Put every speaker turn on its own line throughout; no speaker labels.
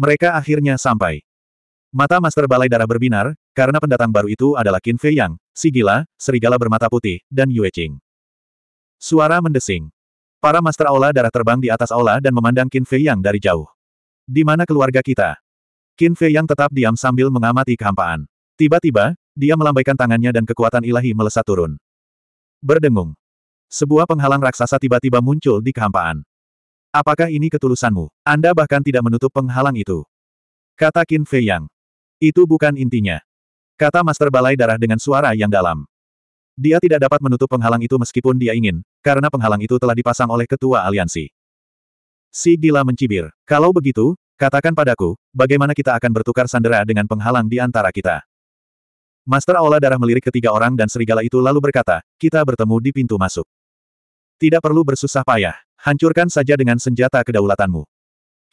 Mereka akhirnya sampai. Mata Master Balai Darah berbinar, karena pendatang baru itu adalah Qin Fei Yang, Sigila, gila, serigala bermata putih, dan Yue Qing. Suara mendesing. Para Master Aula Darah terbang di atas aula dan memandang Qin Fei Yang dari jauh. Di mana keluarga kita? Qin Fei Yang tetap diam sambil mengamati kehampaan. Tiba-tiba, dia melambaikan tangannya dan kekuatan ilahi melesat turun. Berdengung. Sebuah penghalang raksasa tiba-tiba muncul di kehampaan. Apakah ini ketulusanmu? Anda bahkan tidak menutup penghalang itu. Kata Qin Fei Yang. Itu bukan intinya. Kata Master Balai Darah dengan suara yang dalam. Dia tidak dapat menutup penghalang itu meskipun dia ingin, karena penghalang itu telah dipasang oleh ketua aliansi. Si gila mencibir. Kalau begitu, katakan padaku, bagaimana kita akan bertukar sandera dengan penghalang di antara kita. Master Aula Darah melirik ketiga orang dan serigala itu lalu berkata, kita bertemu di pintu masuk. Tidak perlu bersusah payah. Hancurkan saja dengan senjata kedaulatanmu.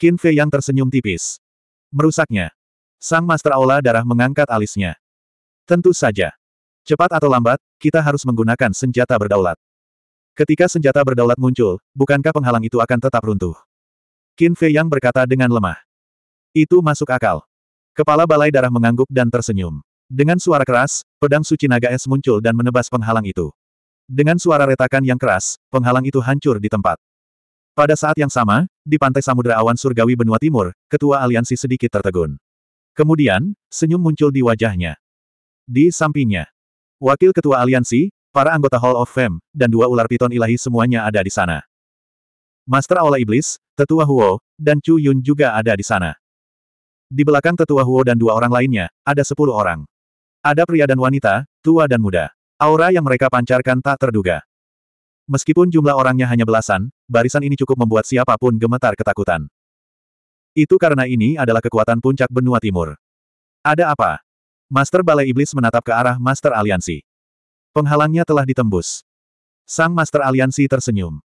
Qin Fei yang tersenyum tipis. Merusaknya. Sang Master Aula Darah mengangkat alisnya. Tentu saja. Cepat atau lambat, kita harus menggunakan senjata berdaulat. Ketika senjata berdaulat muncul, bukankah penghalang itu akan tetap runtuh? Qin Fei Yang berkata dengan lemah. Itu masuk akal. Kepala Balai Darah mengangguk dan tersenyum. Dengan suara keras, pedang suci naga es muncul dan menebas penghalang itu. Dengan suara retakan yang keras, penghalang itu hancur di tempat. Pada saat yang sama, di pantai Samudera Awan Surgawi Benua Timur, ketua aliansi sedikit tertegun. Kemudian, senyum muncul di wajahnya. Di sampingnya, wakil ketua aliansi, para anggota Hall of Fame, dan dua ular piton ilahi semuanya ada di sana. Master Aula Iblis, Tetua Huo, dan Chu Yun juga ada di sana. Di belakang Tetua Huo dan dua orang lainnya, ada sepuluh orang. Ada pria dan wanita, tua dan muda. Aura yang mereka pancarkan tak terduga. Meskipun jumlah orangnya hanya belasan, barisan ini cukup membuat siapapun gemetar ketakutan. Itu karena ini adalah kekuatan puncak benua timur. Ada apa? Master Balai Iblis menatap ke arah Master Aliansi. Penghalangnya telah ditembus. Sang Master Aliansi tersenyum.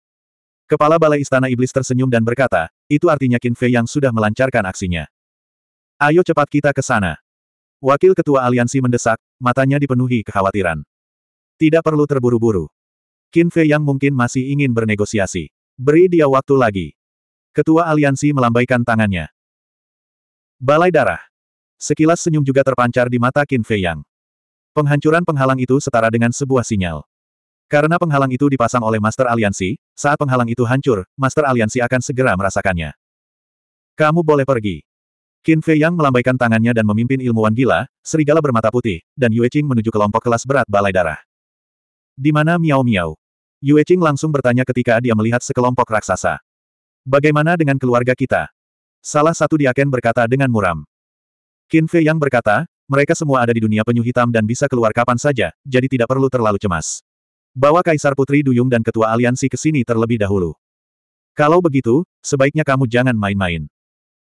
Kepala Balai Istana Iblis tersenyum dan berkata, itu artinya Qin Fei yang sudah melancarkan aksinya. Ayo cepat kita ke sana. Wakil Ketua Aliansi mendesak, matanya dipenuhi kekhawatiran. Tidak perlu terburu-buru. Qin Fei yang mungkin masih ingin bernegosiasi. Beri dia waktu lagi. Ketua aliansi melambaikan tangannya. Balai darah. Sekilas senyum juga terpancar di mata Qin Fei Yang. Penghancuran penghalang itu setara dengan sebuah sinyal. Karena penghalang itu dipasang oleh Master Aliansi, saat penghalang itu hancur, Master Aliansi akan segera merasakannya. Kamu boleh pergi. Qin Fei Yang melambaikan tangannya dan memimpin ilmuwan gila, serigala bermata putih, dan Yue Qing menuju kelompok kelas berat balai darah. Di mana Miao Miao? Yue Qing langsung bertanya ketika dia melihat sekelompok raksasa. Bagaimana dengan keluarga kita? Salah satu diaken berkata dengan muram. Qin Fei yang berkata, mereka semua ada di dunia penyu hitam dan bisa keluar kapan saja, jadi tidak perlu terlalu cemas. Bawa Kaisar Putri Duyung dan Ketua Aliansi ke sini terlebih dahulu. Kalau begitu, sebaiknya kamu jangan main-main.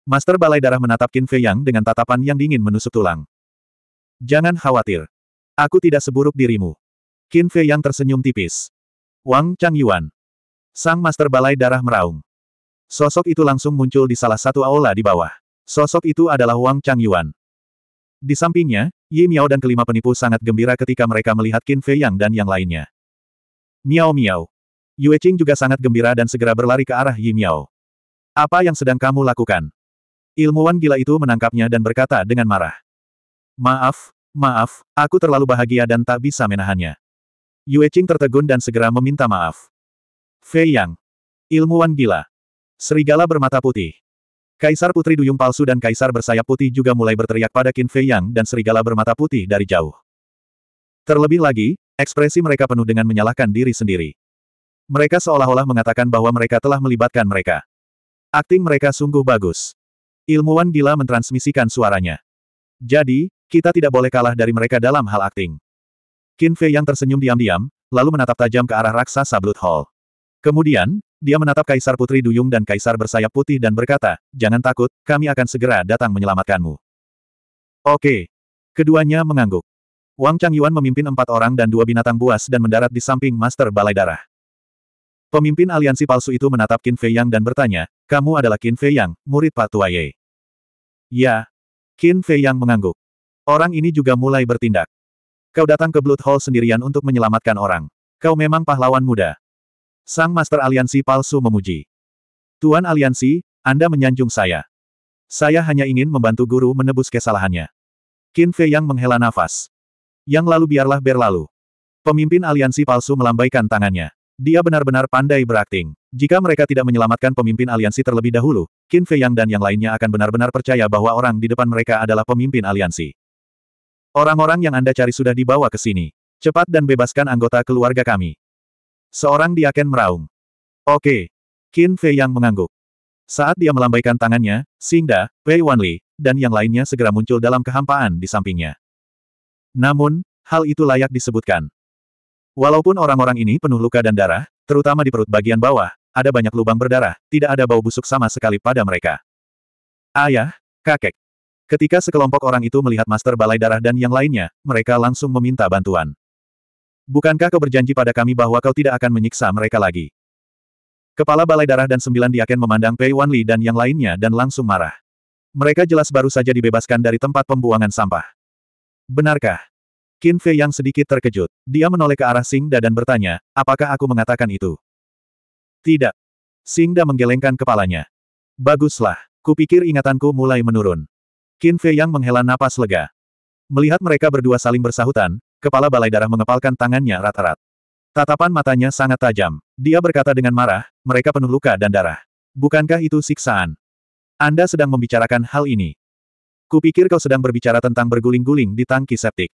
Master Balai Darah menatap Qin Fei Yang dengan tatapan yang dingin menusuk tulang. Jangan khawatir. Aku tidak seburuk dirimu. Qin Fei Yang tersenyum tipis. Wang Changyuan. Sang Master Balai Darah meraung. Sosok itu langsung muncul di salah satu aula di bawah. Sosok itu adalah Wang Changyuan. Di sampingnya, Yi Miao dan kelima penipu sangat gembira ketika mereka melihat Qin Fei Yang dan yang lainnya. Miao Miao. Yue Qing juga sangat gembira dan segera berlari ke arah Yi Miao. Apa yang sedang kamu lakukan? Ilmuwan gila itu menangkapnya dan berkata dengan marah. Maaf, maaf, aku terlalu bahagia dan tak bisa menahannya. Yue Qing tertegun dan segera meminta maaf. Fei Yang. Ilmuwan gila. Serigala bermata putih. Kaisar Putri Duyung Palsu dan Kaisar Bersayap Putih juga mulai berteriak pada Qin Fei Yang dan Serigala bermata putih dari jauh. Terlebih lagi, ekspresi mereka penuh dengan menyalahkan diri sendiri. Mereka seolah-olah mengatakan bahwa mereka telah melibatkan mereka. Akting mereka sungguh bagus. Ilmuwan gila mentransmisikan suaranya. Jadi, kita tidak boleh kalah dari mereka dalam hal akting. Qin Fei yang tersenyum diam-diam, lalu menatap tajam ke arah raksasa Blood Hall. Kemudian, dia menatap Kaisar Putri Duyung dan Kaisar bersayap putih dan berkata, Jangan takut, kami akan segera datang menyelamatkanmu. Oke. Keduanya mengangguk. Wang Chang Yuan memimpin empat orang dan dua binatang buas dan mendarat di samping Master Balai Darah. Pemimpin aliansi palsu itu menatap Qin Fei Yang dan bertanya, Kamu adalah Qin Fei Yang, murid Pak Tuaye. Ya. Qin Fei Yang mengangguk. Orang ini juga mulai bertindak. Kau datang ke Blood Hall sendirian untuk menyelamatkan orang. Kau memang pahlawan muda. Sang Master Aliansi palsu memuji. Tuan Aliansi, Anda menyanjung saya. Saya hanya ingin membantu guru menebus kesalahannya. Qin Fei yang menghela nafas. Yang lalu biarlah berlalu. Pemimpin aliansi palsu melambaikan tangannya. Dia benar-benar pandai berakting. Jika mereka tidak menyelamatkan pemimpin aliansi terlebih dahulu, Qin Fei Yang dan yang lainnya akan benar-benar percaya bahwa orang di depan mereka adalah pemimpin aliansi. Orang-orang yang Anda cari sudah dibawa ke sini. Cepat dan bebaskan anggota keluarga kami. Seorang diaken meraung. Oke. Qin Fei yang mengangguk. Saat dia melambaikan tangannya, Singda, Wei Wanli, dan yang lainnya segera muncul dalam kehampaan di sampingnya. Namun, hal itu layak disebutkan. Walaupun orang-orang ini penuh luka dan darah, terutama di perut bagian bawah, ada banyak lubang berdarah, tidak ada bau busuk sama sekali pada mereka. Ayah, kakek, Ketika sekelompok orang itu melihat Master Balai Darah dan yang lainnya, mereka langsung meminta bantuan. Bukankah kau berjanji pada kami bahwa kau tidak akan menyiksa mereka lagi? Kepala Balai Darah dan sembilan diaken memandang Pei Wanli dan yang lainnya dan langsung marah. Mereka jelas baru saja dibebaskan dari tempat pembuangan sampah. Benarkah? Qin Fei yang sedikit terkejut. Dia menoleh ke arah Da dan bertanya, apakah aku mengatakan itu? Tidak. Da menggelengkan kepalanya. Baguslah. Kupikir ingatanku mulai menurun. Qin Fei Yang menghela napas lega. Melihat mereka berdua saling bersahutan, kepala balai darah mengepalkan tangannya rat-rat. Tatapan matanya sangat tajam. Dia berkata dengan marah, mereka penuh luka dan darah. Bukankah itu siksaan? Anda sedang membicarakan hal ini. Kupikir kau sedang berbicara tentang berguling-guling di tangki septik.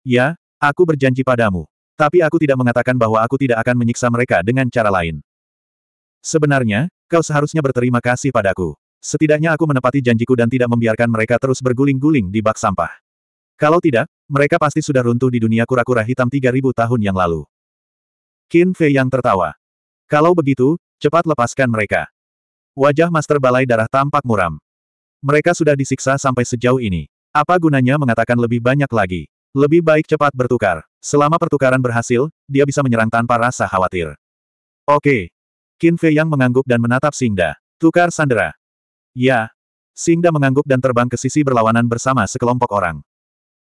Ya, aku berjanji padamu. Tapi aku tidak mengatakan bahwa aku tidak akan menyiksa mereka dengan cara lain. Sebenarnya, kau seharusnya berterima kasih padaku. Setidaknya aku menepati janjiku dan tidak membiarkan mereka terus berguling-guling di bak sampah. Kalau tidak, mereka pasti sudah runtuh di dunia kura-kura hitam 3000 tahun yang lalu. Qin Fei yang tertawa. Kalau begitu, cepat lepaskan mereka. Wajah Master Balai Darah tampak muram. Mereka sudah disiksa sampai sejauh ini. Apa gunanya mengatakan lebih banyak lagi? Lebih baik cepat bertukar. Selama pertukaran berhasil, dia bisa menyerang tanpa rasa khawatir. Oke. Qin Fei yang mengangguk dan menatap Singda. Tukar sandera. Ya. Singda mengangguk dan terbang ke sisi berlawanan bersama sekelompok orang.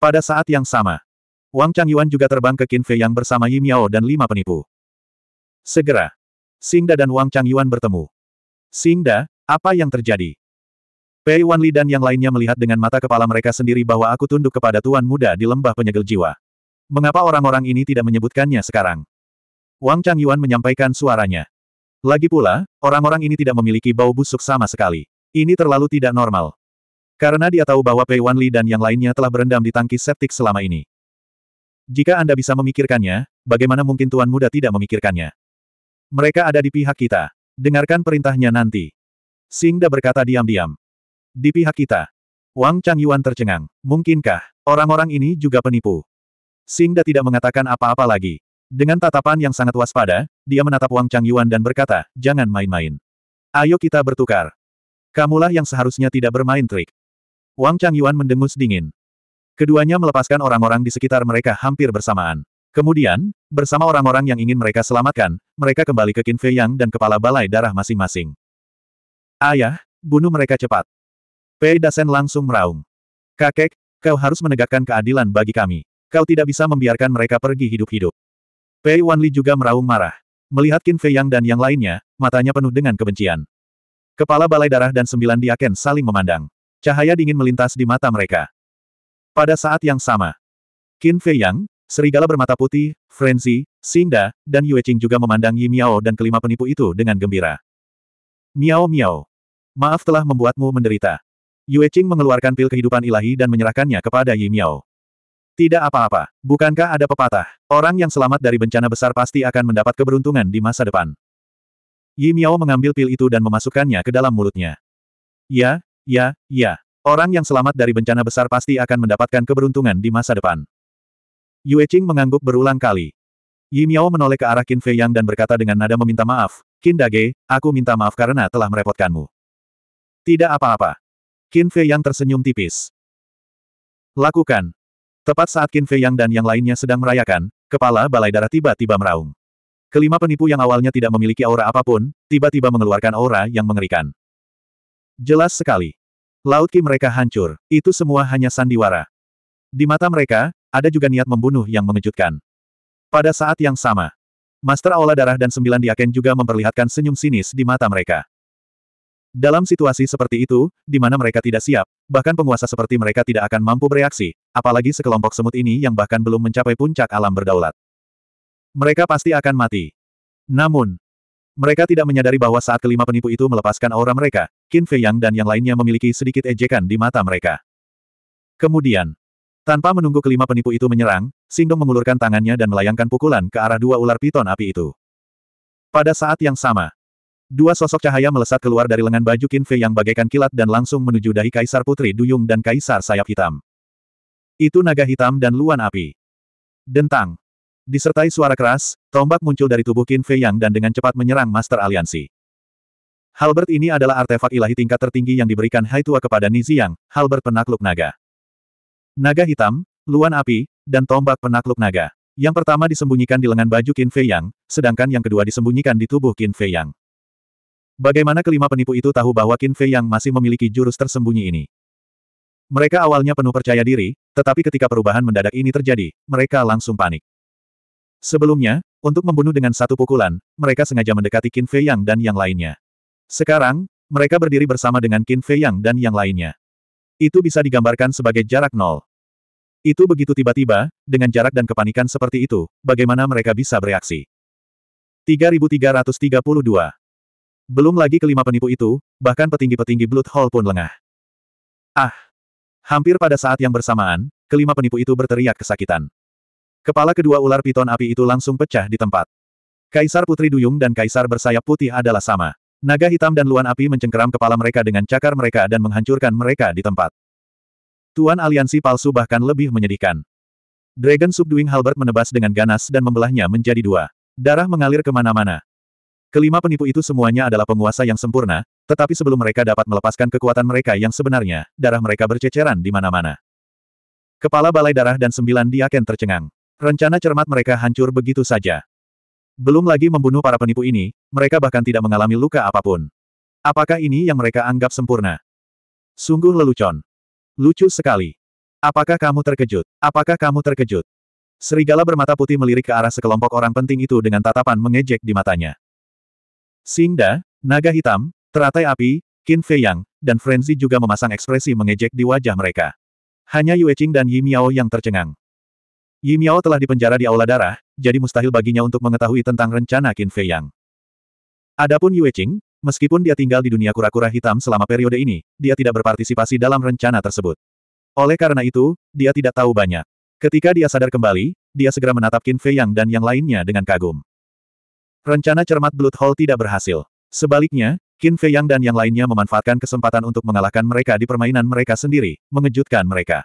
Pada saat yang sama, Wang Changyuan juga terbang ke Qin Fei yang bersama Yi Miao dan lima penipu. Segera, Singda dan Wang Changyuan bertemu. Singda, apa yang terjadi? Pei Wanli dan yang lainnya melihat dengan mata kepala mereka sendiri bahwa aku tunduk kepada Tuan Muda di lembah penyegel jiwa. Mengapa orang-orang ini tidak menyebutkannya sekarang? Wang Changyuan menyampaikan suaranya. Lagi pula, orang-orang ini tidak memiliki bau busuk sama sekali. Ini terlalu tidak normal. Karena dia tahu bahwa Pei Wanli dan yang lainnya telah berendam di tangki septik selama ini. Jika Anda bisa memikirkannya, bagaimana mungkin Tuan Muda tidak memikirkannya? Mereka ada di pihak kita. Dengarkan perintahnya nanti. Singda berkata diam-diam. Di pihak kita. Wang Chang Yuan tercengang. Mungkinkah, orang-orang ini juga penipu? Singda tidak mengatakan apa-apa lagi. Dengan tatapan yang sangat waspada, dia menatap Wang Chang Yuan dan berkata, jangan main-main. Ayo kita bertukar. Kamulah yang seharusnya tidak bermain trik. Wang Changyuan mendengus dingin. Keduanya melepaskan orang-orang di sekitar mereka hampir bersamaan. Kemudian, bersama orang-orang yang ingin mereka selamatkan, mereka kembali ke Qin Fei Yang dan kepala balai darah masing-masing. Ayah, bunuh mereka cepat. Pei Dasen langsung meraung. Kakek, kau harus menegakkan keadilan bagi kami. Kau tidak bisa membiarkan mereka pergi hidup-hidup. Pei Wanli juga meraung marah. Melihat Qin Fei Yang dan yang lainnya, matanya penuh dengan kebencian. Kepala Balai Darah dan sembilan diaken saling memandang. Cahaya dingin melintas di mata mereka. Pada saat yang sama, Qin Fei Yang, serigala bermata putih, Frenzy, Xingda, dan Yue Qing juga memandang Yi Miao dan kelima penipu itu dengan gembira. Miao Miao. Maaf telah membuatmu menderita. Yue Qing mengeluarkan pil kehidupan ilahi dan menyerahkannya kepada Yi Miao. Tidak apa-apa, bukankah ada pepatah? Orang yang selamat dari bencana besar pasti akan mendapat keberuntungan di masa depan. Yi Miao mengambil pil itu dan memasukkannya ke dalam mulutnya. Ya, ya, ya. Orang yang selamat dari bencana besar pasti akan mendapatkan keberuntungan di masa depan. Yue Qing mengangguk berulang kali. Yi Miao menoleh ke arah Qin Fei Yang dan berkata dengan nada meminta maaf, Qin Dage, aku minta maaf karena telah merepotkanmu. Tidak apa-apa. Qin Fei Yang tersenyum tipis. Lakukan. Tepat saat Qin Fei Yang dan yang lainnya sedang merayakan, kepala balai darah tiba-tiba meraung. Kelima penipu yang awalnya tidak memiliki aura apapun, tiba-tiba mengeluarkan aura yang mengerikan. Jelas sekali. Laut Ki mereka hancur, itu semua hanya sandiwara. Di mata mereka, ada juga niat membunuh yang mengejutkan. Pada saat yang sama, Master Aula Darah dan Sembilan Diaken juga memperlihatkan senyum sinis di mata mereka. Dalam situasi seperti itu, di mana mereka tidak siap, bahkan penguasa seperti mereka tidak akan mampu bereaksi, apalagi sekelompok semut ini yang bahkan belum mencapai puncak alam berdaulat. Mereka pasti akan mati. Namun, mereka tidak menyadari bahwa saat kelima penipu itu melepaskan aura mereka, Qin Fei Yang dan yang lainnya memiliki sedikit ejekan di mata mereka. Kemudian, tanpa menunggu kelima penipu itu menyerang, Singdong mengulurkan tangannya dan melayangkan pukulan ke arah dua ular piton api itu. Pada saat yang sama, dua sosok cahaya melesat keluar dari lengan baju Qin Fei Yang bagaikan kilat dan langsung menuju dahi Kaisar Putri Duyung dan Kaisar Sayap Hitam. Itu naga hitam dan luan api. Dentang. Disertai suara keras, tombak muncul dari tubuh Qin Fei Yang dan dengan cepat menyerang Master Aliansi. Halbert ini adalah artefak ilahi tingkat tertinggi yang diberikan Hai Tua kepada Niziang, Halbert penakluk naga. Naga hitam, luan api, dan tombak penakluk naga. Yang pertama disembunyikan di lengan baju Qin Fei Yang, sedangkan yang kedua disembunyikan di tubuh Qin Fei Yang. Bagaimana kelima penipu itu tahu bahwa Qin Fei Yang masih memiliki jurus tersembunyi ini? Mereka awalnya penuh percaya diri, tetapi ketika perubahan mendadak ini terjadi, mereka langsung panik. Sebelumnya, untuk membunuh dengan satu pukulan, mereka sengaja mendekati Qin Fei Yang dan yang lainnya. Sekarang, mereka berdiri bersama dengan Qin Fei Yang dan yang lainnya. Itu bisa digambarkan sebagai jarak nol. Itu begitu tiba-tiba, dengan jarak dan kepanikan seperti itu, bagaimana mereka bisa bereaksi. 3332 Belum lagi kelima penipu itu, bahkan petinggi-petinggi Blood Hall pun lengah. Ah! Hampir pada saat yang bersamaan, kelima penipu itu berteriak kesakitan. Kepala kedua ular piton api itu langsung pecah di tempat. Kaisar Putri Duyung dan Kaisar bersayap putih adalah sama. Naga hitam dan luan api mencengkeram kepala mereka dengan cakar mereka dan menghancurkan mereka di tempat. Tuan aliansi palsu bahkan lebih menyedihkan. Dragon Subduing Halbert menebas dengan ganas dan membelahnya menjadi dua. Darah mengalir kemana-mana. Kelima penipu itu semuanya adalah penguasa yang sempurna, tetapi sebelum mereka dapat melepaskan kekuatan mereka yang sebenarnya, darah mereka berceceran di mana-mana. Kepala Balai Darah dan Sembilan Diaken tercengang. Rencana cermat mereka hancur begitu saja. Belum lagi membunuh para penipu ini, mereka bahkan tidak mengalami luka apapun. Apakah ini yang mereka anggap sempurna? Sungguh lelucon. Lucu sekali. Apakah kamu terkejut? Apakah kamu terkejut? Serigala bermata putih melirik ke arah sekelompok orang penting itu dengan tatapan mengejek di matanya. Singda, naga hitam, teratai api, Qin Fei Yang, dan Frenzy juga memasang ekspresi mengejek di wajah mereka. Hanya Yue Qing dan Yi Miao yang tercengang. Yi Miao telah dipenjara di Aula Darah, jadi mustahil baginya untuk mengetahui tentang rencana Qin Fei Yang. Adapun Yue Qing, meskipun dia tinggal di dunia kura-kura hitam selama periode ini, dia tidak berpartisipasi dalam rencana tersebut. Oleh karena itu, dia tidak tahu banyak. Ketika dia sadar kembali, dia segera menatap Qin Fei Yang dan yang lainnya dengan kagum. Rencana cermat Blood Hall tidak berhasil. Sebaliknya, Qin Fei Yang dan yang lainnya memanfaatkan kesempatan untuk mengalahkan mereka di permainan mereka sendiri, mengejutkan mereka.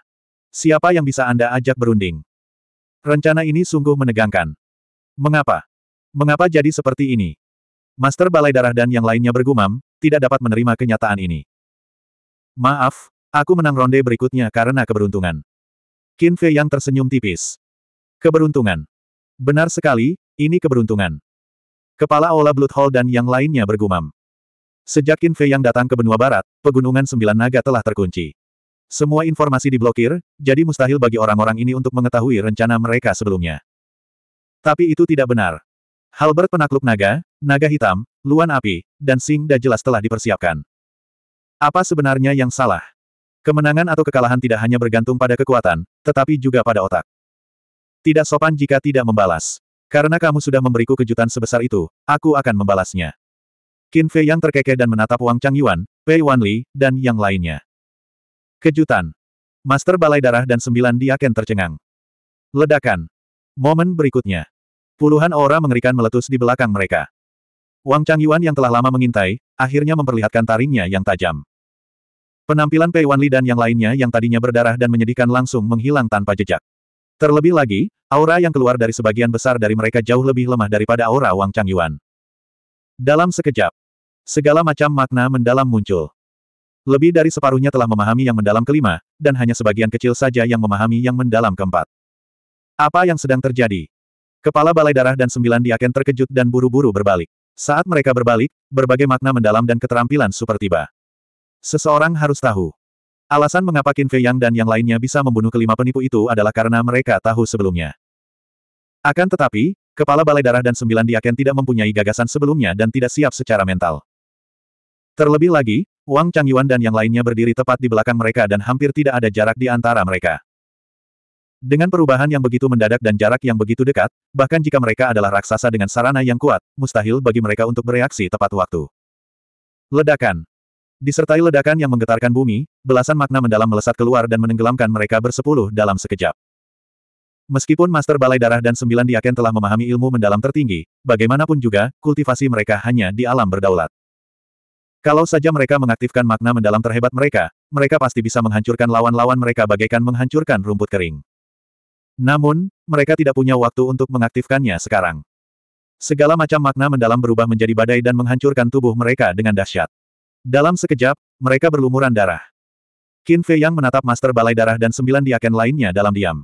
Siapa yang bisa Anda ajak berunding? Rencana ini sungguh menegangkan. Mengapa? Mengapa jadi seperti ini? Master Balai Darah dan yang lainnya bergumam, tidak dapat menerima kenyataan ini. Maaf, aku menang ronde berikutnya karena keberuntungan. Qin Fei yang tersenyum tipis. Keberuntungan. Benar sekali, ini keberuntungan. Kepala Aula Blood Hall dan yang lainnya bergumam. Sejak Qin Fei yang datang ke benua barat, pegunungan sembilan naga telah terkunci. Semua informasi diblokir, jadi mustahil bagi orang-orang ini untuk mengetahui rencana mereka sebelumnya. Tapi itu tidak benar. Halbert penakluk naga, naga hitam, luan api, dan Singda jelas telah dipersiapkan. Apa sebenarnya yang salah? Kemenangan atau kekalahan tidak hanya bergantung pada kekuatan, tetapi juga pada otak. Tidak sopan jika tidak membalas. Karena kamu sudah memberiku kejutan sebesar itu, aku akan membalasnya. Qin Fei yang terkekeh dan menatap Wang Changyuan, Pei Wanli, dan yang lainnya. Kejutan. Master Balai Darah dan sembilan diaken tercengang. Ledakan. Momen berikutnya. Puluhan aura mengerikan meletus di belakang mereka. Wang Changyuan yang telah lama mengintai, akhirnya memperlihatkan taringnya yang tajam. Penampilan Pei Wanli dan yang lainnya yang tadinya berdarah dan menyedihkan langsung menghilang tanpa jejak. Terlebih lagi, aura yang keluar dari sebagian besar dari mereka jauh lebih lemah daripada aura Wang Changyuan. Dalam sekejap, segala macam makna mendalam muncul. Lebih dari separuhnya telah memahami yang mendalam kelima, dan hanya sebagian kecil saja yang memahami yang mendalam keempat. Apa yang sedang terjadi? Kepala Balai Darah dan sembilan diaken terkejut dan buru-buru berbalik. Saat mereka berbalik, berbagai makna mendalam dan keterampilan super tiba. Seseorang harus tahu. Alasan mengapa Qin Fei Yang dan yang lainnya bisa membunuh kelima penipu itu adalah karena mereka tahu sebelumnya. Akan tetapi, Kepala Balai Darah dan Sembilan Diaken tidak mempunyai gagasan sebelumnya dan tidak siap secara mental. Terlebih lagi, Wang Changyuan dan yang lainnya berdiri tepat di belakang mereka dan hampir tidak ada jarak di antara mereka. Dengan perubahan yang begitu mendadak dan jarak yang begitu dekat, bahkan jika mereka adalah raksasa dengan sarana yang kuat, mustahil bagi mereka untuk bereaksi tepat waktu. Ledakan. Disertai ledakan yang menggetarkan bumi, belasan makna mendalam melesat keluar dan menenggelamkan mereka bersepuluh dalam sekejap. Meskipun Master Balai Darah dan Sembilan Diaken telah memahami ilmu mendalam tertinggi, bagaimanapun juga, kultivasi mereka hanya di alam berdaulat. Kalau saja mereka mengaktifkan makna mendalam terhebat mereka, mereka pasti bisa menghancurkan lawan-lawan mereka bagaikan menghancurkan rumput kering. Namun, mereka tidak punya waktu untuk mengaktifkannya sekarang. Segala macam makna mendalam berubah menjadi badai dan menghancurkan tubuh mereka dengan dahsyat. Dalam sekejap, mereka berlumuran darah. Qin Fei Yang menatap Master Balai Darah dan sembilan diaken lainnya dalam diam.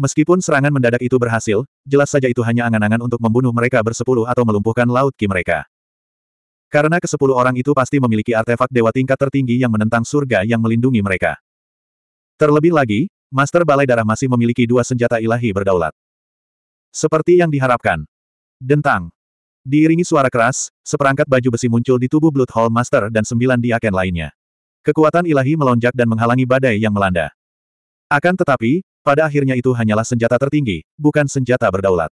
Meskipun serangan mendadak itu berhasil, jelas saja itu hanya angan-angan untuk membunuh mereka bersepuluh atau melumpuhkan laut ki mereka. Karena kesepuluh orang itu pasti memiliki artefak dewa tingkat tertinggi yang menentang surga yang melindungi mereka. Terlebih lagi, Master Balai Darah masih memiliki dua senjata ilahi berdaulat. Seperti yang diharapkan. Dentang. Diiringi suara keras, seperangkat baju besi muncul di tubuh Blood Hall Master dan sembilan diaken lainnya. Kekuatan ilahi melonjak dan menghalangi badai yang melanda. Akan tetapi, pada akhirnya itu hanyalah senjata tertinggi, bukan senjata berdaulat.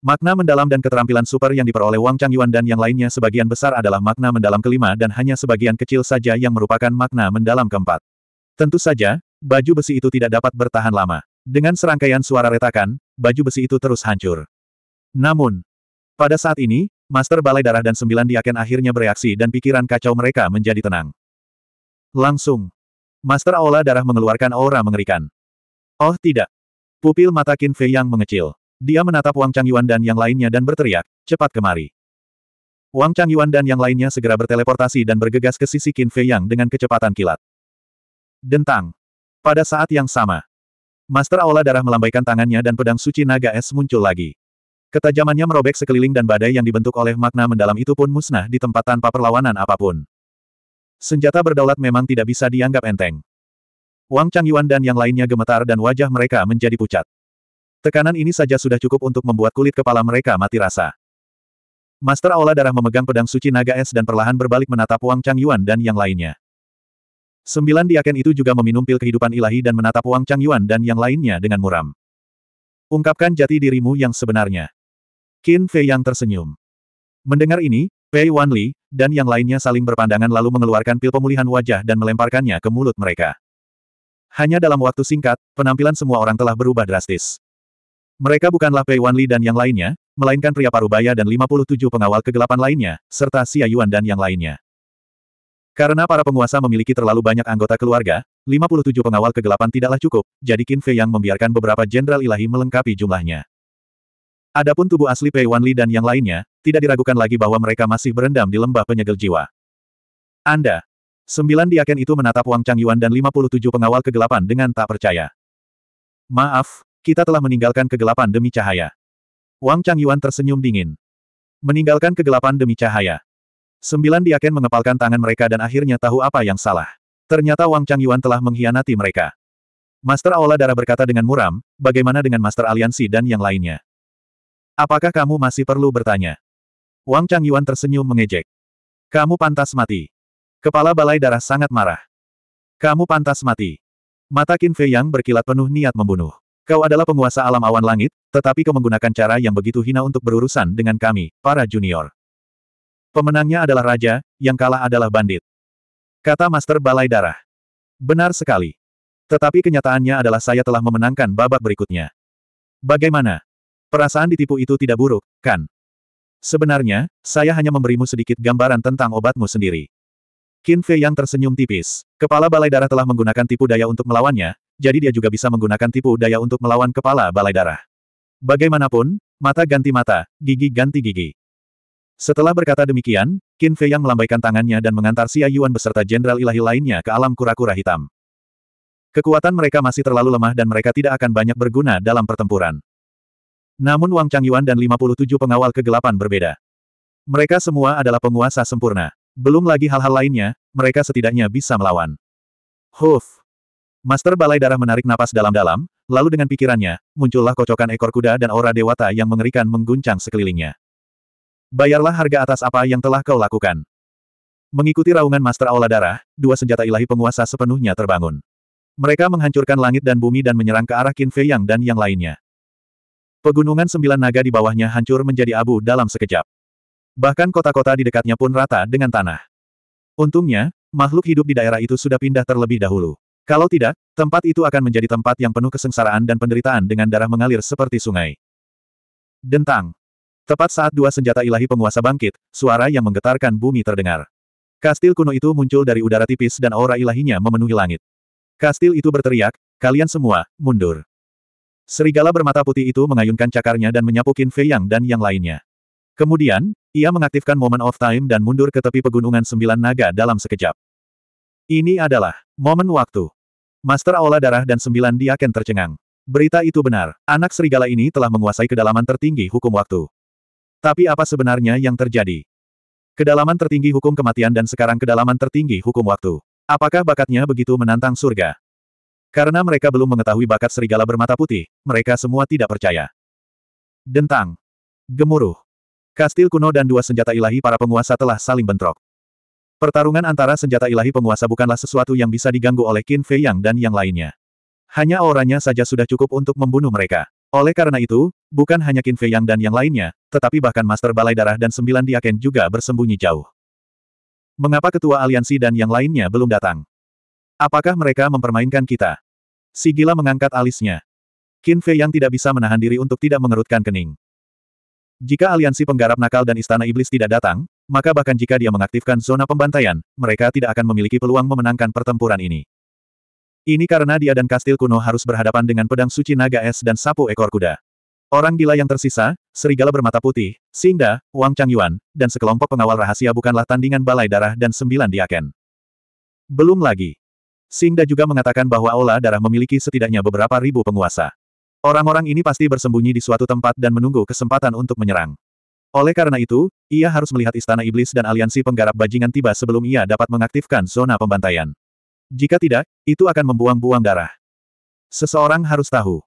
Makna mendalam dan keterampilan super yang diperoleh Wang Changyuan dan yang lainnya sebagian besar adalah makna mendalam kelima dan hanya sebagian kecil saja yang merupakan makna mendalam keempat. Tentu saja, baju besi itu tidak dapat bertahan lama. Dengan serangkaian suara retakan, baju besi itu terus hancur. Namun, pada saat ini, Master Balai Darah dan Sembilan Diaken akhirnya bereaksi dan pikiran kacau mereka menjadi tenang. Langsung, Master Aula Darah mengeluarkan aura mengerikan. Oh tidak! Pupil mata Qin Fei yang mengecil. Dia menatap Wang Changyuan dan yang lainnya dan berteriak, cepat kemari. Wang Changyuan dan yang lainnya segera berteleportasi dan bergegas ke sisi Qin Fei Yang dengan kecepatan kilat. Dentang. Pada saat yang sama, Master Aula Darah melambaikan tangannya dan pedang suci naga es muncul lagi. Ketajamannya merobek sekeliling dan badai yang dibentuk oleh makna mendalam itu pun musnah di tempat tanpa perlawanan apapun. Senjata berdaulat memang tidak bisa dianggap enteng. Wang Changyuan dan yang lainnya gemetar dan wajah mereka menjadi pucat. Tekanan ini saja sudah cukup untuk membuat kulit kepala mereka mati rasa. Master Aula Darah memegang pedang suci naga es dan perlahan berbalik menatap Wang Chang Yuan dan yang lainnya. Sembilan diaken itu juga meminum pil kehidupan ilahi dan menatap Wang Chang Yuan dan yang lainnya dengan muram. Ungkapkan jati dirimu yang sebenarnya. Qin Fei yang tersenyum. Mendengar ini, Pei Wanli, dan yang lainnya saling berpandangan lalu mengeluarkan pil pemulihan wajah dan melemparkannya ke mulut mereka. Hanya dalam waktu singkat, penampilan semua orang telah berubah drastis. Mereka bukanlah Pei Wanli dan yang lainnya, melainkan pria parubaya dan 57 pengawal kegelapan lainnya, serta Xia Yuan dan yang lainnya. Karena para penguasa memiliki terlalu banyak anggota keluarga, 57 pengawal kegelapan tidaklah cukup, jadi Qin Fei yang membiarkan beberapa jenderal ilahi melengkapi jumlahnya. Adapun tubuh asli Pei Wanli dan yang lainnya, tidak diragukan lagi bahwa mereka masih berendam di lembah penyegel jiwa. Anda. Sembilan diaken itu menatap Wang Chang Yuan dan 57 pengawal kegelapan dengan tak percaya. Maaf, kita telah meninggalkan kegelapan demi cahaya. Wang Changyuan tersenyum dingin. Meninggalkan kegelapan demi cahaya. Sembilan diaken mengepalkan tangan mereka dan akhirnya tahu apa yang salah. Ternyata Wang Changyuan telah mengkhianati mereka. Master Aula Darah berkata dengan muram, bagaimana dengan Master Aliansi dan yang lainnya? Apakah kamu masih perlu bertanya? Wang Changyuan tersenyum mengejek. Kamu pantas mati. Kepala Balai Darah sangat marah. Kamu pantas mati. Mata Qin Fei Yang berkilat penuh niat membunuh. Kau adalah penguasa alam awan langit, tetapi kau menggunakan cara yang begitu hina untuk berurusan dengan kami, para junior. Pemenangnya adalah raja, yang kalah adalah bandit. Kata Master Balai Darah. Benar sekali. Tetapi kenyataannya adalah saya telah memenangkan babak berikutnya. Bagaimana? Perasaan ditipu itu tidak buruk, kan? Sebenarnya, saya hanya memberimu sedikit gambaran tentang obatmu sendiri. Qin Fei yang tersenyum tipis. Kepala Balai Darah telah menggunakan tipu daya untuk melawannya, jadi dia juga bisa menggunakan tipu daya untuk melawan kepala balai darah. Bagaimanapun, mata ganti mata, gigi ganti gigi. Setelah berkata demikian, Qin Fei yang melambaikan tangannya dan mengantar Xia Yuan beserta Jenderal Ilahi lainnya ke alam kura-kura hitam. Kekuatan mereka masih terlalu lemah dan mereka tidak akan banyak berguna dalam pertempuran. Namun Wang Changyuan dan 57 pengawal kegelapan berbeda. Mereka semua adalah penguasa sempurna. Belum lagi hal-hal lainnya, mereka setidaknya bisa melawan. Huff! Master Balai Darah menarik napas dalam-dalam, lalu dengan pikirannya, muncullah kocokan ekor kuda dan aura dewata yang mengerikan mengguncang sekelilingnya. Bayarlah harga atas apa yang telah kau lakukan. Mengikuti raungan Master Aula Darah, dua senjata ilahi penguasa sepenuhnya terbangun. Mereka menghancurkan langit dan bumi dan menyerang ke arah Qin Fei Yang dan yang lainnya. Pegunungan sembilan naga di bawahnya hancur menjadi abu dalam sekejap. Bahkan kota-kota di dekatnya pun rata dengan tanah. Untungnya, makhluk hidup di daerah itu sudah pindah terlebih dahulu. Kalau tidak, tempat itu akan menjadi tempat yang penuh kesengsaraan dan penderitaan dengan darah mengalir seperti sungai. Dentang. Tepat saat dua senjata ilahi penguasa bangkit, suara yang menggetarkan bumi terdengar. Kastil kuno itu muncul dari udara tipis dan aura ilahinya memenuhi langit. Kastil itu berteriak, kalian semua, mundur. Serigala bermata putih itu mengayunkan cakarnya dan menyapukin Fei Yang dan yang lainnya. Kemudian, ia mengaktifkan Moment of Time dan mundur ke tepi pegunungan sembilan naga dalam sekejap. Ini adalah momen waktu. Master Aula Darah dan Sembilan Diaken tercengang. Berita itu benar, anak serigala ini telah menguasai kedalaman tertinggi hukum waktu. Tapi apa sebenarnya yang terjadi? Kedalaman tertinggi hukum kematian dan sekarang kedalaman tertinggi hukum waktu. Apakah bakatnya begitu menantang surga? Karena mereka belum mengetahui bakat serigala bermata putih, mereka semua tidak percaya. Dentang. Gemuruh. Kastil kuno dan dua senjata ilahi para penguasa telah saling bentrok. Pertarungan antara senjata ilahi penguasa bukanlah sesuatu yang bisa diganggu oleh Qin Fei Yang dan yang lainnya. Hanya auranya saja sudah cukup untuk membunuh mereka. Oleh karena itu, bukan hanya Qin Fei Yang dan yang lainnya, tetapi bahkan Master Balai Darah dan Sembilan Diaken juga bersembunyi jauh. Mengapa ketua aliansi dan yang lainnya belum datang? Apakah mereka mempermainkan kita? Sigila mengangkat alisnya. Qin Fei Yang tidak bisa menahan diri untuk tidak mengerutkan kening. Jika aliansi penggarap nakal dan istana iblis tidak datang, maka bahkan jika dia mengaktifkan zona pembantaian, mereka tidak akan memiliki peluang memenangkan pertempuran ini. Ini karena dia dan kastil kuno harus berhadapan dengan pedang suci naga es dan sapu ekor kuda. Orang gila yang tersisa, serigala bermata putih, Singda, Wang Changyuan, dan sekelompok pengawal rahasia bukanlah tandingan balai darah dan sembilan diaken. Belum lagi. Singda juga mengatakan bahwa Ola Darah memiliki setidaknya beberapa ribu penguasa. Orang-orang ini pasti bersembunyi di suatu tempat dan menunggu kesempatan untuk menyerang. Oleh karena itu, ia harus melihat istana iblis dan aliansi penggarap bajingan tiba sebelum ia dapat mengaktifkan zona pembantaian. Jika tidak, itu akan membuang-buang darah. Seseorang harus tahu.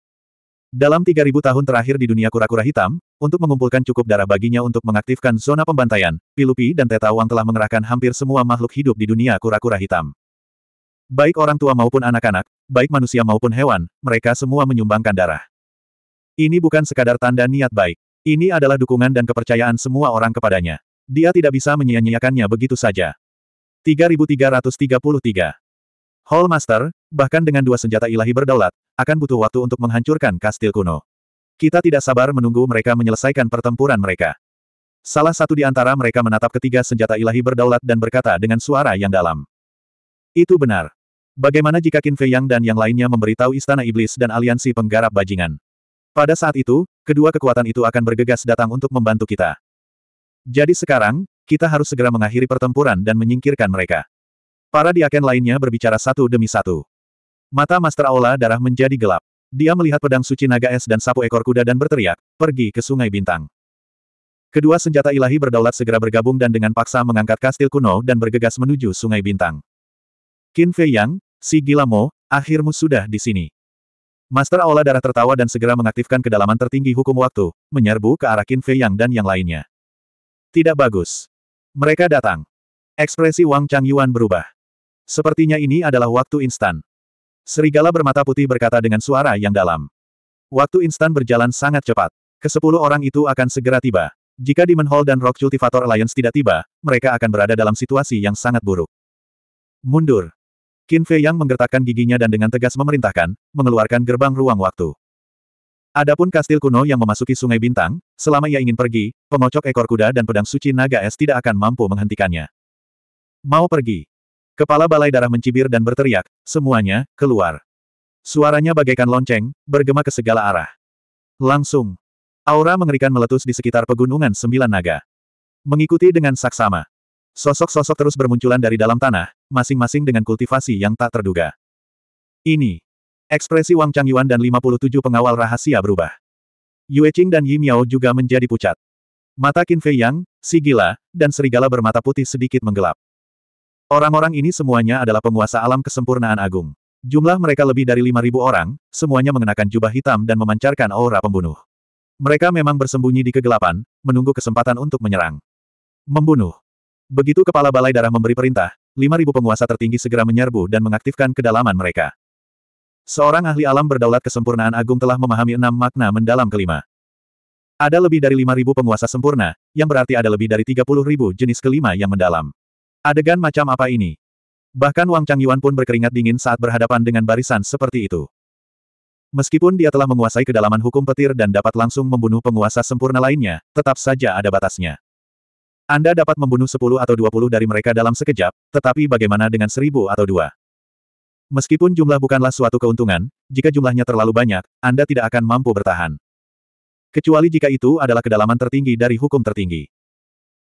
Dalam 3000 tahun terakhir di dunia kura-kura hitam, untuk mengumpulkan cukup darah baginya untuk mengaktifkan zona pembantaian, Pilupi dan Teta Wang telah mengerahkan hampir semua makhluk hidup di dunia kura-kura hitam. Baik orang tua maupun anak-anak, baik manusia maupun hewan, mereka semua menyumbangkan darah. Ini bukan sekadar tanda niat baik. Ini adalah dukungan dan kepercayaan semua orang kepadanya. Dia tidak bisa menyia-nyiakannya begitu saja. 3333 Hall Master, bahkan dengan dua senjata ilahi berdaulat, akan butuh waktu untuk menghancurkan kastil kuno. Kita tidak sabar menunggu mereka menyelesaikan pertempuran mereka. Salah satu di antara mereka menatap ketiga senjata ilahi berdaulat dan berkata dengan suara yang dalam. Itu benar. Bagaimana jika Qin Fei Yang dan yang lainnya memberitahu Istana Iblis dan aliansi penggarap bajingan? Pada saat itu, kedua kekuatan itu akan bergegas datang untuk membantu kita. Jadi sekarang, kita harus segera mengakhiri pertempuran dan menyingkirkan mereka. Para diaken lainnya berbicara satu demi satu. Mata Master Aula darah menjadi gelap. Dia melihat pedang suci naga es dan sapu ekor kuda dan berteriak, pergi ke Sungai Bintang. Kedua senjata ilahi berdaulat segera bergabung dan dengan paksa mengangkat kastil kuno dan bergegas menuju Sungai Bintang. Qin Fei Yang, si Gilamo, akhirmu sudah di sini. Master Aula Darah tertawa dan segera mengaktifkan kedalaman tertinggi hukum waktu, menyerbu ke arah Qin Fei Yang dan yang lainnya. Tidak bagus. Mereka datang. Ekspresi Wang Chang Yuan berubah. Sepertinya ini adalah waktu instan. Serigala bermata putih berkata dengan suara yang dalam. Waktu instan berjalan sangat cepat. Kesepuluh orang itu akan segera tiba. Jika Demon Hall dan Rock Cultivator Alliance tidak tiba, mereka akan berada dalam situasi yang sangat buruk. Mundur. Qin Fei yang menggertakkan giginya dan dengan tegas memerintahkan, mengeluarkan gerbang ruang waktu. Adapun kastil kuno yang memasuki sungai bintang, selama ia ingin pergi, pengocok ekor kuda dan pedang suci naga es tidak akan mampu menghentikannya. Mau pergi. Kepala balai darah mencibir dan berteriak, semuanya, keluar. Suaranya bagaikan lonceng, bergema ke segala arah. Langsung. Aura mengerikan meletus di sekitar pegunungan sembilan naga. Mengikuti dengan saksama. Sosok-sosok terus bermunculan dari dalam tanah, masing-masing dengan kultivasi yang tak terduga. Ini. Ekspresi Wang Changyuan dan 57 pengawal rahasia berubah. Yue Qing dan Yi Miao juga menjadi pucat. Mata Qin Fei Yang, si gila, dan serigala bermata putih sedikit menggelap. Orang-orang ini semuanya adalah penguasa alam kesempurnaan agung. Jumlah mereka lebih dari 5.000 orang, semuanya mengenakan jubah hitam dan memancarkan aura pembunuh. Mereka memang bersembunyi di kegelapan, menunggu kesempatan untuk menyerang. Membunuh. Begitu kepala balai darah memberi perintah, 5.000 penguasa tertinggi segera menyerbu dan mengaktifkan kedalaman mereka. Seorang ahli alam berdaulat kesempurnaan agung telah memahami enam makna mendalam kelima. Ada lebih dari 5.000 penguasa sempurna, yang berarti ada lebih dari 30.000 jenis kelima yang mendalam. Adegan macam apa ini? Bahkan Wang Changyuan pun berkeringat dingin saat berhadapan dengan barisan seperti itu. Meskipun dia telah menguasai kedalaman hukum petir dan dapat langsung membunuh penguasa sempurna lainnya, tetap saja ada batasnya. Anda dapat membunuh 10 atau 20 dari mereka dalam sekejap, tetapi bagaimana dengan 1000 atau dua? Meskipun jumlah bukanlah suatu keuntungan, jika jumlahnya terlalu banyak, Anda tidak akan mampu bertahan. Kecuali jika itu adalah kedalaman tertinggi dari hukum tertinggi.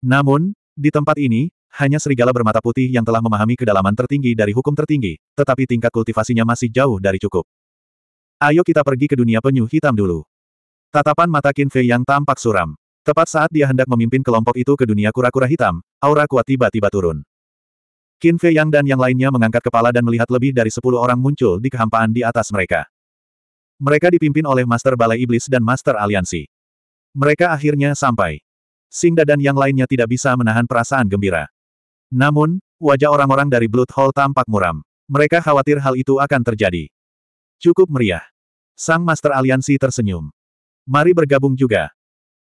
Namun, di tempat ini, hanya serigala bermata putih yang telah memahami kedalaman tertinggi dari hukum tertinggi, tetapi tingkat kultivasinya masih jauh dari cukup. Ayo kita pergi ke dunia penyu hitam dulu. Tatapan mata Qin Fei yang tampak suram. Tepat saat dia hendak memimpin kelompok itu ke dunia kura-kura hitam, aura kuat tiba-tiba turun. Qin Fei Yang dan yang lainnya mengangkat kepala dan melihat lebih dari sepuluh orang muncul di kehampaan di atas mereka. Mereka dipimpin oleh Master Balai Iblis dan Master Aliansi. Mereka akhirnya sampai. Singda dan yang lainnya tidak bisa menahan perasaan gembira. Namun, wajah orang-orang dari Blood Hall tampak muram. Mereka khawatir hal itu akan terjadi. Cukup meriah. Sang Master Aliansi tersenyum. Mari bergabung juga.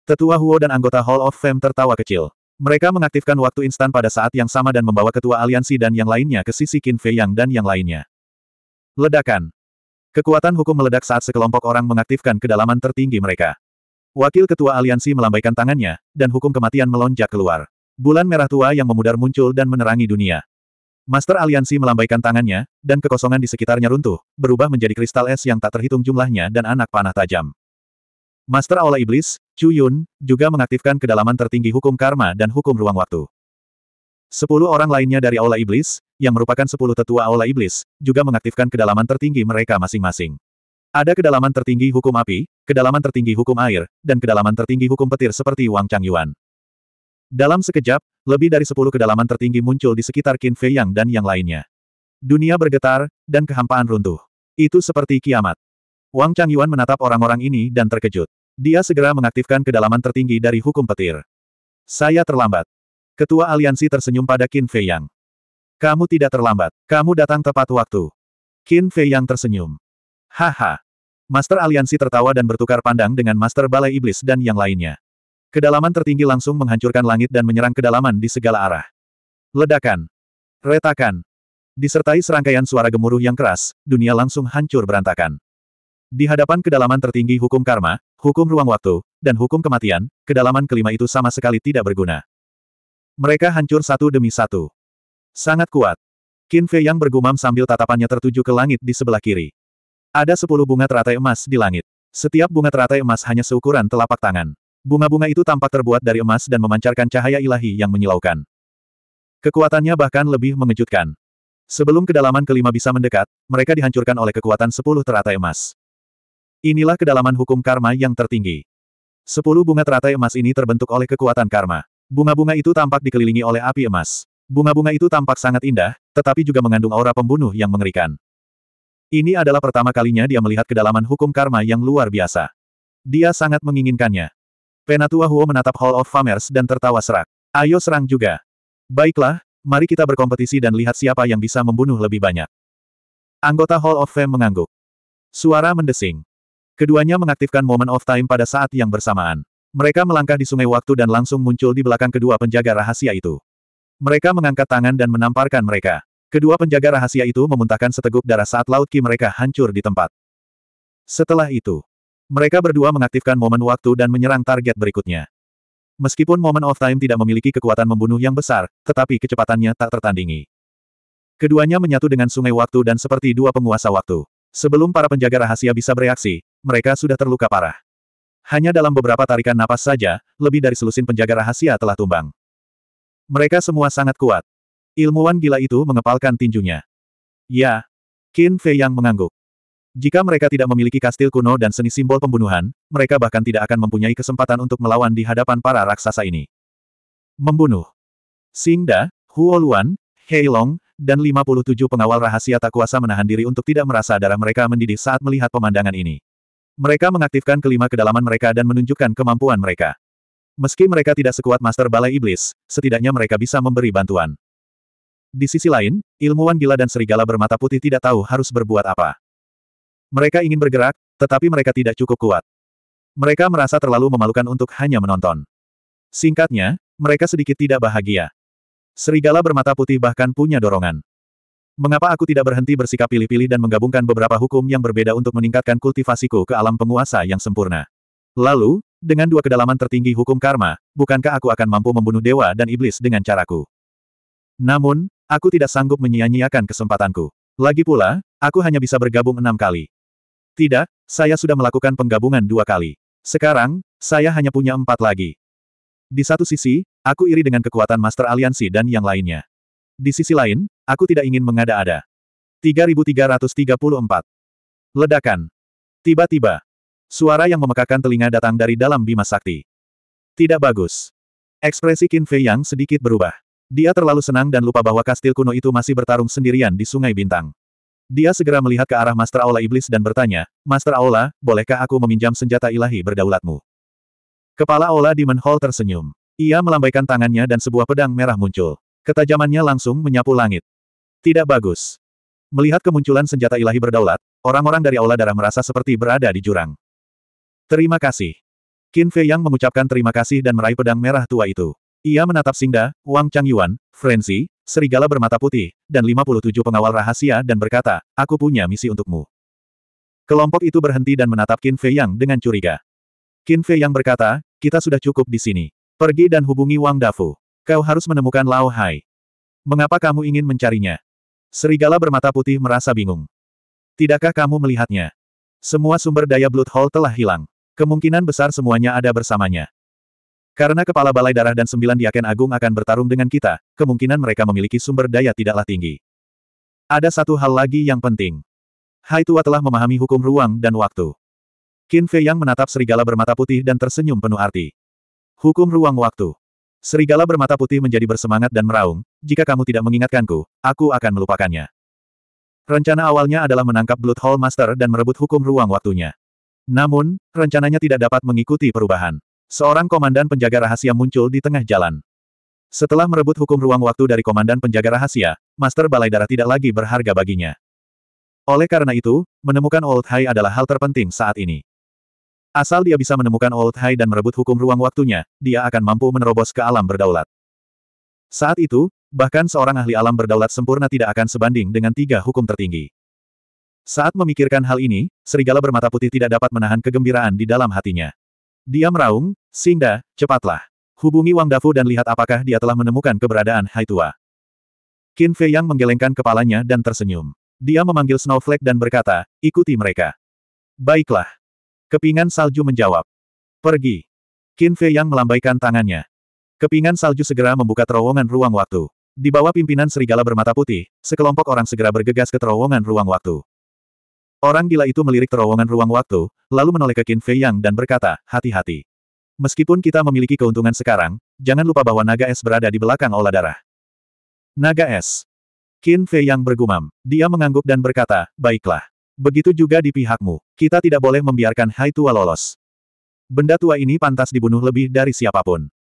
Tetua Huo dan anggota Hall of Fame tertawa kecil. Mereka mengaktifkan waktu instan pada saat yang sama dan membawa ketua aliansi dan yang lainnya ke sisi Qin Fei Yang dan yang lainnya. Ledakan. Kekuatan hukum meledak saat sekelompok orang mengaktifkan kedalaman tertinggi mereka. Wakil ketua aliansi melambaikan tangannya, dan hukum kematian melonjak keluar. Bulan merah tua yang memudar muncul dan menerangi dunia. Master aliansi melambaikan tangannya, dan kekosongan di sekitarnya runtuh, berubah menjadi kristal es yang tak terhitung jumlahnya dan anak panah tajam. Master Aula Iblis, Chu Yun, juga mengaktifkan kedalaman tertinggi hukum karma dan hukum ruang waktu. Sepuluh orang lainnya dari Aula Iblis, yang merupakan sepuluh tetua Aula Iblis, juga mengaktifkan kedalaman tertinggi mereka masing-masing. Ada kedalaman tertinggi hukum api, kedalaman tertinggi hukum air, dan kedalaman tertinggi hukum petir seperti Wang Chang Yuan. Dalam sekejap, lebih dari sepuluh kedalaman tertinggi muncul di sekitar Qin Fei Yang dan yang lainnya. Dunia bergetar, dan kehampaan runtuh. Itu seperti kiamat. Wang Changyuan menatap orang-orang ini dan terkejut. Dia segera mengaktifkan kedalaman tertinggi dari hukum petir. Saya terlambat. Ketua aliansi tersenyum pada Qin Fei Yang. Kamu tidak terlambat. Kamu datang tepat waktu. Qin Fei Yang tersenyum. Haha. Master aliansi tertawa dan bertukar pandang dengan Master Balai Iblis dan yang lainnya. Kedalaman tertinggi langsung menghancurkan langit dan menyerang kedalaman di segala arah. Ledakan. Retakan. Disertai serangkaian suara gemuruh yang keras, dunia langsung hancur berantakan. Di hadapan kedalaman tertinggi hukum karma, hukum ruang waktu, dan hukum kematian, kedalaman kelima itu sama sekali tidak berguna. Mereka hancur satu demi satu. Sangat kuat. Qin Fei yang bergumam sambil tatapannya tertuju ke langit di sebelah kiri. Ada sepuluh bunga teratai emas di langit. Setiap bunga teratai emas hanya seukuran telapak tangan. Bunga-bunga itu tampak terbuat dari emas dan memancarkan cahaya ilahi yang menyilaukan. Kekuatannya bahkan lebih mengejutkan. Sebelum kedalaman kelima bisa mendekat, mereka dihancurkan oleh kekuatan sepuluh teratai emas. Inilah kedalaman hukum karma yang tertinggi. Sepuluh bunga teratai emas ini terbentuk oleh kekuatan karma. Bunga-bunga itu tampak dikelilingi oleh api emas. Bunga-bunga itu tampak sangat indah, tetapi juga mengandung aura pembunuh yang mengerikan. Ini adalah pertama kalinya dia melihat kedalaman hukum karma yang luar biasa. Dia sangat menginginkannya. Penatua Huo menatap Hall of Famers dan tertawa serak. Ayo serang juga. Baiklah, mari kita berkompetisi dan lihat siapa yang bisa membunuh lebih banyak. Anggota Hall of Fame mengangguk. Suara mendesing. Keduanya mengaktifkan Moment of Time pada saat yang bersamaan. Mereka melangkah di sungai waktu dan langsung muncul di belakang kedua penjaga rahasia itu. Mereka mengangkat tangan dan menamparkan mereka. Kedua penjaga rahasia itu memuntahkan seteguk darah saat laut ki mereka hancur di tempat. Setelah itu, mereka berdua mengaktifkan momen waktu dan menyerang target berikutnya. Meskipun momen of Time tidak memiliki kekuatan membunuh yang besar, tetapi kecepatannya tak tertandingi. Keduanya menyatu dengan sungai waktu dan seperti dua penguasa waktu. Sebelum para penjaga rahasia bisa bereaksi, mereka sudah terluka parah. Hanya dalam beberapa tarikan napas saja, lebih dari selusin penjaga rahasia telah tumbang. Mereka semua sangat kuat. Ilmuwan gila itu mengepalkan tinjunya. Ya. Qin Fei yang mengangguk. Jika mereka tidak memiliki kastil kuno dan seni simbol pembunuhan, mereka bahkan tidak akan mempunyai kesempatan untuk melawan di hadapan para raksasa ini. Membunuh. Singda, Huoluan, Heilong, dan 57 pengawal rahasia tak kuasa menahan diri untuk tidak merasa darah mereka mendidih saat melihat pemandangan ini. Mereka mengaktifkan kelima kedalaman mereka dan menunjukkan kemampuan mereka. Meski mereka tidak sekuat Master Balai Iblis, setidaknya mereka bisa memberi bantuan. Di sisi lain, ilmuwan gila dan serigala bermata putih tidak tahu harus berbuat apa. Mereka ingin bergerak, tetapi mereka tidak cukup kuat. Mereka merasa terlalu memalukan untuk hanya menonton. Singkatnya, mereka sedikit tidak bahagia. Serigala bermata putih bahkan punya dorongan. Mengapa aku tidak berhenti bersikap pilih-pilih dan menggabungkan beberapa hukum yang berbeda untuk meningkatkan kultivasiku ke alam penguasa yang sempurna? Lalu, dengan dua kedalaman tertinggi hukum karma, bukankah aku akan mampu membunuh dewa dan iblis dengan caraku? Namun, aku tidak sanggup menyia-nyiakan kesempatanku. Lagi pula, aku hanya bisa bergabung enam kali. Tidak, saya sudah melakukan penggabungan dua kali. Sekarang, saya hanya punya empat lagi. Di satu sisi, aku iri dengan kekuatan Master Aliansi dan yang lainnya. Di sisi lain, Aku tidak ingin mengada-ada. 3334. Ledakan. Tiba-tiba. Suara yang memekakan telinga datang dari dalam Bima Sakti. Tidak bagus. Ekspresi Qin Fei yang sedikit berubah. Dia terlalu senang dan lupa bahwa kastil kuno itu masih bertarung sendirian di Sungai Bintang. Dia segera melihat ke arah Master Aula Iblis dan bertanya, Master Aula, bolehkah aku meminjam senjata ilahi berdaulatmu? Kepala Aula Demon Hall tersenyum. Ia melambaikan tangannya dan sebuah pedang merah muncul. Ketajamannya langsung menyapu langit. Tidak bagus. Melihat kemunculan senjata ilahi berdaulat, orang-orang dari Aula Darah merasa seperti berada di jurang. Terima kasih. Qin Fei Yang mengucapkan terima kasih dan meraih pedang merah tua itu. Ia menatap Singda, Wang Chang Yuan, Frenzy, serigala bermata putih, dan 57 pengawal rahasia dan berkata, aku punya misi untukmu. Kelompok itu berhenti dan menatap Qin Fei Yang dengan curiga. Qin Fei Yang berkata, kita sudah cukup di sini. Pergi dan hubungi Wang Dafu. Kau harus menemukan Lao Hai. Mengapa kamu ingin mencarinya? Serigala bermata putih merasa bingung. Tidakkah kamu melihatnya? Semua sumber daya Blood Hall telah hilang. Kemungkinan besar semuanya ada bersamanya. Karena kepala balai darah dan sembilan diaken agung akan bertarung dengan kita, kemungkinan mereka memiliki sumber daya tidaklah tinggi. Ada satu hal lagi yang penting. Hai Tua telah memahami hukum ruang dan waktu. Qin Fei yang menatap serigala bermata putih dan tersenyum penuh arti. Hukum ruang waktu. Serigala bermata putih menjadi bersemangat dan meraung, jika kamu tidak mengingatkanku, aku akan melupakannya. Rencana awalnya adalah menangkap Blood Hall Master dan merebut hukum ruang waktunya. Namun, rencananya tidak dapat mengikuti perubahan. Seorang komandan penjaga rahasia muncul di tengah jalan. Setelah merebut hukum ruang waktu dari komandan penjaga rahasia, Master Balai Darah tidak lagi berharga baginya. Oleh karena itu, menemukan Old High adalah hal terpenting saat ini. Asal dia bisa menemukan Old Hai dan merebut hukum ruang waktunya, dia akan mampu menerobos ke alam berdaulat. Saat itu, bahkan seorang ahli alam berdaulat sempurna tidak akan sebanding dengan tiga hukum tertinggi. Saat memikirkan hal ini, serigala bermata putih tidak dapat menahan kegembiraan di dalam hatinya. Dia meraung, Singda, cepatlah. Hubungi Wang Dafu dan lihat apakah dia telah menemukan keberadaan Hai Tua. Qin Fei Yang menggelengkan kepalanya dan tersenyum. Dia memanggil Snowflake dan berkata, ikuti mereka. Baiklah. Kepingan salju menjawab. Pergi. Qin Fei yang melambaikan tangannya. Kepingan salju segera membuka terowongan ruang waktu. Di bawah pimpinan serigala bermata putih, sekelompok orang segera bergegas ke terowongan ruang waktu. Orang gila itu melirik terowongan ruang waktu, lalu menoleh ke Qin Fei Yang dan berkata, hati-hati. Meskipun kita memiliki keuntungan sekarang, jangan lupa bahwa naga es berada di belakang olah darah. Naga es. Qin Fei Yang bergumam. Dia mengangguk dan berkata, baiklah. Begitu juga di pihakmu. Kita tidak boleh membiarkan Hai Tua lolos. Benda tua ini pantas dibunuh lebih dari siapapun.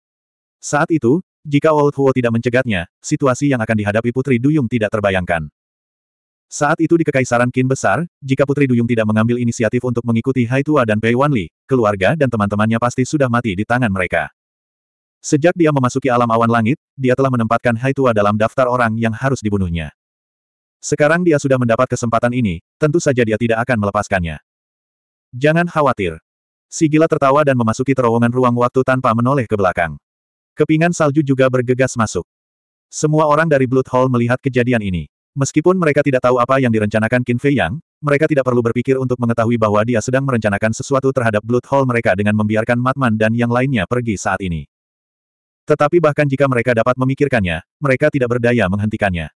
Saat itu, jika Old Huo tidak mencegatnya, situasi yang akan dihadapi Putri Duyung tidak terbayangkan. Saat itu di Kekaisaran Qin Besar, jika Putri Duyung tidak mengambil inisiatif untuk mengikuti Hai Tua dan Pei Wanli, keluarga dan teman-temannya pasti sudah mati di tangan mereka. Sejak dia memasuki alam awan langit, dia telah menempatkan Hai Tua dalam daftar orang yang harus dibunuhnya. Sekarang dia sudah mendapat kesempatan ini, tentu saja dia tidak akan melepaskannya. Jangan khawatir. Si gila tertawa dan memasuki terowongan ruang waktu tanpa menoleh ke belakang. Kepingan salju juga bergegas masuk. Semua orang dari Blood Hall melihat kejadian ini. Meskipun mereka tidak tahu apa yang direncanakan Qin Fei Yang, mereka tidak perlu berpikir untuk mengetahui bahwa dia sedang merencanakan sesuatu terhadap Blood Hall mereka dengan membiarkan Matman dan yang lainnya pergi saat ini. Tetapi bahkan jika mereka dapat memikirkannya, mereka tidak berdaya menghentikannya.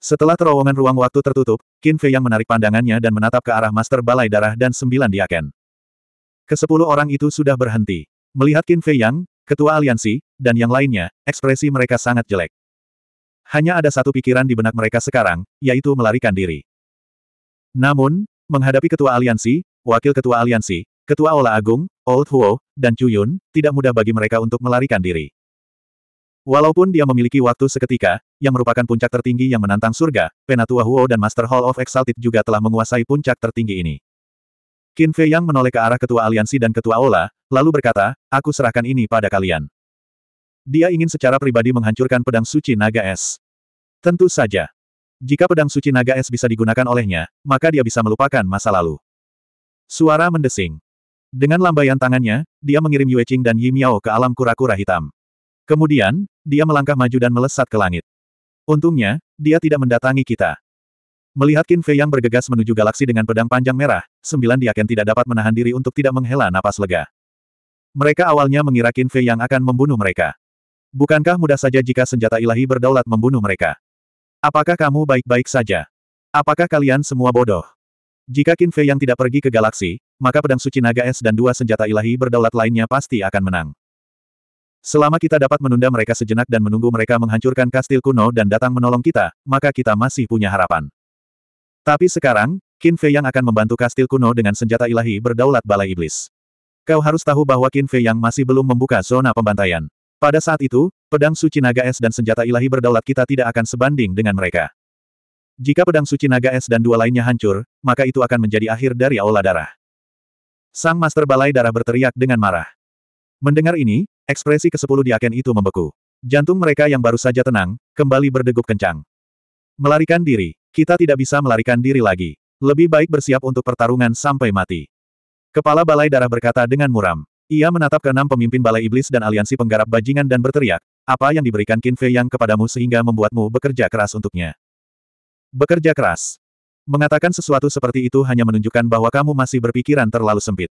Setelah terowongan ruang waktu tertutup, Qin Fei yang menarik pandangannya dan menatap ke arah Master Balai Darah dan sembilan diaken. Kesepuluh orang itu sudah berhenti. Melihat Qin Fei Yang, ketua aliansi, dan yang lainnya, ekspresi mereka sangat jelek. Hanya ada satu pikiran di benak mereka sekarang, yaitu melarikan diri. Namun, menghadapi ketua aliansi, wakil ketua aliansi, ketua Ola Agung, Old Huo, dan Chu Yun, tidak mudah bagi mereka untuk melarikan diri. Walaupun dia memiliki waktu seketika, yang merupakan puncak tertinggi yang menantang surga, Penatua Huo dan Master Hall of Exalted juga telah menguasai puncak tertinggi ini. Qin Fei Yang menoleh ke arah ketua aliansi dan ketua Ola, lalu berkata, aku serahkan ini pada kalian. Dia ingin secara pribadi menghancurkan pedang suci naga es. Tentu saja. Jika pedang suci naga es bisa digunakan olehnya, maka dia bisa melupakan masa lalu. Suara mendesing. Dengan lambaian tangannya, dia mengirim Yue Qing dan Yi Miao ke alam kura-kura hitam. Kemudian, dia melangkah maju dan melesat ke langit. Untungnya, dia tidak mendatangi kita. Melihat Qin Fei yang bergegas menuju galaksi dengan pedang panjang merah, sembilan diaken tidak dapat menahan diri untuk tidak menghela napas lega. Mereka awalnya mengira Qin Fei yang akan membunuh mereka. Bukankah mudah saja jika senjata ilahi berdaulat membunuh mereka? Apakah kamu baik-baik saja? Apakah kalian semua bodoh? Jika Qin Fei yang tidak pergi ke galaksi, maka pedang suci naga es dan dua senjata ilahi berdaulat lainnya pasti akan menang. Selama kita dapat menunda mereka sejenak dan menunggu mereka menghancurkan kastil kuno dan datang menolong kita, maka kita masih punya harapan. Tapi sekarang, Qin Fei Yang akan membantu kastil kuno dengan senjata ilahi berdaulat balai iblis. Kau harus tahu bahwa Qin Fei Yang masih belum membuka zona pembantaian. Pada saat itu, pedang suci naga es dan senjata ilahi berdaulat kita tidak akan sebanding dengan mereka. Jika pedang suci naga es dan dua lainnya hancur, maka itu akan menjadi akhir dari aula darah. Sang Master Balai Darah berteriak dengan marah. Mendengar ini, Ekspresi ke di diaken itu membeku. Jantung mereka yang baru saja tenang, kembali berdegup kencang. Melarikan diri. Kita tidak bisa melarikan diri lagi. Lebih baik bersiap untuk pertarungan sampai mati. Kepala Balai Darah berkata dengan muram. Ia menatap keenam pemimpin Balai Iblis dan aliansi penggarap bajingan dan berteriak, apa yang diberikan Qin Fei Yang kepadamu sehingga membuatmu bekerja keras untuknya. Bekerja keras. Mengatakan sesuatu seperti itu hanya menunjukkan bahwa kamu masih berpikiran terlalu sempit.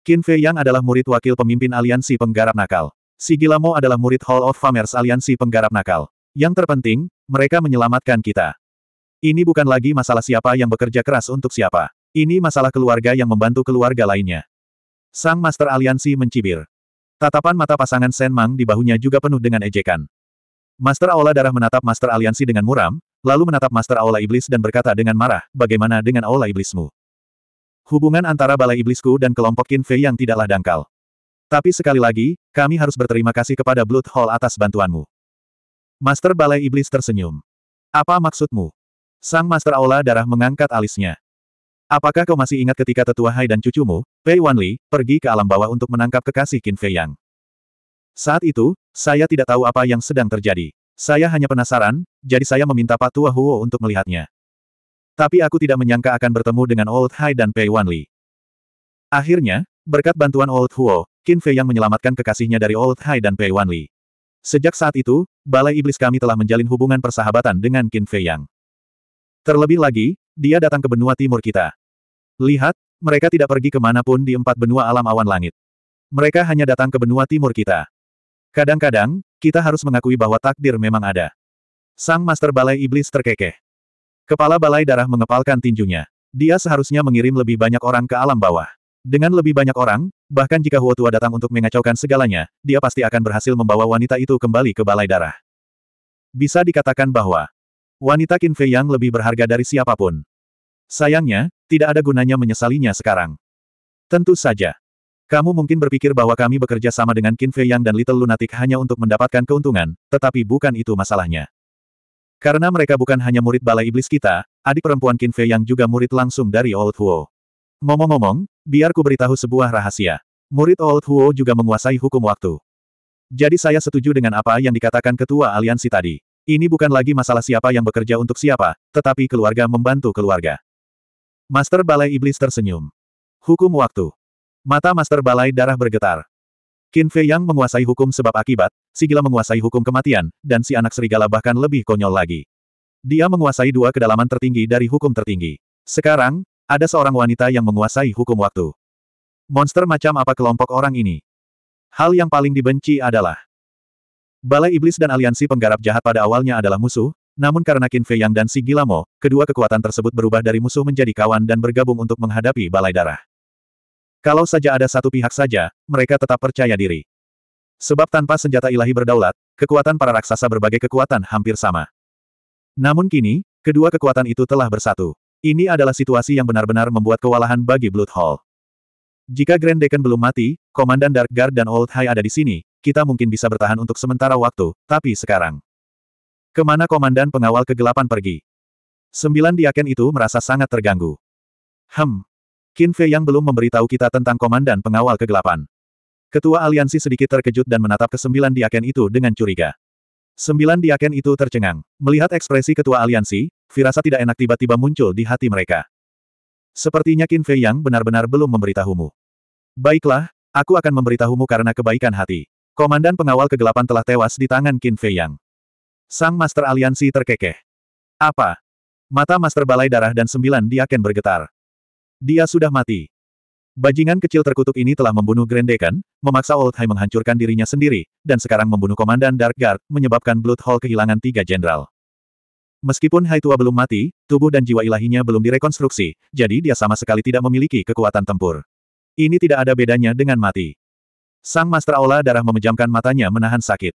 Qin Fei Yang adalah murid wakil pemimpin aliansi penggarap nakal. Si Gilamo adalah murid Hall of Famers aliansi penggarap nakal. Yang terpenting, mereka menyelamatkan kita. Ini bukan lagi masalah siapa yang bekerja keras untuk siapa. Ini masalah keluarga yang membantu keluarga lainnya. Sang Master Aliansi mencibir. Tatapan mata pasangan Sen Mang di bahunya juga penuh dengan ejekan. Master Aula Darah menatap Master Aliansi dengan muram, lalu menatap Master Aula Iblis dan berkata dengan marah, bagaimana dengan Aula Iblismu? Hubungan antara Balai Iblisku dan kelompok Qin Fei yang tidaklah dangkal. Tapi sekali lagi, kami harus berterima kasih kepada Blood Hall atas bantuanmu. Master Balai Iblis tersenyum. Apa maksudmu? Sang Master Aula Darah mengangkat alisnya. Apakah kau masih ingat ketika tetua Hai dan cucumu, Pei Wanli, pergi ke alam bawah untuk menangkap kekasih Qin Fei Yang? Saat itu, saya tidak tahu apa yang sedang terjadi. Saya hanya penasaran, jadi saya meminta Pak Tua Huo untuk melihatnya. Tapi aku tidak menyangka akan bertemu dengan Old Hai dan Pei Wanli. Akhirnya, berkat bantuan Old Huo, Qin Fei yang menyelamatkan kekasihnya dari Old Hai dan Pei Wanli. Sejak saat itu, Balai Iblis kami telah menjalin hubungan persahabatan dengan Qin Fei Yang. Terlebih lagi, dia datang ke benua timur kita. Lihat, mereka tidak pergi kemanapun di empat benua alam awan langit. Mereka hanya datang ke benua timur kita. Kadang-kadang, kita harus mengakui bahwa takdir memang ada. Sang Master Balai Iblis terkekeh. Kepala Balai Darah mengepalkan tinjunya. Dia seharusnya mengirim lebih banyak orang ke alam bawah. Dengan lebih banyak orang, bahkan jika Huo Tua datang untuk mengacaukan segalanya, dia pasti akan berhasil membawa wanita itu kembali ke Balai Darah. Bisa dikatakan bahwa wanita Qin Fei yang lebih berharga dari siapapun. Sayangnya, tidak ada gunanya menyesalinya sekarang. Tentu saja. Kamu mungkin berpikir bahwa kami bekerja sama dengan Qin Fei Yang dan Little Lunatic hanya untuk mendapatkan keuntungan, tetapi bukan itu masalahnya. Karena mereka bukan hanya murid balai iblis kita, adik perempuan Qin Fei yang juga murid langsung dari Old Huo. Ngomong-ngomong, biarku beritahu sebuah rahasia. Murid Old Huo juga menguasai hukum waktu. Jadi saya setuju dengan apa yang dikatakan ketua aliansi tadi. Ini bukan lagi masalah siapa yang bekerja untuk siapa, tetapi keluarga membantu keluarga. Master Balai Iblis tersenyum. Hukum waktu. Mata Master Balai darah bergetar. Qin Fei Yang menguasai hukum sebab akibat, si gila menguasai hukum kematian, dan si anak serigala bahkan lebih konyol lagi. Dia menguasai dua kedalaman tertinggi dari hukum tertinggi. Sekarang, ada seorang wanita yang menguasai hukum waktu. Monster macam apa kelompok orang ini? Hal yang paling dibenci adalah Balai Iblis dan aliansi penggarap jahat pada awalnya adalah musuh, namun karena Qin Fei Yang dan si Gilamo, kedua kekuatan tersebut berubah dari musuh menjadi kawan dan bergabung untuk menghadapi Balai Darah. Kalau saja ada satu pihak saja, mereka tetap percaya diri. Sebab tanpa senjata ilahi berdaulat, kekuatan para raksasa berbagai kekuatan hampir sama. Namun kini, kedua kekuatan itu telah bersatu. Ini adalah situasi yang benar-benar membuat kewalahan bagi Blood Hall. Jika Grand Deacon belum mati, Komandan Dark Guard dan Old High ada di sini, kita mungkin bisa bertahan untuk sementara waktu, tapi sekarang. Kemana Komandan Pengawal Kegelapan pergi? Sembilan diaken itu merasa sangat terganggu. Hem, Qin Fei yang belum memberitahu kita tentang komandan pengawal kegelapan. Ketua aliansi sedikit terkejut dan menatap kesembilan diaken itu dengan curiga. Sembilan diaken itu tercengang. Melihat ekspresi ketua aliansi, firasa tidak enak tiba-tiba muncul di hati mereka. Sepertinya Qin Fei yang benar-benar belum memberitahumu. Baiklah, aku akan memberitahumu karena kebaikan hati. Komandan pengawal kegelapan telah tewas di tangan Qin Fei Yang. Sang Master Aliansi terkekeh. Apa? Mata Master Balai Darah dan Sembilan Diaken bergetar. Dia sudah mati. Bajingan kecil terkutuk ini telah membunuh Grendekan, memaksa Old High menghancurkan dirinya sendiri, dan sekarang membunuh Komandan Dark Guard, menyebabkan Blood Hall kehilangan tiga jenderal. Meskipun Hai Tua belum mati, tubuh dan jiwa ilahinya belum direkonstruksi, jadi dia sama sekali tidak memiliki kekuatan tempur. Ini tidak ada bedanya dengan mati. Sang Master Aula Darah memejamkan matanya menahan sakit.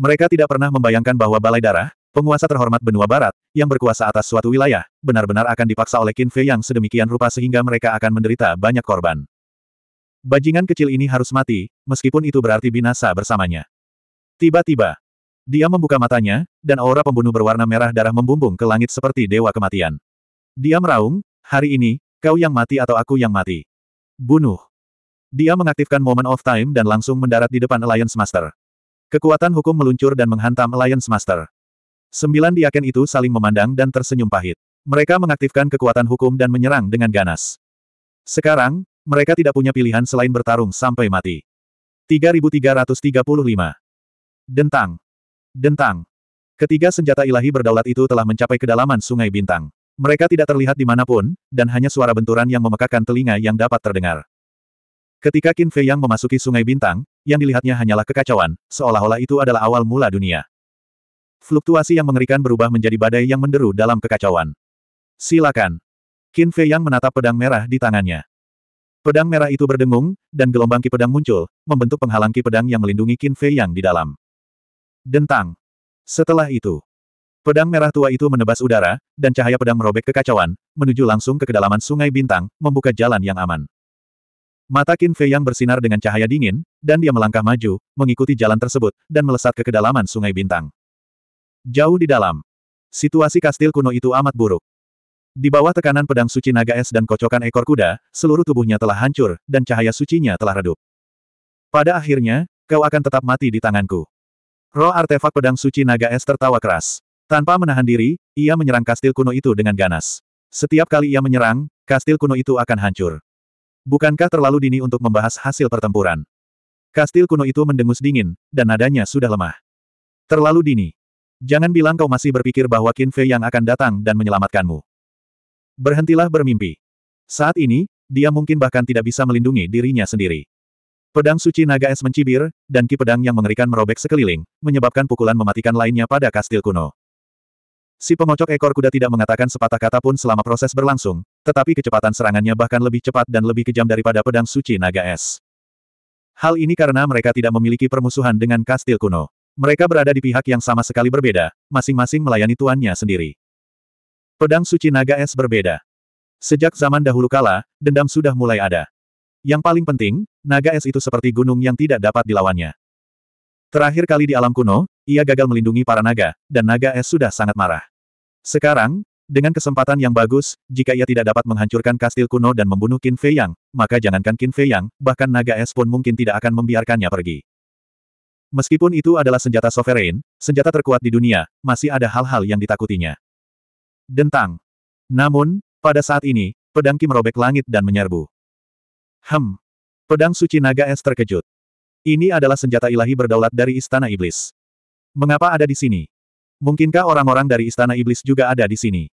Mereka tidak pernah membayangkan bahwa Balai Darah, penguasa terhormat benua barat, yang berkuasa atas suatu wilayah, benar-benar akan dipaksa oleh Qin Fei yang sedemikian rupa sehingga mereka akan menderita banyak korban. Bajingan kecil ini harus mati, meskipun itu berarti binasa bersamanya. Tiba-tiba, dia membuka matanya, dan aura pembunuh berwarna merah darah membumbung ke langit seperti dewa kematian. Dia meraung, hari ini, kau yang mati atau aku yang mati. Bunuh. Dia mengaktifkan Moment of Time dan langsung mendarat di depan Alliance Master. Kekuatan hukum meluncur dan menghantam Alliance Master. Sembilan diaken itu saling memandang dan tersenyum pahit. Mereka mengaktifkan kekuatan hukum dan menyerang dengan ganas. Sekarang, mereka tidak punya pilihan selain bertarung sampai mati. 3335. Dentang. Dentang. Ketiga senjata ilahi berdaulat itu telah mencapai kedalaman Sungai Bintang. Mereka tidak terlihat di dimanapun, dan hanya suara benturan yang memekakan telinga yang dapat terdengar. Ketika Qin Fei Yang memasuki Sungai Bintang, yang dilihatnya hanyalah kekacauan, seolah-olah itu adalah awal mula dunia. Fluktuasi yang mengerikan berubah menjadi badai yang menderu dalam kekacauan. Silakan. Qin Fei yang menatap pedang merah di tangannya. Pedang merah itu berdengung, dan gelombang ki pedang muncul, membentuk penghalang ki pedang yang melindungi Qin Fei yang di dalam. Dentang. Setelah itu, pedang merah tua itu menebas udara, dan cahaya pedang merobek kekacauan, menuju langsung ke kedalaman sungai bintang, membuka jalan yang aman. Mata Qin Fei yang bersinar dengan cahaya dingin, dan dia melangkah maju, mengikuti jalan tersebut, dan melesat ke kedalaman sungai bintang. Jauh di dalam. Situasi kastil kuno itu amat buruk. Di bawah tekanan pedang suci naga es dan kocokan ekor kuda, seluruh tubuhnya telah hancur, dan cahaya sucinya telah redup. Pada akhirnya, kau akan tetap mati di tanganku. Roh artefak pedang suci naga es tertawa keras. Tanpa menahan diri, ia menyerang kastil kuno itu dengan ganas. Setiap kali ia menyerang, kastil kuno itu akan hancur. Bukankah terlalu dini untuk membahas hasil pertempuran? Kastil kuno itu mendengus dingin, dan nadanya sudah lemah. Terlalu dini. Jangan bilang kau masih berpikir bahwa Qin Fei yang akan datang dan menyelamatkanmu. Berhentilah bermimpi. Saat ini, dia mungkin bahkan tidak bisa melindungi dirinya sendiri. Pedang suci naga es mencibir, dan ki pedang yang mengerikan merobek sekeliling, menyebabkan pukulan mematikan lainnya pada kastil kuno. Si pengocok ekor kuda tidak mengatakan sepatah kata pun selama proses berlangsung, tetapi kecepatan serangannya bahkan lebih cepat dan lebih kejam daripada pedang suci naga es. Hal ini karena mereka tidak memiliki permusuhan dengan kastil kuno. Mereka berada di pihak yang sama sekali berbeda, masing-masing melayani tuannya sendiri. Pedang suci naga es berbeda. Sejak zaman dahulu kala, dendam sudah mulai ada. Yang paling penting, naga es itu seperti gunung yang tidak dapat dilawannya. Terakhir kali di alam kuno, ia gagal melindungi para naga, dan naga es sudah sangat marah. Sekarang, dengan kesempatan yang bagus, jika ia tidak dapat menghancurkan kastil kuno dan membunuh Qin Fei Yang, maka jangankan Qin Fei Yang, bahkan naga es pun mungkin tidak akan membiarkannya pergi. Meskipun itu adalah senjata sovereign, senjata terkuat di dunia, masih ada hal-hal yang ditakutinya. Dentang. Namun, pada saat ini, pedang Kim merobek langit dan menyerbu. Hem. Pedang suci naga es terkejut. Ini adalah senjata ilahi berdaulat dari Istana Iblis. Mengapa ada di sini? Mungkinkah orang-orang dari Istana Iblis juga ada di sini?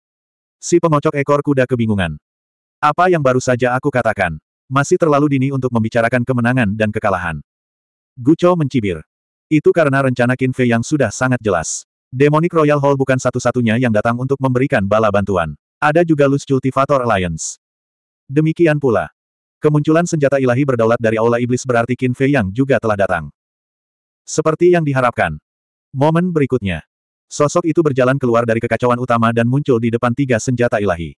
Si pengocok ekor kuda kebingungan. Apa yang baru saja aku katakan? Masih terlalu dini untuk membicarakan kemenangan dan kekalahan. Gucho mencibir. Itu karena rencana Qin Fei yang sudah sangat jelas. Demonic Royal Hall bukan satu-satunya yang datang untuk memberikan bala bantuan. Ada juga Luz Cultivator Alliance. Demikian pula. Kemunculan senjata ilahi berdaulat dari Aula Iblis berarti Qin Fei yang juga telah datang. Seperti yang diharapkan. Momen berikutnya. Sosok itu berjalan keluar dari kekacauan utama dan muncul di depan tiga senjata ilahi.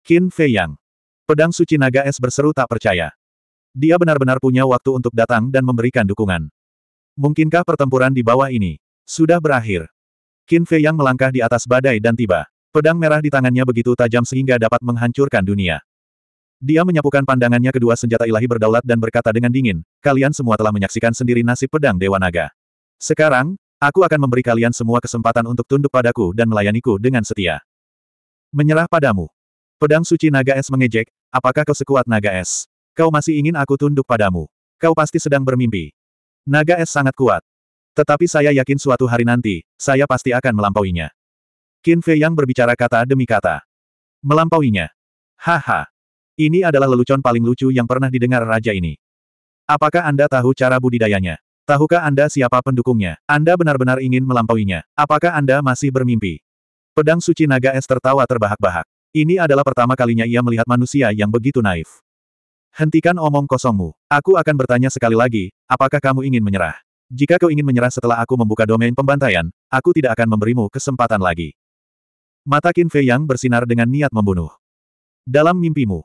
Qin Fei Yang. Pedang suci naga es berseru tak percaya. Dia benar-benar punya waktu untuk datang dan memberikan dukungan. Mungkinkah pertempuran di bawah ini sudah berakhir? Qin Fei yang melangkah di atas badai dan tiba. Pedang merah di tangannya begitu tajam sehingga dapat menghancurkan dunia. Dia menyapukan pandangannya kedua senjata ilahi berdaulat dan berkata dengan dingin, kalian semua telah menyaksikan sendiri nasib pedang Dewa Naga. Sekarang, aku akan memberi kalian semua kesempatan untuk tunduk padaku dan melayaniku dengan setia. Menyerah padamu. Pedang suci naga es mengejek, apakah kau sekuat naga es? Kau masih ingin aku tunduk padamu? Kau pasti sedang bermimpi. Naga es sangat kuat. Tetapi saya yakin suatu hari nanti, saya pasti akan melampauinya. Qin Fei yang berbicara kata demi kata. Melampauinya. Haha. Ini adalah lelucon paling lucu yang pernah didengar raja ini. Apakah Anda tahu cara budidayanya? Tahukah Anda siapa pendukungnya? Anda benar-benar ingin melampauinya. Apakah Anda masih bermimpi? Pedang suci naga es tertawa terbahak-bahak. Ini adalah pertama kalinya ia melihat manusia yang begitu naif. Hentikan omong kosongmu. Aku akan bertanya sekali lagi, apakah kamu ingin menyerah? Jika kau ingin menyerah setelah aku membuka domain pembantaian, aku tidak akan memberimu kesempatan lagi. Mata Qin Fei Yang bersinar dengan niat membunuh. Dalam mimpimu,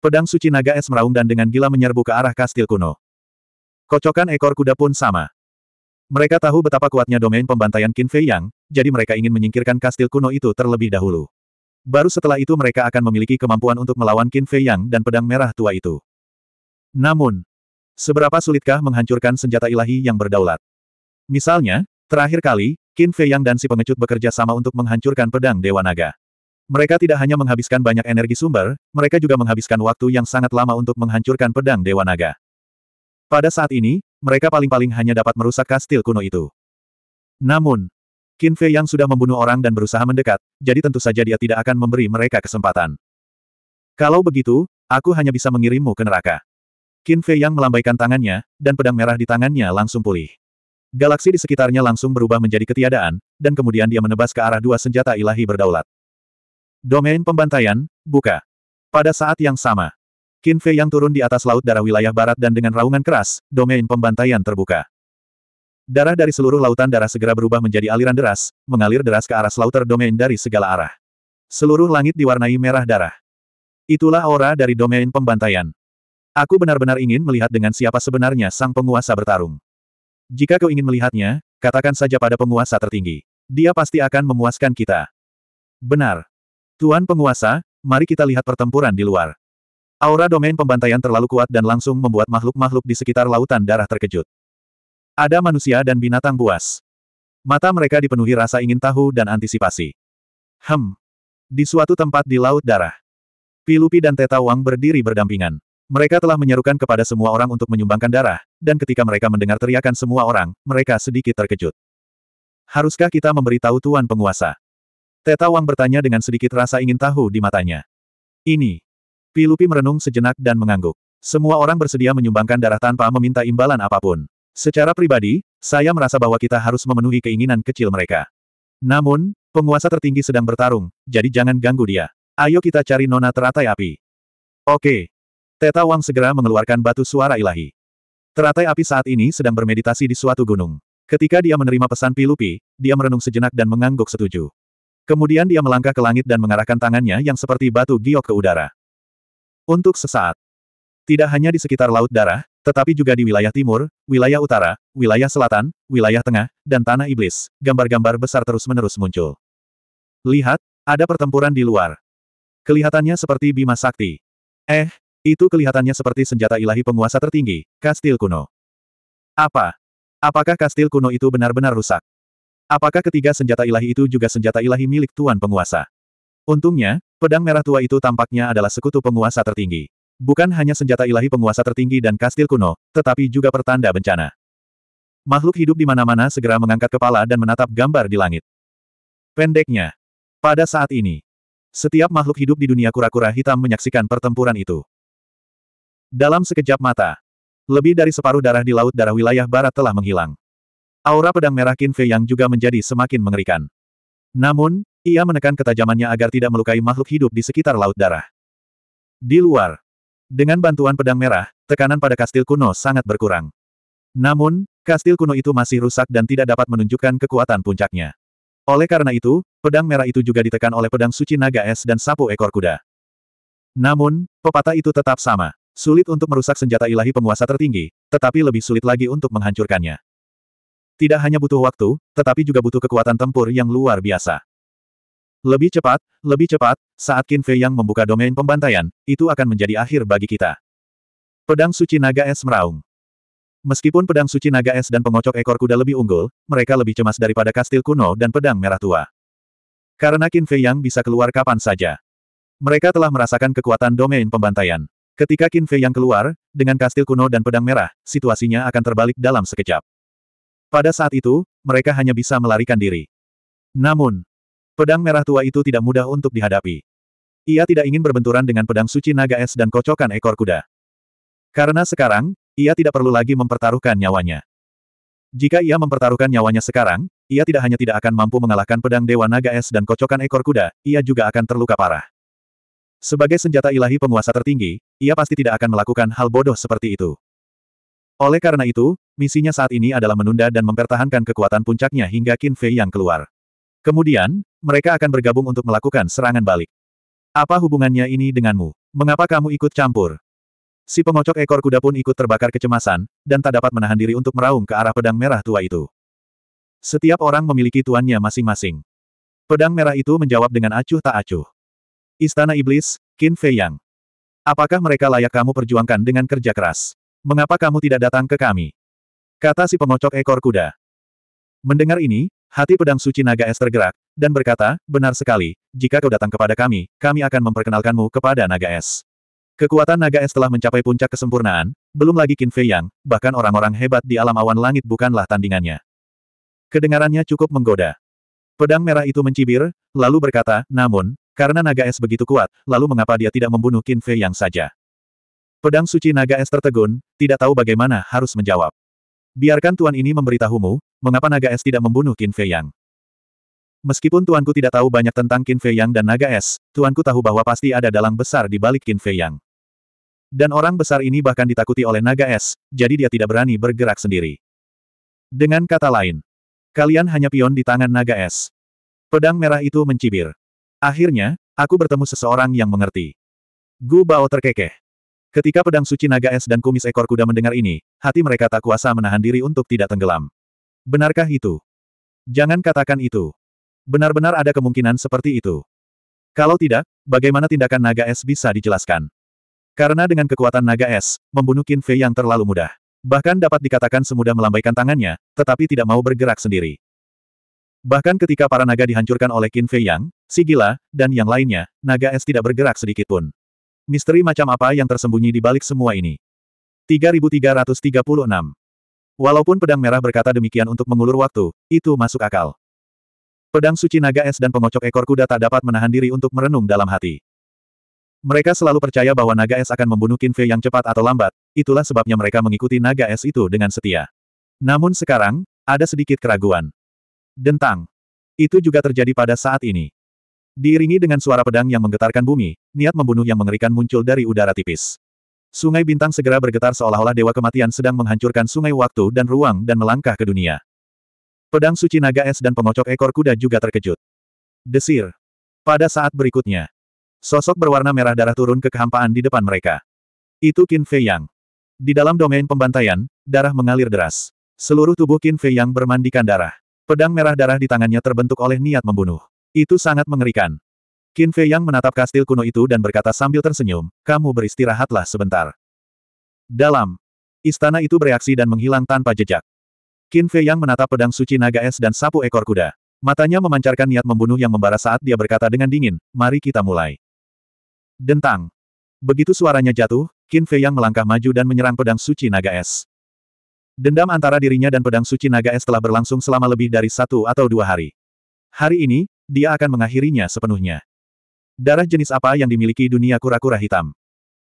pedang suci naga es meraung dan dengan gila menyerbu ke arah kastil kuno. Kocokan ekor kuda pun sama. Mereka tahu betapa kuatnya domain pembantaian Qin Fei Yang, jadi mereka ingin menyingkirkan kastil kuno itu terlebih dahulu. Baru setelah itu mereka akan memiliki kemampuan untuk melawan Qin Fei Yang dan pedang merah tua itu. Namun, seberapa sulitkah menghancurkan senjata ilahi yang berdaulat? Misalnya, terakhir kali, Qin Fei Yang dan si pengecut bekerja sama untuk menghancurkan pedang Dewa Naga. Mereka tidak hanya menghabiskan banyak energi sumber, mereka juga menghabiskan waktu yang sangat lama untuk menghancurkan pedang Dewa Naga. Pada saat ini, mereka paling-paling hanya dapat merusak kastil kuno itu. Namun, Qin Fei yang sudah membunuh orang dan berusaha mendekat, jadi tentu saja dia tidak akan memberi mereka kesempatan. Kalau begitu, aku hanya bisa mengirimmu ke neraka. Qin Fei yang melambaikan tangannya, dan pedang merah di tangannya langsung pulih. Galaksi di sekitarnya langsung berubah menjadi ketiadaan, dan kemudian dia menebas ke arah dua senjata ilahi berdaulat. Domain pembantaian, buka. Pada saat yang sama, Qin Fei yang turun di atas laut darah wilayah barat dan dengan raungan keras, domain pembantaian terbuka. Darah dari seluruh lautan darah segera berubah menjadi aliran deras, mengalir deras ke arah Slaughter Domain dari segala arah. Seluruh langit diwarnai merah darah. Itulah aura dari domain pembantaian. Aku benar-benar ingin melihat dengan siapa sebenarnya sang penguasa bertarung. Jika kau ingin melihatnya, katakan saja pada penguasa tertinggi. Dia pasti akan memuaskan kita. Benar. Tuan penguasa, mari kita lihat pertempuran di luar. Aura domain pembantaian terlalu kuat dan langsung membuat makhluk-makhluk di sekitar lautan darah terkejut. Ada manusia dan binatang buas. Mata mereka dipenuhi rasa ingin tahu dan antisipasi. Hem. Di suatu tempat di Laut Darah. Pilupi dan Teta Wang berdiri berdampingan. Mereka telah menyerukan kepada semua orang untuk menyumbangkan darah, dan ketika mereka mendengar teriakan semua orang, mereka sedikit terkejut. Haruskah kita memberitahu Tuan Penguasa? Teta Wang bertanya dengan sedikit rasa ingin tahu di matanya. Ini. Pilupi merenung sejenak dan mengangguk. Semua orang bersedia menyumbangkan darah tanpa meminta imbalan apapun. Secara pribadi, saya merasa bahwa kita harus memenuhi keinginan kecil mereka. Namun, penguasa tertinggi sedang bertarung, jadi jangan ganggu dia. Ayo kita cari nona teratai api. Oke. Teta Wang segera mengeluarkan batu suara ilahi. Teratai api saat ini sedang bermeditasi di suatu gunung. Ketika dia menerima pesan Pilupi, dia merenung sejenak dan mengangguk setuju. Kemudian dia melangkah ke langit dan mengarahkan tangannya yang seperti batu giok ke udara. Untuk sesaat. Tidak hanya di sekitar Laut Darah, tetapi juga di wilayah timur, wilayah utara, wilayah selatan, wilayah tengah, dan tanah iblis, gambar-gambar besar terus-menerus muncul. Lihat, ada pertempuran di luar. Kelihatannya seperti Bima Sakti. Eh, itu kelihatannya seperti senjata ilahi penguasa tertinggi, kastil kuno. Apa? Apakah kastil kuno itu benar-benar rusak? Apakah ketiga senjata ilahi itu juga senjata ilahi milik Tuan Penguasa? Untungnya, pedang merah tua itu tampaknya adalah sekutu penguasa tertinggi. Bukan hanya senjata ilahi penguasa tertinggi dan kastil kuno, tetapi juga pertanda bencana. Makhluk hidup di mana-mana segera mengangkat kepala dan menatap gambar di langit. Pendeknya, pada saat ini, setiap makhluk hidup di dunia kura-kura hitam menyaksikan pertempuran itu. Dalam sekejap mata, lebih dari separuh darah di laut darah wilayah barat telah menghilang. Aura pedang merah Kinfe yang juga menjadi semakin mengerikan. Namun, ia menekan ketajamannya agar tidak melukai makhluk hidup di sekitar laut darah. Di luar, dengan bantuan pedang merah, tekanan pada kastil kuno sangat berkurang. Namun, kastil kuno itu masih rusak dan tidak dapat menunjukkan kekuatan puncaknya. Oleh karena itu, pedang merah itu juga ditekan oleh pedang suci naga es dan sapu ekor kuda. Namun, pepatah itu tetap sama. Sulit untuk merusak senjata ilahi penguasa tertinggi, tetapi lebih sulit lagi untuk menghancurkannya. Tidak hanya butuh waktu, tetapi juga butuh kekuatan tempur yang luar biasa. Lebih cepat, lebih cepat, saat Qin Fei yang membuka domain pembantaian, itu akan menjadi akhir bagi kita. Pedang Suci Naga Es meraung. Meskipun pedang suci naga es dan pengocok ekor kuda lebih unggul, mereka lebih cemas daripada kastil kuno dan pedang merah tua. Karena Qin Fei Yang bisa keluar kapan saja. Mereka telah merasakan kekuatan domain pembantaian. Ketika Qin Fei Yang keluar, dengan kastil kuno dan pedang merah, situasinya akan terbalik dalam sekejap. Pada saat itu, mereka hanya bisa melarikan diri. Namun, Pedang merah tua itu tidak mudah untuk dihadapi. Ia tidak ingin berbenturan dengan pedang suci naga es dan kocokan ekor kuda. Karena sekarang, ia tidak perlu lagi mempertaruhkan nyawanya. Jika ia mempertaruhkan nyawanya sekarang, ia tidak hanya tidak akan mampu mengalahkan pedang dewa naga es dan kocokan ekor kuda, ia juga akan terluka parah. Sebagai senjata ilahi penguasa tertinggi, ia pasti tidak akan melakukan hal bodoh seperti itu. Oleh karena itu, misinya saat ini adalah menunda dan mempertahankan kekuatan puncaknya hingga Qin Fei yang keluar. Kemudian, mereka akan bergabung untuk melakukan serangan balik. Apa hubungannya ini denganmu? Mengapa kamu ikut campur? Si pengocok ekor kuda pun ikut terbakar kecemasan, dan tak dapat menahan diri untuk meraung ke arah pedang merah tua itu. Setiap orang memiliki tuannya masing-masing. Pedang merah itu menjawab dengan acuh tak acuh. Istana Iblis, Qin Fei Yang. Apakah mereka layak kamu perjuangkan dengan kerja keras? Mengapa kamu tidak datang ke kami? Kata si pengocok ekor kuda. Mendengar ini, Hati pedang suci naga es tergerak, dan berkata, benar sekali, jika kau datang kepada kami, kami akan memperkenalkanmu kepada naga es. Kekuatan naga es telah mencapai puncak kesempurnaan, belum lagi Qin Fei Yang, bahkan orang-orang hebat di alam awan langit bukanlah tandingannya. Kedengarannya cukup menggoda. Pedang merah itu mencibir, lalu berkata, namun, karena naga es begitu kuat, lalu mengapa dia tidak membunuh Qin Fei Yang saja? Pedang suci naga es tertegun, tidak tahu bagaimana harus menjawab. Biarkan tuan ini memberitahumu, mengapa naga es tidak membunuh Qin Fei Yang? Meskipun tuanku tidak tahu banyak tentang Qin Fei Yang dan naga es, tuanku tahu bahwa pasti ada dalang besar di balik Qin Fei Yang. Dan orang besar ini bahkan ditakuti oleh naga es, jadi dia tidak berani bergerak sendiri. Dengan kata lain, kalian hanya pion di tangan naga es. Pedang merah itu mencibir. Akhirnya, aku bertemu seseorang yang mengerti. Gu Bao terkekeh. Ketika pedang suci naga es dan kumis ekor kuda mendengar ini, hati mereka tak kuasa menahan diri untuk tidak tenggelam. Benarkah itu? Jangan katakan itu. Benar-benar ada kemungkinan seperti itu. Kalau tidak, bagaimana tindakan naga es bisa dijelaskan? Karena dengan kekuatan naga es, membunuh Qin Fei yang terlalu mudah. Bahkan dapat dikatakan semudah melambaikan tangannya, tetapi tidak mau bergerak sendiri. Bahkan ketika para naga dihancurkan oleh Qin Fei Yang, si dan yang lainnya, naga es tidak bergerak sedikit pun. Misteri macam apa yang tersembunyi di balik semua ini? 3336 Walaupun pedang merah berkata demikian untuk mengulur waktu, itu masuk akal. Pedang suci naga es dan pengocok ekor kuda tak dapat menahan diri untuk merenung dalam hati. Mereka selalu percaya bahwa naga es akan membunuh Kinfe yang cepat atau lambat, itulah sebabnya mereka mengikuti naga es itu dengan setia. Namun sekarang, ada sedikit keraguan. Dentang. Itu juga terjadi pada saat ini. Diiringi dengan suara pedang yang menggetarkan bumi, niat membunuh yang mengerikan muncul dari udara tipis. Sungai bintang segera bergetar seolah-olah dewa kematian sedang menghancurkan sungai waktu dan ruang dan melangkah ke dunia. Pedang suci naga es dan pengocok ekor kuda juga terkejut. Desir. Pada saat berikutnya, sosok berwarna merah darah turun ke kehampaan di depan mereka. Itu Qin Fei Yang. Di dalam domain pembantaian, darah mengalir deras. Seluruh tubuh Qin Fei Yang bermandikan darah. Pedang merah darah di tangannya terbentuk oleh niat membunuh. Itu sangat mengerikan. Qin Fei Yang menatap kastil kuno itu dan berkata sambil tersenyum, kamu beristirahatlah sebentar. Dalam. Istana itu bereaksi dan menghilang tanpa jejak. Qin Fei Yang menatap pedang suci naga es dan sapu ekor kuda. Matanya memancarkan niat membunuh yang membara saat dia berkata dengan dingin, mari kita mulai. Dentang. Begitu suaranya jatuh, Qin Fei Yang melangkah maju dan menyerang pedang suci naga es. Dendam antara dirinya dan pedang suci naga es telah berlangsung selama lebih dari satu atau dua hari. Hari ini, dia akan mengakhirinya sepenuhnya. Darah jenis apa yang dimiliki dunia kura-kura hitam?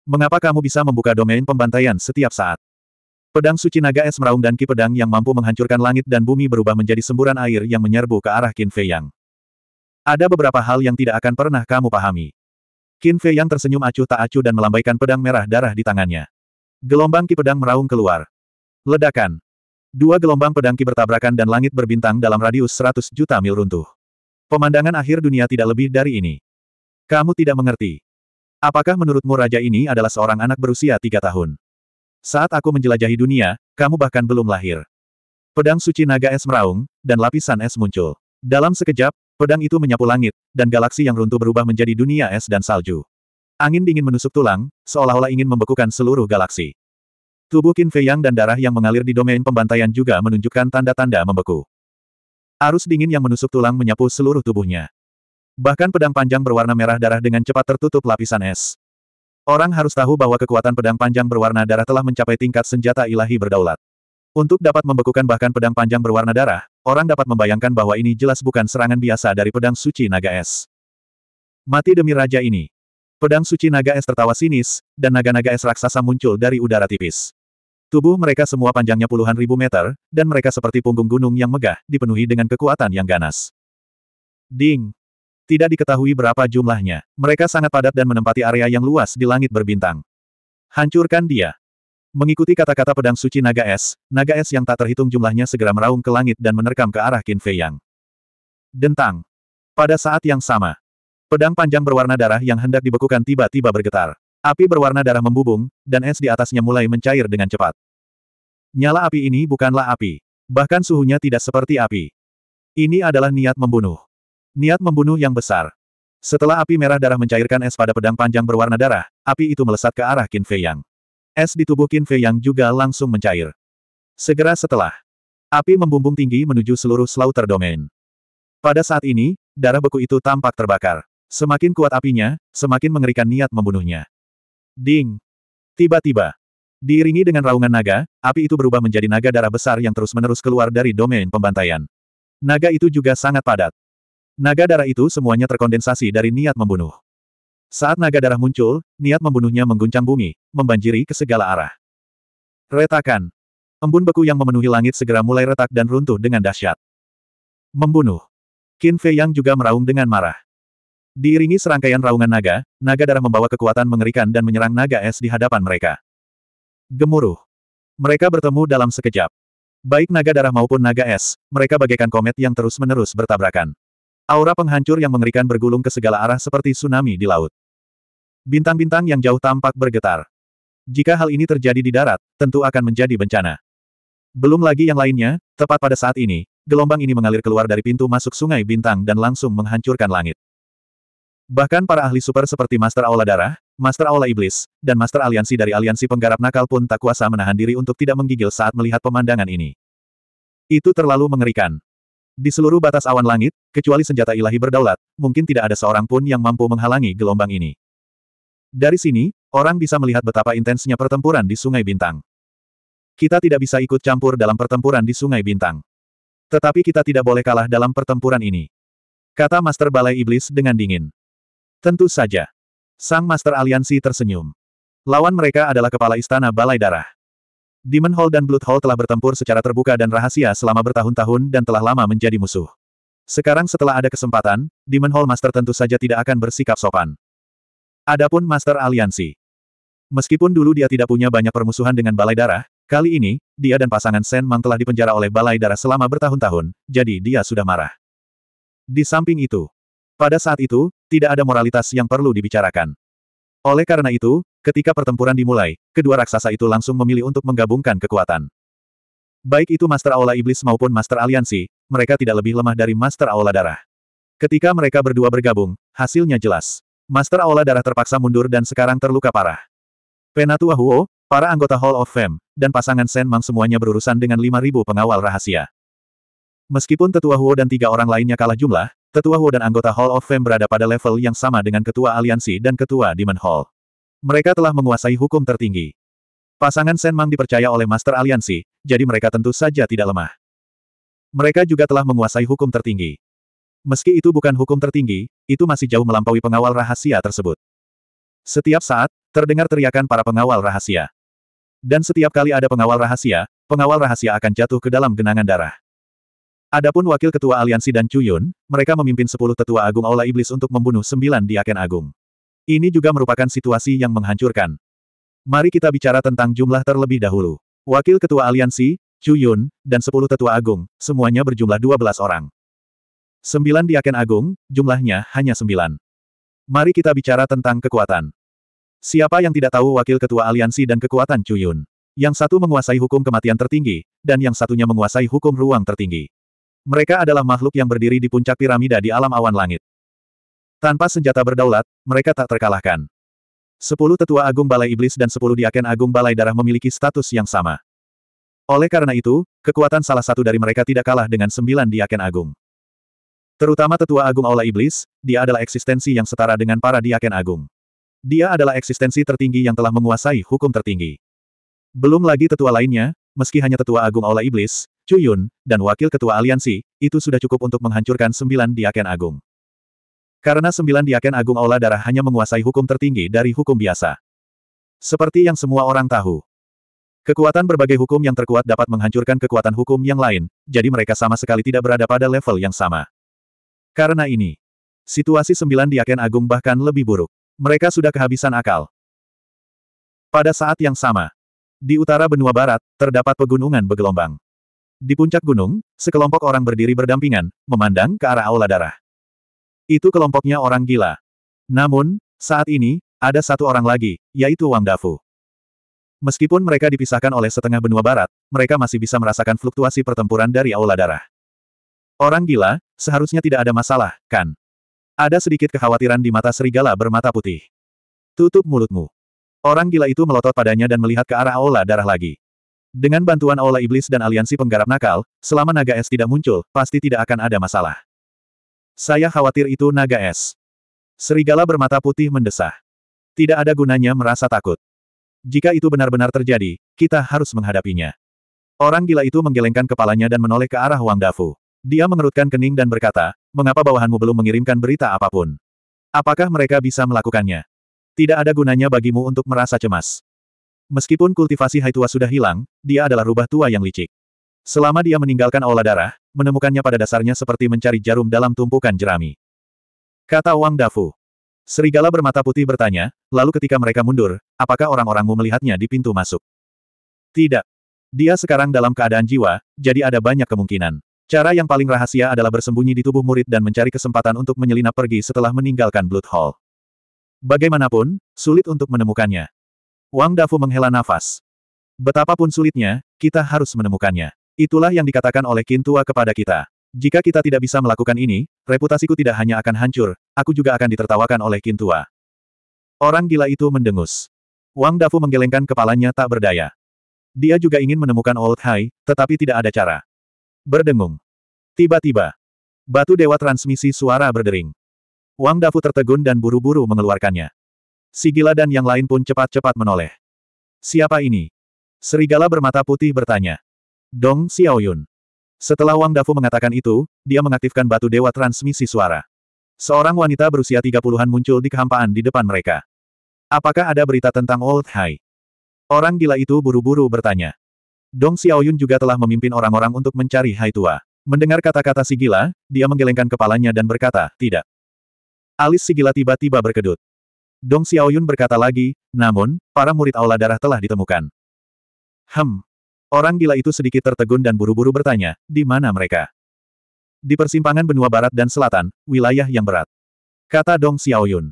Mengapa kamu bisa membuka domain pembantaian setiap saat? Pedang suci naga es meraung dan ki pedang yang mampu menghancurkan langit dan bumi berubah menjadi semburan air yang menyerbu ke arah Qin Fei Yang. Ada beberapa hal yang tidak akan pernah kamu pahami. Qin Fei Yang tersenyum acuh tak acuh dan melambaikan pedang merah darah di tangannya. Gelombang ki pedang meraung keluar. Ledakan. Dua gelombang pedang ki bertabrakan dan langit berbintang dalam radius 100 juta mil runtuh. Pemandangan akhir dunia tidak lebih dari ini. Kamu tidak mengerti. Apakah menurutmu raja ini adalah seorang anak berusia tiga tahun? Saat aku menjelajahi dunia, kamu bahkan belum lahir. Pedang suci naga es meraung, dan lapisan es muncul. Dalam sekejap, pedang itu menyapu langit, dan galaksi yang runtuh berubah menjadi dunia es dan salju. Angin dingin menusuk tulang, seolah-olah ingin membekukan seluruh galaksi. Tubuh Qin Fei Yang dan darah yang mengalir di domain pembantaian juga menunjukkan tanda-tanda membeku. Arus dingin yang menusuk tulang menyapu seluruh tubuhnya. Bahkan pedang panjang berwarna merah darah dengan cepat tertutup lapisan es. Orang harus tahu bahwa kekuatan pedang panjang berwarna darah telah mencapai tingkat senjata ilahi berdaulat. Untuk dapat membekukan bahkan pedang panjang berwarna darah, orang dapat membayangkan bahwa ini jelas bukan serangan biasa dari pedang suci naga es. Mati demi raja ini. Pedang suci naga es tertawa sinis, dan naga-naga es raksasa muncul dari udara tipis. Tubuh mereka semua panjangnya puluhan ribu meter, dan mereka seperti punggung gunung yang megah, dipenuhi dengan kekuatan yang ganas. Ding! Tidak diketahui berapa jumlahnya. Mereka sangat padat dan menempati area yang luas di langit berbintang. Hancurkan dia. Mengikuti kata-kata pedang suci naga es, naga es yang tak terhitung jumlahnya segera meraung ke langit dan menerkam ke arah Qin Fei Yang. Dentang. Pada saat yang sama, pedang panjang berwarna darah yang hendak dibekukan tiba-tiba bergetar. Api berwarna darah membubung, dan es di atasnya mulai mencair dengan cepat. Nyala api ini bukanlah api. Bahkan suhunya tidak seperti api. Ini adalah niat membunuh. Niat membunuh yang besar. Setelah api merah darah mencairkan es pada pedang panjang berwarna darah, api itu melesat ke arah Qin Fei Yang. Es di tubuh Qin Fei Yang juga langsung mencair. Segera setelah, api membumbung tinggi menuju seluruh slaughter domain. Pada saat ini, darah beku itu tampak terbakar. Semakin kuat apinya, semakin mengerikan niat membunuhnya. Ding! Tiba-tiba, diiringi dengan raungan naga, api itu berubah menjadi naga darah besar yang terus-menerus keluar dari domain pembantaian. Naga itu juga sangat padat. Naga darah itu semuanya terkondensasi dari niat membunuh. Saat naga darah muncul, niat membunuhnya mengguncang bumi, membanjiri ke segala arah. Retakan. Embun beku yang memenuhi langit segera mulai retak dan runtuh dengan dahsyat. Membunuh. Qin Fei Yang juga meraung dengan marah. Diiringi serangkaian raungan naga, naga darah membawa kekuatan mengerikan dan menyerang naga es di hadapan mereka. Gemuruh. Mereka bertemu dalam sekejap. Baik naga darah maupun naga es, mereka bagaikan komet yang terus-menerus bertabrakan. Aura penghancur yang mengerikan bergulung ke segala arah seperti tsunami di laut. Bintang-bintang yang jauh tampak bergetar. Jika hal ini terjadi di darat, tentu akan menjadi bencana. Belum lagi yang lainnya, tepat pada saat ini, gelombang ini mengalir keluar dari pintu masuk sungai bintang dan langsung menghancurkan langit. Bahkan para ahli super seperti Master Aula Darah, Master Aula Iblis, dan Master Aliansi dari Aliansi Penggarap Nakal pun tak kuasa menahan diri untuk tidak menggigil saat melihat pemandangan ini. Itu terlalu mengerikan. Di seluruh batas awan langit, kecuali senjata ilahi berdaulat, mungkin tidak ada seorang pun yang mampu menghalangi gelombang ini. Dari sini, orang bisa melihat betapa intensnya pertempuran di Sungai Bintang. Kita tidak bisa ikut campur dalam pertempuran di Sungai Bintang. Tetapi kita tidak boleh kalah dalam pertempuran ini. Kata Master Balai Iblis dengan dingin. Tentu saja. Sang Master Aliansi tersenyum. Lawan mereka adalah Kepala Istana Balai Darah. Demon Hall dan Blood Hall telah bertempur secara terbuka dan rahasia selama bertahun-tahun dan telah lama menjadi musuh. Sekarang setelah ada kesempatan, Demon Hall Master tentu saja tidak akan bersikap sopan. Adapun Master Aliansi. Meskipun dulu dia tidak punya banyak permusuhan dengan Balai Darah, kali ini, dia dan pasangan Sen Mang telah dipenjara oleh Balai Darah selama bertahun-tahun, jadi dia sudah marah. Di samping itu, pada saat itu, tidak ada moralitas yang perlu dibicarakan. Oleh karena itu, ketika pertempuran dimulai, kedua raksasa itu langsung memilih untuk menggabungkan kekuatan. Baik itu Master Aula Iblis maupun Master Aliansi, mereka tidak lebih lemah dari Master Aula Darah. Ketika mereka berdua bergabung, hasilnya jelas. Master Aula Darah terpaksa mundur dan sekarang terluka parah. Penatua Huo, para anggota Hall of Fame, dan pasangan Shen Mang semuanya berurusan dengan 5.000 pengawal rahasia. Meskipun Tetua Huo dan tiga orang lainnya kalah jumlah, Tetua Wu dan anggota Hall of Fame berada pada level yang sama dengan Ketua Aliansi dan Ketua Demon Hall. Mereka telah menguasai hukum tertinggi. Pasangan Sen Mang dipercaya oleh Master Aliansi, jadi mereka tentu saja tidak lemah. Mereka juga telah menguasai hukum tertinggi. Meski itu bukan hukum tertinggi, itu masih jauh melampaui pengawal rahasia tersebut. Setiap saat, terdengar teriakan para pengawal rahasia. Dan setiap kali ada pengawal rahasia, pengawal rahasia akan jatuh ke dalam genangan darah. Adapun wakil ketua aliansi dan Chuyun, mereka memimpin sepuluh tetua agung Aula Iblis untuk membunuh sembilan diaken agung. Ini juga merupakan situasi yang menghancurkan. Mari kita bicara tentang jumlah terlebih dahulu. Wakil ketua aliansi, Chuyun, dan sepuluh tetua agung, semuanya berjumlah dua belas orang. Sembilan diaken agung, jumlahnya hanya sembilan. Mari kita bicara tentang kekuatan. Siapa yang tidak tahu wakil ketua aliansi dan kekuatan Chuyun? Yang satu menguasai hukum kematian tertinggi, dan yang satunya menguasai hukum ruang tertinggi. Mereka adalah makhluk yang berdiri di puncak piramida di alam awan langit. Tanpa senjata berdaulat, mereka tak terkalahkan. Sepuluh tetua agung balai iblis dan sepuluh diaken agung balai darah memiliki status yang sama. Oleh karena itu, kekuatan salah satu dari mereka tidak kalah dengan sembilan diaken agung. Terutama tetua agung aula iblis, dia adalah eksistensi yang setara dengan para diaken agung. Dia adalah eksistensi tertinggi yang telah menguasai hukum tertinggi. Belum lagi tetua lainnya, meski hanya tetua agung aula iblis, Chu Yun, dan Wakil Ketua Aliansi, itu sudah cukup untuk menghancurkan sembilan diaken agung. Karena sembilan diaken agung aula darah hanya menguasai hukum tertinggi dari hukum biasa. Seperti yang semua orang tahu. Kekuatan berbagai hukum yang terkuat dapat menghancurkan kekuatan hukum yang lain, jadi mereka sama sekali tidak berada pada level yang sama. Karena ini, situasi sembilan diaken agung bahkan lebih buruk. Mereka sudah kehabisan akal. Pada saat yang sama, di utara benua barat, terdapat pegunungan bergelombang. Di puncak gunung, sekelompok orang berdiri berdampingan, memandang ke arah aula darah. Itu kelompoknya orang gila. Namun, saat ini, ada satu orang lagi, yaitu Wang Dafu. Meskipun mereka dipisahkan oleh setengah benua barat, mereka masih bisa merasakan fluktuasi pertempuran dari aula darah. Orang gila, seharusnya tidak ada masalah, kan? Ada sedikit kekhawatiran di mata serigala bermata putih. Tutup mulutmu. Orang gila itu melotot padanya dan melihat ke arah aula darah lagi. Dengan bantuan Aula Iblis dan aliansi penggarap nakal, selama naga es tidak muncul, pasti tidak akan ada masalah. Saya khawatir itu naga es. Serigala bermata putih mendesah. Tidak ada gunanya merasa takut. Jika itu benar-benar terjadi, kita harus menghadapinya. Orang gila itu menggelengkan kepalanya dan menoleh ke arah Wang Dafu. Dia mengerutkan kening dan berkata, mengapa bawahanmu belum mengirimkan berita apapun? Apakah mereka bisa melakukannya? Tidak ada gunanya bagimu untuk merasa cemas. Meskipun kultivasi Haitua sudah hilang, dia adalah rubah tua yang licik. Selama dia meninggalkan aula darah, menemukannya pada dasarnya seperti mencari jarum dalam tumpukan jerami. Kata Wang Dafu. Serigala bermata putih bertanya, lalu ketika mereka mundur, apakah orang-orangmu melihatnya di pintu masuk? Tidak. Dia sekarang dalam keadaan jiwa, jadi ada banyak kemungkinan. Cara yang paling rahasia adalah bersembunyi di tubuh murid dan mencari kesempatan untuk menyelinap pergi setelah meninggalkan Blood Hall. Bagaimanapun, sulit untuk menemukannya. Wang Dafu menghela nafas. Betapapun sulitnya, kita harus menemukannya. Itulah yang dikatakan oleh Kintua kepada kita. Jika kita tidak bisa melakukan ini, reputasiku tidak hanya akan hancur, aku juga akan ditertawakan oleh Kintua. Orang gila itu mendengus. Wang Dafu menggelengkan kepalanya tak berdaya. Dia juga ingin menemukan Old Hai, tetapi tidak ada cara. Berdengung. Tiba-tiba. Batu dewa transmisi suara berdering. Wang Dafu tertegun dan buru-buru mengeluarkannya. Sigila dan yang lain pun cepat-cepat menoleh. Siapa ini? Serigala bermata putih bertanya. Dong Xiaoyun. Setelah Wang Dafu mengatakan itu, dia mengaktifkan batu dewa transmisi suara. Seorang wanita berusia tiga puluhan muncul di kehampaan di depan mereka. Apakah ada berita tentang Old Hai? Orang gila itu buru-buru bertanya. Dong Xiaoyun juga telah memimpin orang-orang untuk mencari Hai Tua. Mendengar kata-kata Sigila, dia menggelengkan kepalanya dan berkata, tidak. Alis Sigila tiba-tiba berkedut. Dong Xiaoyun berkata lagi, namun, para murid aula darah telah ditemukan. Hem. Orang gila itu sedikit tertegun dan buru-buru bertanya, di mana mereka? Di persimpangan benua barat dan selatan, wilayah yang berat. Kata Dong Xiaoyun.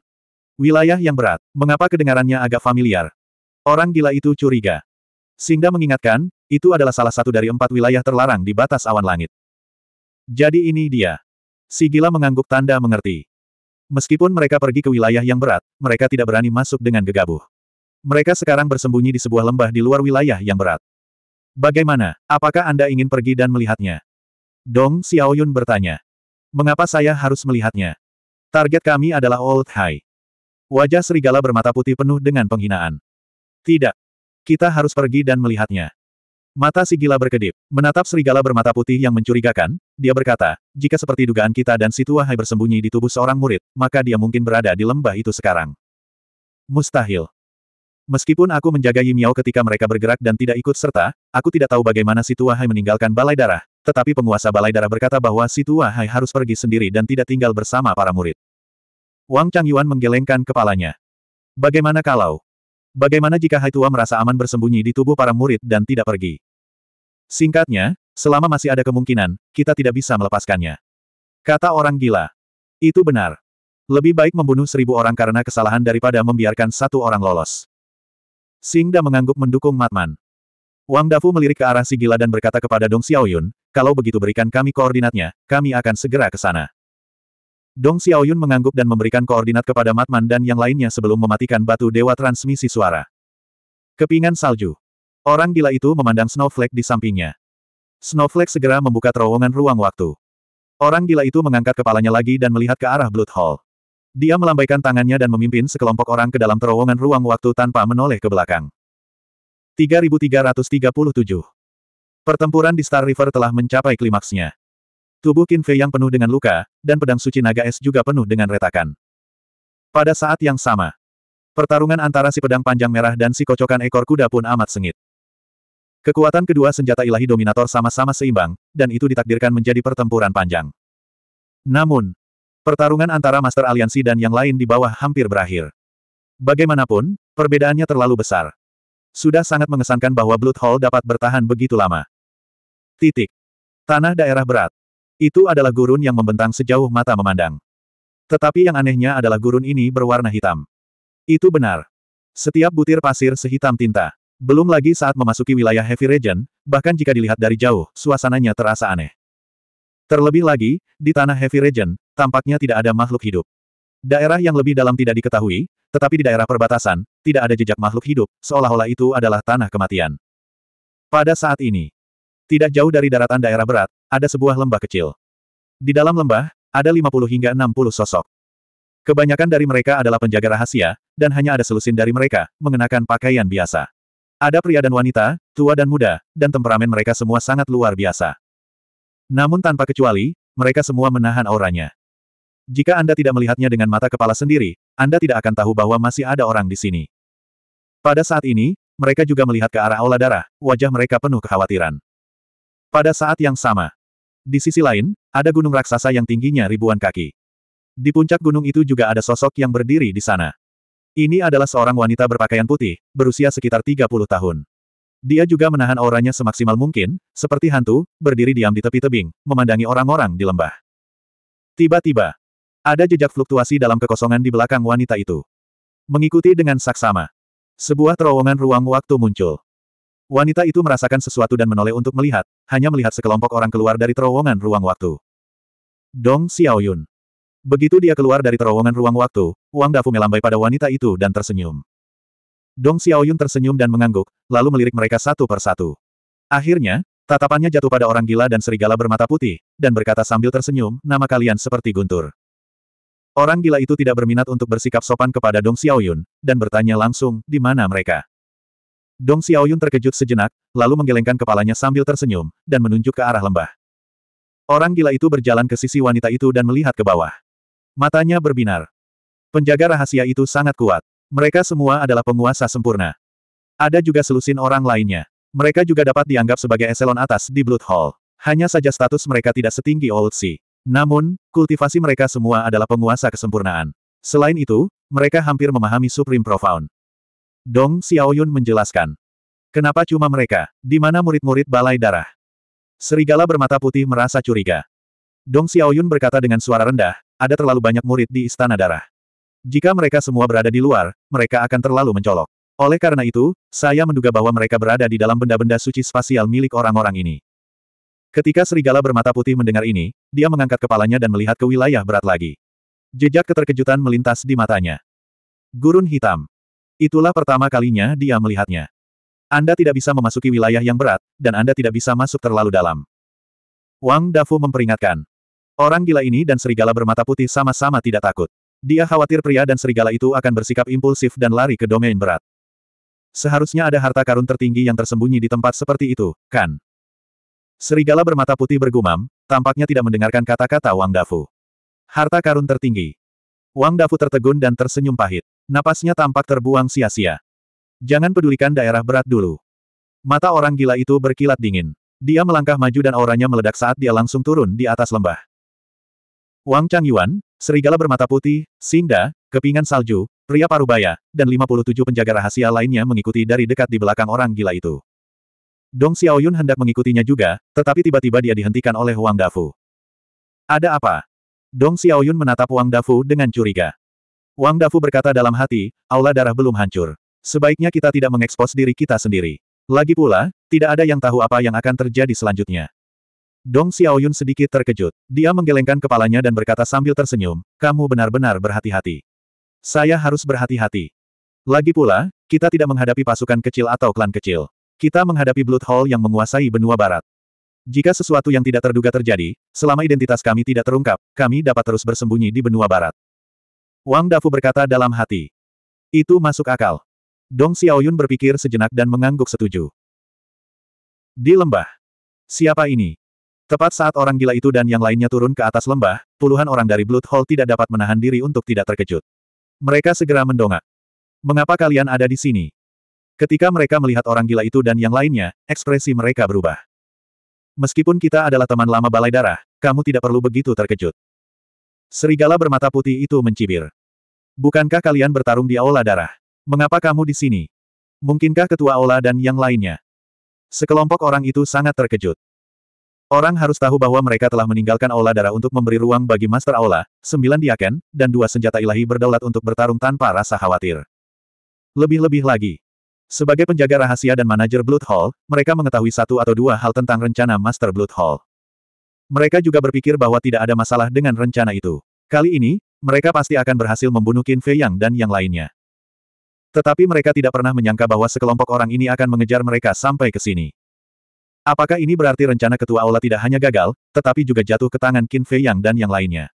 Wilayah yang berat, mengapa kedengarannya agak familiar? Orang gila itu curiga. Singda mengingatkan, itu adalah salah satu dari empat wilayah terlarang di batas awan langit. Jadi ini dia. Si gila mengangguk tanda mengerti. Meskipun mereka pergi ke wilayah yang berat, mereka tidak berani masuk dengan gegabah. Mereka sekarang bersembunyi di sebuah lembah di luar wilayah yang berat. Bagaimana, apakah Anda ingin pergi dan melihatnya? Dong Xiaoyun bertanya. Mengapa saya harus melihatnya? Target kami adalah Old Hai. Wajah serigala bermata putih penuh dengan penghinaan. Tidak. Kita harus pergi dan melihatnya. Mata si gila berkedip. Menatap serigala bermata putih yang mencurigakan, dia berkata, jika seperti dugaan kita dan si Hai bersembunyi di tubuh seorang murid, maka dia mungkin berada di lembah itu sekarang. Mustahil. Meskipun aku menjaga Yimiao ketika mereka bergerak dan tidak ikut serta, aku tidak tahu bagaimana si Hai meninggalkan balai darah, tetapi penguasa balai darah berkata bahwa si Hai harus pergi sendiri dan tidak tinggal bersama para murid. Wang Changyuan menggelengkan kepalanya. Bagaimana kalau Bagaimana jika Hai Tua merasa aman bersembunyi di tubuh para murid dan tidak pergi? Singkatnya, selama masih ada kemungkinan, kita tidak bisa melepaskannya. Kata orang gila. Itu benar. Lebih baik membunuh seribu orang karena kesalahan daripada membiarkan satu orang lolos. Singda mengangguk mendukung Matman. Wang Dafu melirik ke arah si gila dan berkata kepada Dong Xiaoyun, kalau begitu berikan kami koordinatnya, kami akan segera ke sana. Dong Xiaoyun mengangguk dan memberikan koordinat kepada Matman dan yang lainnya sebelum mematikan batu dewa transmisi suara. Kepingan salju. Orang gila itu memandang Snowflake di sampingnya. Snowflake segera membuka terowongan ruang waktu. Orang gila itu mengangkat kepalanya lagi dan melihat ke arah Blood Hall. Dia melambaikan tangannya dan memimpin sekelompok orang ke dalam terowongan ruang waktu tanpa menoleh ke belakang. 3337 Pertempuran di Star River telah mencapai klimaksnya. Tubuh Qin Fei yang penuh dengan luka, dan pedang suci naga es juga penuh dengan retakan. Pada saat yang sama, pertarungan antara si pedang panjang merah dan si kocokan ekor kuda pun amat sengit. Kekuatan kedua senjata ilahi dominator sama-sama seimbang, dan itu ditakdirkan menjadi pertempuran panjang. Namun, pertarungan antara Master Aliansi dan yang lain di bawah hampir berakhir. Bagaimanapun, perbedaannya terlalu besar. Sudah sangat mengesankan bahwa Blood Hall dapat bertahan begitu lama. Titik. Tanah daerah berat. Itu adalah gurun yang membentang sejauh mata memandang. Tetapi yang anehnya adalah gurun ini berwarna hitam. Itu benar. Setiap butir pasir sehitam tinta. Belum lagi saat memasuki wilayah Heavy Region, bahkan jika dilihat dari jauh, suasananya terasa aneh. Terlebih lagi, di tanah Heavy Region, tampaknya tidak ada makhluk hidup. Daerah yang lebih dalam tidak diketahui, tetapi di daerah perbatasan, tidak ada jejak makhluk hidup, seolah-olah itu adalah tanah kematian. Pada saat ini, tidak jauh dari daratan daerah berat, ada sebuah lembah kecil. Di dalam lembah, ada 50 hingga 60 sosok. Kebanyakan dari mereka adalah penjaga rahasia, dan hanya ada selusin dari mereka, mengenakan pakaian biasa. Ada pria dan wanita, tua dan muda, dan temperamen mereka semua sangat luar biasa. Namun tanpa kecuali, mereka semua menahan auranya. Jika Anda tidak melihatnya dengan mata kepala sendiri, Anda tidak akan tahu bahwa masih ada orang di sini. Pada saat ini, mereka juga melihat ke arah aula darah, wajah mereka penuh kekhawatiran. Pada saat yang sama, di sisi lain, ada gunung raksasa yang tingginya ribuan kaki. Di puncak gunung itu juga ada sosok yang berdiri di sana. Ini adalah seorang wanita berpakaian putih, berusia sekitar 30 tahun. Dia juga menahan auranya semaksimal mungkin, seperti hantu, berdiri diam di tepi tebing, memandangi orang-orang di lembah. Tiba-tiba, ada jejak fluktuasi dalam kekosongan di belakang wanita itu. Mengikuti dengan saksama, sebuah terowongan ruang waktu muncul. Wanita itu merasakan sesuatu dan menoleh untuk melihat, hanya melihat sekelompok orang keluar dari terowongan ruang waktu. Dong Xiaoyun. Begitu dia keluar dari terowongan ruang waktu, Wang Dafu melambai pada wanita itu dan tersenyum. Dong Xiaoyun tersenyum dan mengangguk, lalu melirik mereka satu per satu. Akhirnya, tatapannya jatuh pada orang gila dan serigala bermata putih, dan berkata sambil tersenyum, nama kalian seperti guntur. Orang gila itu tidak berminat untuk bersikap sopan kepada Dong Xiaoyun, dan bertanya langsung, di mana mereka? Dong Xiaoyun terkejut sejenak, lalu menggelengkan kepalanya sambil tersenyum, dan menunjuk ke arah lembah. Orang gila itu berjalan ke sisi wanita itu dan melihat ke bawah. Matanya berbinar. Penjaga rahasia itu sangat kuat. Mereka semua adalah penguasa sempurna. Ada juga selusin orang lainnya. Mereka juga dapat dianggap sebagai eselon atas di Blood Hall. Hanya saja status mereka tidak setinggi Old Sea. Namun, kultivasi mereka semua adalah penguasa kesempurnaan. Selain itu, mereka hampir memahami Supreme Profound. Dong Xiaoyun menjelaskan. Kenapa cuma mereka? Di mana murid-murid balai darah? Serigala bermata putih merasa curiga. Dong Xiaoyun berkata dengan suara rendah, ada terlalu banyak murid di istana darah. Jika mereka semua berada di luar, mereka akan terlalu mencolok. Oleh karena itu, saya menduga bahwa mereka berada di dalam benda-benda suci spasial milik orang-orang ini. Ketika serigala bermata putih mendengar ini, dia mengangkat kepalanya dan melihat ke wilayah berat lagi. Jejak keterkejutan melintas di matanya. Gurun hitam. Itulah pertama kalinya dia melihatnya. Anda tidak bisa memasuki wilayah yang berat, dan Anda tidak bisa masuk terlalu dalam. Wang Dafu memperingatkan. Orang gila ini dan serigala bermata putih sama-sama tidak takut. Dia khawatir pria dan serigala itu akan bersikap impulsif dan lari ke domain berat. Seharusnya ada harta karun tertinggi yang tersembunyi di tempat seperti itu, kan? Serigala bermata putih bergumam, tampaknya tidak mendengarkan kata-kata Wang Dafu. Harta karun tertinggi. Wang Dafu tertegun dan tersenyum pahit. Napasnya tampak terbuang sia-sia. Jangan pedulikan daerah berat dulu. Mata orang gila itu berkilat dingin. Dia melangkah maju dan auranya meledak saat dia langsung turun di atas lembah. Wang Chang Yuan, serigala bermata putih, Singda, kepingan salju, pria parubaya, dan 57 penjaga rahasia lainnya mengikuti dari dekat di belakang orang gila itu. Dong Xiaoyun hendak mengikutinya juga, tetapi tiba-tiba dia dihentikan oleh Wang Dafu. Ada apa? Dong Xiaoyun menatap Wang Dafu dengan curiga. Wang Dafu berkata dalam hati, aula darah belum hancur. Sebaiknya kita tidak mengekspos diri kita sendiri. Lagi pula, tidak ada yang tahu apa yang akan terjadi selanjutnya. Dong Xiaoyun sedikit terkejut. Dia menggelengkan kepalanya dan berkata sambil tersenyum, kamu benar-benar berhati-hati. Saya harus berhati-hati. Lagi pula, kita tidak menghadapi pasukan kecil atau klan kecil. Kita menghadapi Blood Hall yang menguasai benua barat. Jika sesuatu yang tidak terduga terjadi, selama identitas kami tidak terungkap, kami dapat terus bersembunyi di benua barat. Wang Dafu berkata dalam hati. Itu masuk akal. Dong Xiaoyun berpikir sejenak dan mengangguk setuju. Di lembah. Siapa ini? Tepat saat orang gila itu dan yang lainnya turun ke atas lembah, puluhan orang dari Blood Hall tidak dapat menahan diri untuk tidak terkejut. Mereka segera mendongak. Mengapa kalian ada di sini? Ketika mereka melihat orang gila itu dan yang lainnya, ekspresi mereka berubah. Meskipun kita adalah teman lama balai darah, kamu tidak perlu begitu terkejut. Serigala bermata putih itu mencibir. Bukankah kalian bertarung di Aula Darah? Mengapa kamu di sini? Mungkinkah ketua Aula dan yang lainnya? Sekelompok orang itu sangat terkejut. Orang harus tahu bahwa mereka telah meninggalkan Aula Darah untuk memberi ruang bagi Master Aula, sembilan diaken, dan dua senjata ilahi berdaulat untuk bertarung tanpa rasa khawatir. Lebih-lebih lagi, sebagai penjaga rahasia dan manajer Blood Hall, mereka mengetahui satu atau dua hal tentang rencana Master Blood Hall. Mereka juga berpikir bahwa tidak ada masalah dengan rencana itu. Kali ini, mereka pasti akan berhasil membunuh Qin Fei Yang dan yang lainnya. Tetapi mereka tidak pernah menyangka bahwa sekelompok orang ini akan mengejar mereka sampai ke sini. Apakah ini berarti rencana Ketua Aula tidak hanya gagal, tetapi juga jatuh ke tangan Qin Fei Yang dan yang lainnya?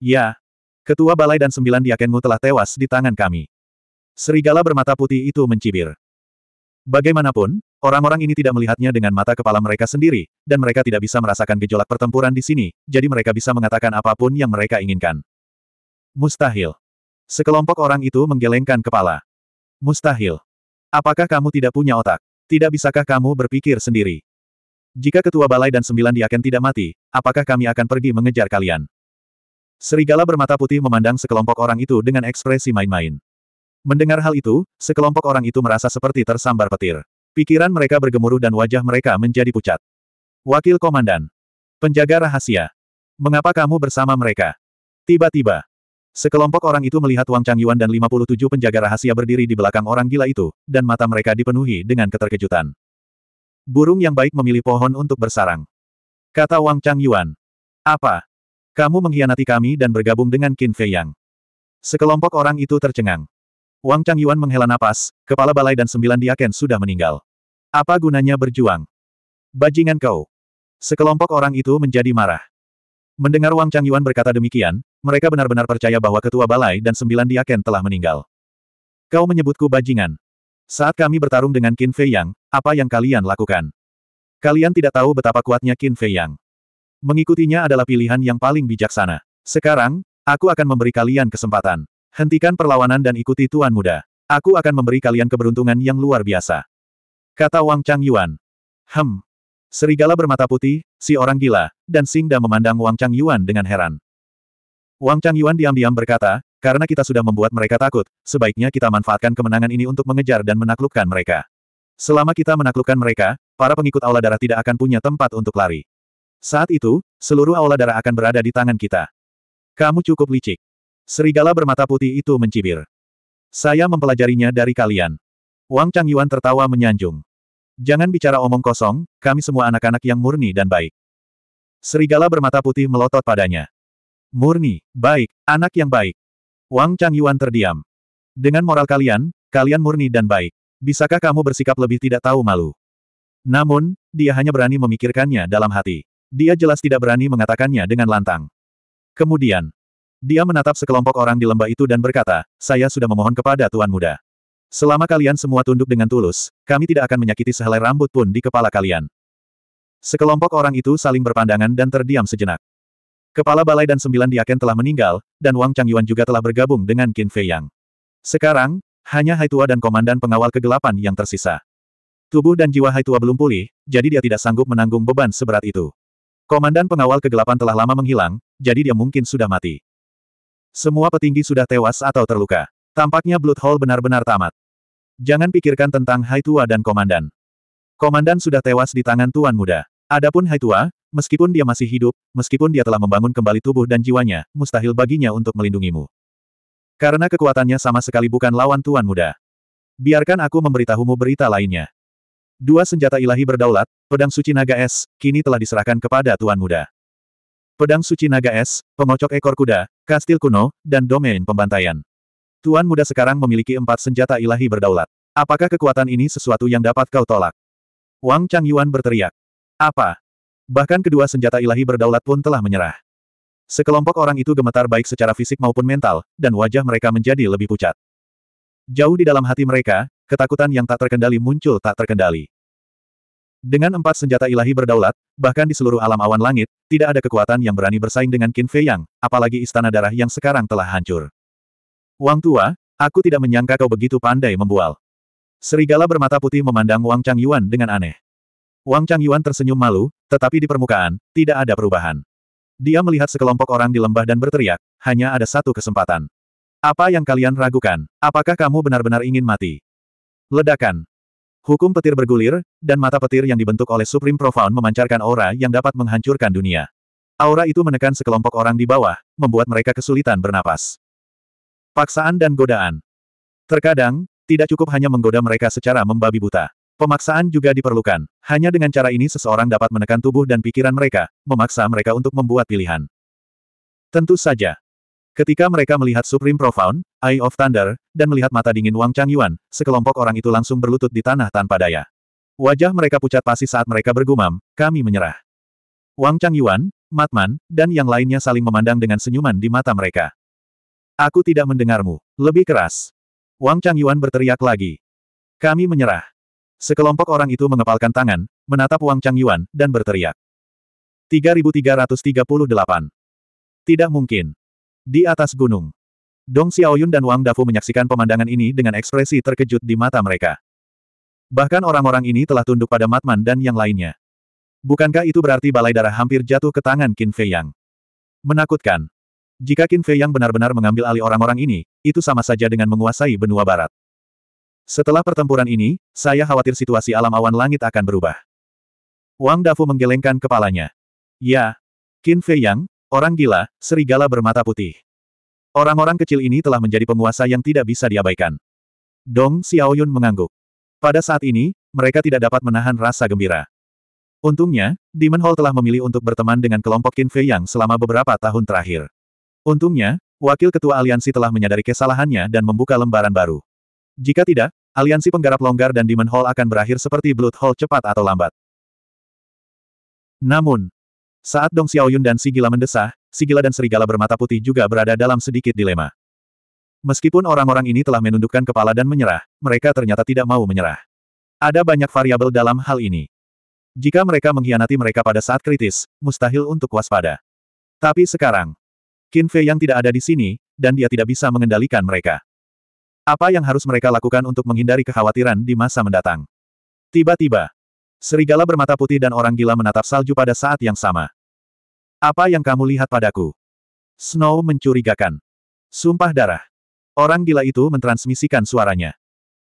Ya. Ketua Balai dan sembilan diakenmu telah tewas di tangan kami. Serigala bermata putih itu mencibir. Bagaimanapun, Orang-orang ini tidak melihatnya dengan mata kepala mereka sendiri, dan mereka tidak bisa merasakan gejolak pertempuran di sini, jadi mereka bisa mengatakan apapun yang mereka inginkan. Mustahil. Sekelompok orang itu menggelengkan kepala. Mustahil. Apakah kamu tidak punya otak? Tidak bisakah kamu berpikir sendiri? Jika ketua balai dan sembilan diaken tidak mati, apakah kami akan pergi mengejar kalian? Serigala bermata putih memandang sekelompok orang itu dengan ekspresi main-main. Mendengar hal itu, sekelompok orang itu merasa seperti tersambar petir. Pikiran mereka bergemuruh dan wajah mereka menjadi pucat. Wakil Komandan. Penjaga rahasia. Mengapa kamu bersama mereka? Tiba-tiba. Sekelompok orang itu melihat Wang Changyuan dan 57 penjaga rahasia berdiri di belakang orang gila itu, dan mata mereka dipenuhi dengan keterkejutan. Burung yang baik memilih pohon untuk bersarang. Kata Wang Changyuan. Apa? Kamu mengkhianati kami dan bergabung dengan Qin Fei Yang. Sekelompok orang itu tercengang. Wang Chang Yuan menghela napas, kepala balai dan sembilan diaken sudah meninggal. Apa gunanya berjuang? Bajingan kau. Sekelompok orang itu menjadi marah. Mendengar Wang Chang Yuan berkata demikian, mereka benar-benar percaya bahwa ketua balai dan sembilan diaken telah meninggal. Kau menyebutku bajingan. Saat kami bertarung dengan Qin Fei Yang, apa yang kalian lakukan? Kalian tidak tahu betapa kuatnya Qin Fei Yang. Mengikutinya adalah pilihan yang paling bijaksana. Sekarang, aku akan memberi kalian kesempatan. Hentikan perlawanan dan ikuti Tuan Muda. Aku akan memberi kalian keberuntungan yang luar biasa. Kata Wang Chang Yuan. Hem. Serigala bermata putih, si orang gila, dan Singda memandang Wang Chang Yuan dengan heran. Wang Chang Yuan diam-diam berkata, karena kita sudah membuat mereka takut, sebaiknya kita manfaatkan kemenangan ini untuk mengejar dan menaklukkan mereka. Selama kita menaklukkan mereka, para pengikut Aula Darah tidak akan punya tempat untuk lari. Saat itu, seluruh Aula Darah akan berada di tangan kita. Kamu cukup licik. Serigala bermata putih itu mencibir. Saya mempelajarinya dari kalian. Wang Changyuan tertawa menyanjung. Jangan bicara omong kosong, kami semua anak-anak yang murni dan baik. Serigala bermata putih melotot padanya. Murni, baik, anak yang baik. Wang Changyuan terdiam. Dengan moral kalian, kalian murni dan baik. Bisakah kamu bersikap lebih tidak tahu malu? Namun, dia hanya berani memikirkannya dalam hati. Dia jelas tidak berani mengatakannya dengan lantang. Kemudian, dia menatap sekelompok orang di lembah itu dan berkata, saya sudah memohon kepada Tuan Muda. Selama kalian semua tunduk dengan tulus, kami tidak akan menyakiti sehelai rambut pun di kepala kalian. Sekelompok orang itu saling berpandangan dan terdiam sejenak. Kepala balai dan sembilan diaken telah meninggal, dan Wang Changyuan juga telah bergabung dengan Qin Fei Yang. Sekarang, hanya Hai Tua dan komandan pengawal kegelapan yang tersisa. Tubuh dan jiwa Hai Tua belum pulih, jadi dia tidak sanggup menanggung beban seberat itu. Komandan pengawal kegelapan telah lama menghilang, jadi dia mungkin sudah mati. Semua petinggi sudah tewas atau terluka. Tampaknya Blood Hall benar-benar tamat. Jangan pikirkan tentang Hai Tua dan Komandan. Komandan sudah tewas di tangan Tuan Muda. Adapun Hai Tua, meskipun dia masih hidup, meskipun dia telah membangun kembali tubuh dan jiwanya, mustahil baginya untuk melindungimu. Karena kekuatannya sama sekali bukan lawan Tuan Muda. Biarkan aku memberitahumu berita lainnya. Dua senjata ilahi berdaulat, pedang suci naga es, kini telah diserahkan kepada Tuan Muda pedang suci naga es, pengocok ekor kuda, kastil kuno, dan domain pembantaian. Tuan muda sekarang memiliki empat senjata ilahi berdaulat. Apakah kekuatan ini sesuatu yang dapat kau tolak? Wang Chang Yuan berteriak. Apa? Bahkan kedua senjata ilahi berdaulat pun telah menyerah. Sekelompok orang itu gemetar baik secara fisik maupun mental, dan wajah mereka menjadi lebih pucat. Jauh di dalam hati mereka, ketakutan yang tak terkendali muncul tak terkendali. Dengan empat senjata ilahi berdaulat, bahkan di seluruh alam awan langit, tidak ada kekuatan yang berani bersaing dengan Qin Fei Yang, apalagi istana darah yang sekarang telah hancur. Wang Tua, aku tidak menyangka kau begitu pandai membual. Serigala bermata putih memandang Wang Chang Yuan dengan aneh. Wang Chang Yuan tersenyum malu, tetapi di permukaan, tidak ada perubahan. Dia melihat sekelompok orang di lembah dan berteriak, hanya ada satu kesempatan. Apa yang kalian ragukan? Apakah kamu benar-benar ingin mati? Ledakan, Hukum petir bergulir, dan mata petir yang dibentuk oleh Supreme Profound memancarkan aura yang dapat menghancurkan dunia. Aura itu menekan sekelompok orang di bawah, membuat mereka kesulitan bernapas. Paksaan dan godaan. Terkadang, tidak cukup hanya menggoda mereka secara membabi buta. Pemaksaan juga diperlukan. Hanya dengan cara ini seseorang dapat menekan tubuh dan pikiran mereka, memaksa mereka untuk membuat pilihan. Tentu saja, Ketika mereka melihat Supreme Profound, Eye of Thunder, dan melihat mata dingin Wang Changyuan, sekelompok orang itu langsung berlutut di tanah tanpa daya. Wajah mereka pucat pasi saat mereka bergumam, kami menyerah. Wang Changyuan, Matman, dan yang lainnya saling memandang dengan senyuman di mata mereka. Aku tidak mendengarmu. Lebih keras. Wang Changyuan berteriak lagi. Kami menyerah. Sekelompok orang itu mengepalkan tangan, menatap Wang Changyuan, dan berteriak. 3338. Tidak mungkin. Di atas gunung. Dong Xiaoyun dan Wang Dafu menyaksikan pemandangan ini dengan ekspresi terkejut di mata mereka. Bahkan orang-orang ini telah tunduk pada Matman dan yang lainnya. Bukankah itu berarti balai darah hampir jatuh ke tangan Qin Fei Yang? Menakutkan. Jika Qin Fei Yang benar-benar mengambil alih orang-orang ini, itu sama saja dengan menguasai benua barat. Setelah pertempuran ini, saya khawatir situasi alam awan langit akan berubah. Wang Dafu menggelengkan kepalanya. Ya. Qin Fei Yang, Orang gila, serigala bermata putih. Orang-orang kecil ini telah menjadi penguasa yang tidak bisa diabaikan. Dong Xiaoyun mengangguk. Pada saat ini, mereka tidak dapat menahan rasa gembira. Untungnya, Demon Hall telah memilih untuk berteman dengan kelompok Qin Fei yang selama beberapa tahun terakhir. Untungnya, Wakil Ketua Aliansi telah menyadari kesalahannya dan membuka lembaran baru. Jika tidak, aliansi penggarap longgar dan Demon Hall akan berakhir seperti Blood Hall cepat atau lambat. Namun, saat Dong Xiaoyun dan Sigila mendesah, Sigila dan Serigala bermata putih juga berada dalam sedikit dilema. Meskipun orang-orang ini telah menundukkan kepala dan menyerah, mereka ternyata tidak mau menyerah. Ada banyak variabel dalam hal ini. Jika mereka mengkhianati mereka pada saat kritis, mustahil untuk waspada. Tapi sekarang, Qin Fei yang tidak ada di sini, dan dia tidak bisa mengendalikan mereka. Apa yang harus mereka lakukan untuk menghindari kekhawatiran di masa mendatang? Tiba-tiba, Serigala bermata putih dan orang gila menatap salju pada saat yang sama. Apa yang kamu lihat padaku? Snow mencurigakan. Sumpah darah. Orang gila itu mentransmisikan suaranya.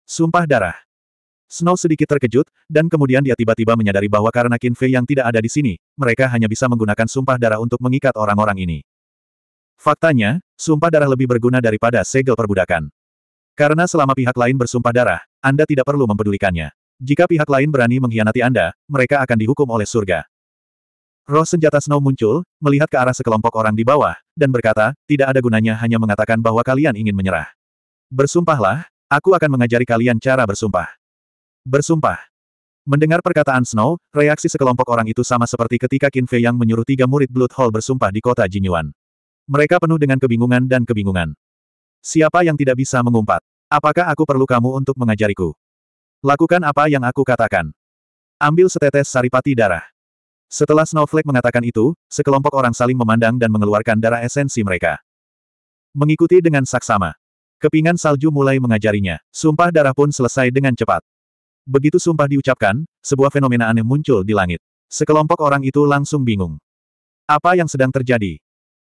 Sumpah darah. Snow sedikit terkejut, dan kemudian dia tiba-tiba menyadari bahwa karena Kinfei yang tidak ada di sini, mereka hanya bisa menggunakan sumpah darah untuk mengikat orang-orang ini. Faktanya, sumpah darah lebih berguna daripada segel perbudakan. Karena selama pihak lain bersumpah darah, Anda tidak perlu mempedulikannya. Jika pihak lain berani mengkhianati Anda, mereka akan dihukum oleh surga. Roh senjata Snow muncul, melihat ke arah sekelompok orang di bawah, dan berkata, tidak ada gunanya hanya mengatakan bahwa kalian ingin menyerah. Bersumpahlah, aku akan mengajari kalian cara bersumpah. Bersumpah. Mendengar perkataan Snow, reaksi sekelompok orang itu sama seperti ketika Qin Fei yang menyuruh tiga murid Blood Hall bersumpah di kota Jinyuan. Mereka penuh dengan kebingungan dan kebingungan. Siapa yang tidak bisa mengumpat? Apakah aku perlu kamu untuk mengajariku? Lakukan apa yang aku katakan. Ambil setetes saripati darah. Setelah Snowflake mengatakan itu, sekelompok orang saling memandang dan mengeluarkan darah esensi mereka. Mengikuti dengan saksama. Kepingan salju mulai mengajarinya. Sumpah darah pun selesai dengan cepat. Begitu sumpah diucapkan, sebuah fenomena aneh muncul di langit. Sekelompok orang itu langsung bingung. Apa yang sedang terjadi?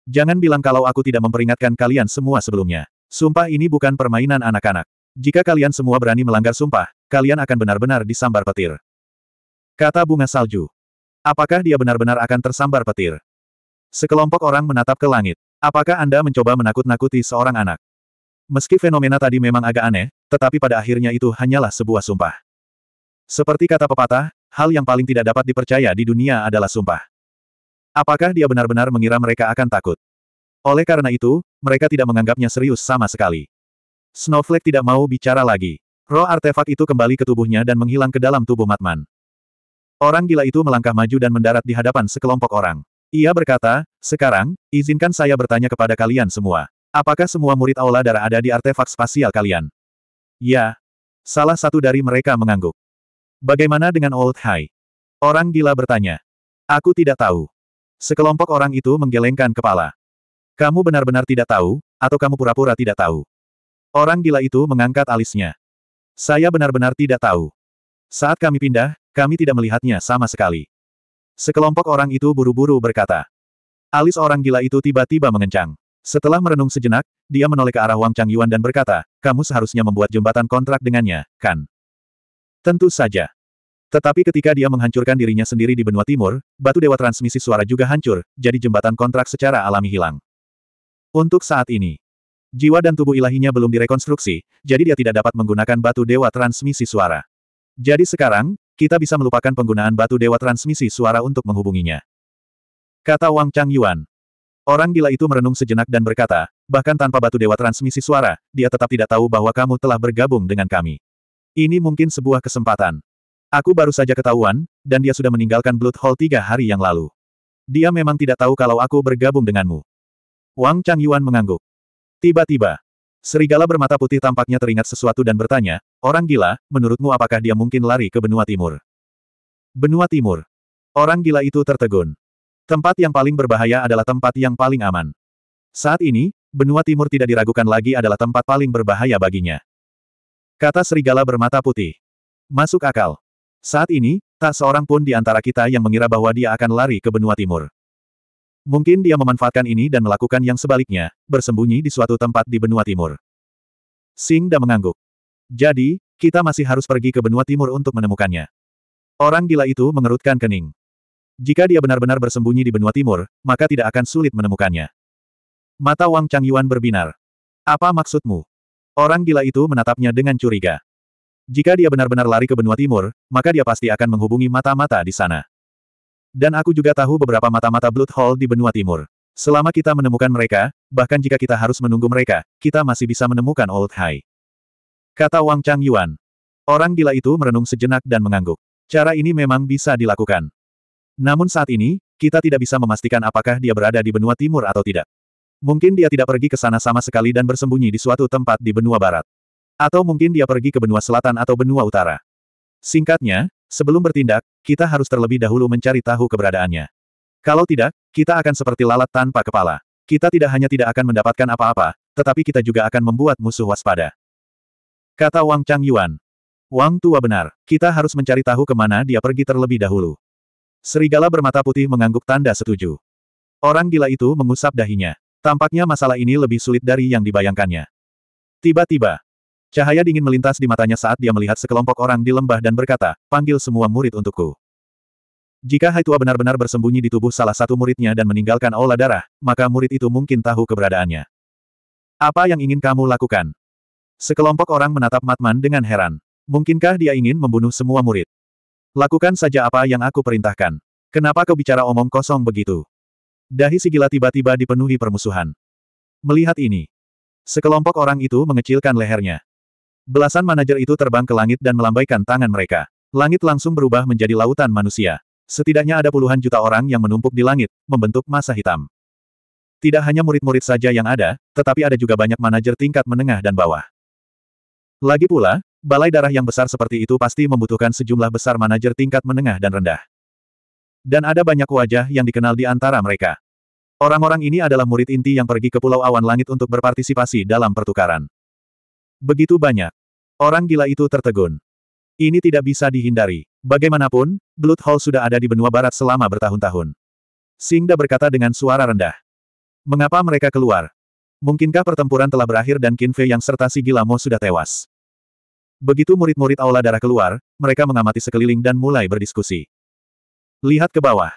Jangan bilang kalau aku tidak memperingatkan kalian semua sebelumnya. Sumpah ini bukan permainan anak-anak. Jika kalian semua berani melanggar sumpah, kalian akan benar-benar disambar petir. Kata bunga salju. Apakah dia benar-benar akan tersambar petir? Sekelompok orang menatap ke langit. Apakah Anda mencoba menakut-nakuti seorang anak? Meski fenomena tadi memang agak aneh, tetapi pada akhirnya itu hanyalah sebuah sumpah. Seperti kata pepatah, hal yang paling tidak dapat dipercaya di dunia adalah sumpah. Apakah dia benar-benar mengira mereka akan takut? Oleh karena itu, mereka tidak menganggapnya serius sama sekali. Snowflake tidak mau bicara lagi. Roh artefak itu kembali ke tubuhnya dan menghilang ke dalam tubuh Matman. Orang gila itu melangkah maju dan mendarat di hadapan sekelompok orang. Ia berkata, sekarang, izinkan saya bertanya kepada kalian semua. Apakah semua murid Aula darah ada di artefak spasial kalian? Ya. Salah satu dari mereka mengangguk. Bagaimana dengan Old High? Orang gila bertanya. Aku tidak tahu. Sekelompok orang itu menggelengkan kepala. Kamu benar-benar tidak tahu, atau kamu pura-pura tidak tahu? Orang gila itu mengangkat alisnya. Saya benar-benar tidak tahu. Saat kami pindah, kami tidak melihatnya sama sekali. Sekelompok orang itu buru-buru berkata. Alis orang gila itu tiba-tiba mengencang. Setelah merenung sejenak, dia menoleh ke arah Wang Chang Yuan dan berkata, kamu seharusnya membuat jembatan kontrak dengannya, kan? Tentu saja. Tetapi ketika dia menghancurkan dirinya sendiri di benua timur, batu dewa transmisi suara juga hancur, jadi jembatan kontrak secara alami hilang. Untuk saat ini, Jiwa dan tubuh ilahinya belum direkonstruksi, jadi dia tidak dapat menggunakan batu dewa transmisi suara. Jadi sekarang, kita bisa melupakan penggunaan batu dewa transmisi suara untuk menghubunginya. Kata Wang Chang Yuan. Orang gila itu merenung sejenak dan berkata, bahkan tanpa batu dewa transmisi suara, dia tetap tidak tahu bahwa kamu telah bergabung dengan kami. Ini mungkin sebuah kesempatan. Aku baru saja ketahuan, dan dia sudah meninggalkan Blood Hall tiga hari yang lalu. Dia memang tidak tahu kalau aku bergabung denganmu. Wang Chang Yuan mengangguk. Tiba-tiba, serigala bermata putih tampaknya teringat sesuatu dan bertanya, orang gila, menurutmu apakah dia mungkin lari ke benua timur? Benua timur. Orang gila itu tertegun. Tempat yang paling berbahaya adalah tempat yang paling aman. Saat ini, benua timur tidak diragukan lagi adalah tempat paling berbahaya baginya. Kata serigala bermata putih. Masuk akal. Saat ini, tak seorang pun di antara kita yang mengira bahwa dia akan lari ke benua timur. Mungkin dia memanfaatkan ini dan melakukan yang sebaliknya, bersembunyi di suatu tempat di benua timur. Sing Da mengangguk. Jadi, kita masih harus pergi ke benua timur untuk menemukannya. Orang gila itu mengerutkan kening. Jika dia benar-benar bersembunyi di benua timur, maka tidak akan sulit menemukannya. Mata Wang Changyuan berbinar. Apa maksudmu? Orang gila itu menatapnya dengan curiga. Jika dia benar-benar lari ke benua timur, maka dia pasti akan menghubungi mata-mata di sana. Dan aku juga tahu beberapa mata-mata Blood Hall di benua timur. Selama kita menemukan mereka, bahkan jika kita harus menunggu mereka, kita masih bisa menemukan Old High. Kata Wang Chang Yuan. Orang gila itu merenung sejenak dan mengangguk. Cara ini memang bisa dilakukan. Namun saat ini, kita tidak bisa memastikan apakah dia berada di benua timur atau tidak. Mungkin dia tidak pergi ke sana sama sekali dan bersembunyi di suatu tempat di benua barat. Atau mungkin dia pergi ke benua selatan atau benua utara. Singkatnya, Sebelum bertindak, kita harus terlebih dahulu mencari tahu keberadaannya. Kalau tidak, kita akan seperti lalat tanpa kepala. Kita tidak hanya tidak akan mendapatkan apa-apa, tetapi kita juga akan membuat musuh waspada. Kata Wang Chang Yuan. Wang tua benar, kita harus mencari tahu kemana dia pergi terlebih dahulu. Serigala bermata putih mengangguk tanda setuju. Orang gila itu mengusap dahinya. Tampaknya masalah ini lebih sulit dari yang dibayangkannya. Tiba-tiba, Cahaya dingin melintas di matanya saat dia melihat sekelompok orang di lembah dan berkata, panggil semua murid untukku. Jika Hai Tua benar-benar bersembunyi di tubuh salah satu muridnya dan meninggalkan aula darah, maka murid itu mungkin tahu keberadaannya. Apa yang ingin kamu lakukan? Sekelompok orang menatap Matman dengan heran. Mungkinkah dia ingin membunuh semua murid? Lakukan saja apa yang aku perintahkan. Kenapa kau bicara omong kosong begitu? Dahi si gila tiba-tiba dipenuhi permusuhan. Melihat ini, sekelompok orang itu mengecilkan lehernya. Belasan manajer itu terbang ke langit dan melambaikan tangan mereka. Langit langsung berubah menjadi lautan manusia. Setidaknya ada puluhan juta orang yang menumpuk di langit, membentuk masa hitam. Tidak hanya murid-murid saja yang ada, tetapi ada juga banyak manajer tingkat menengah dan bawah. Lagi pula, balai darah yang besar seperti itu pasti membutuhkan sejumlah besar manajer tingkat menengah dan rendah. Dan ada banyak wajah yang dikenal di antara mereka. Orang-orang ini adalah murid inti yang pergi ke Pulau Awan Langit untuk berpartisipasi dalam pertukaran. Begitu banyak. Orang gila itu tertegun. Ini tidak bisa dihindari. Bagaimanapun, Blood Hall sudah ada di benua barat selama bertahun-tahun. Singda berkata dengan suara rendah. Mengapa mereka keluar? Mungkinkah pertempuran telah berakhir dan kinfe yang serta si Gilamo sudah tewas? Begitu murid-murid Aula Darah keluar, mereka mengamati sekeliling dan mulai berdiskusi. Lihat ke bawah.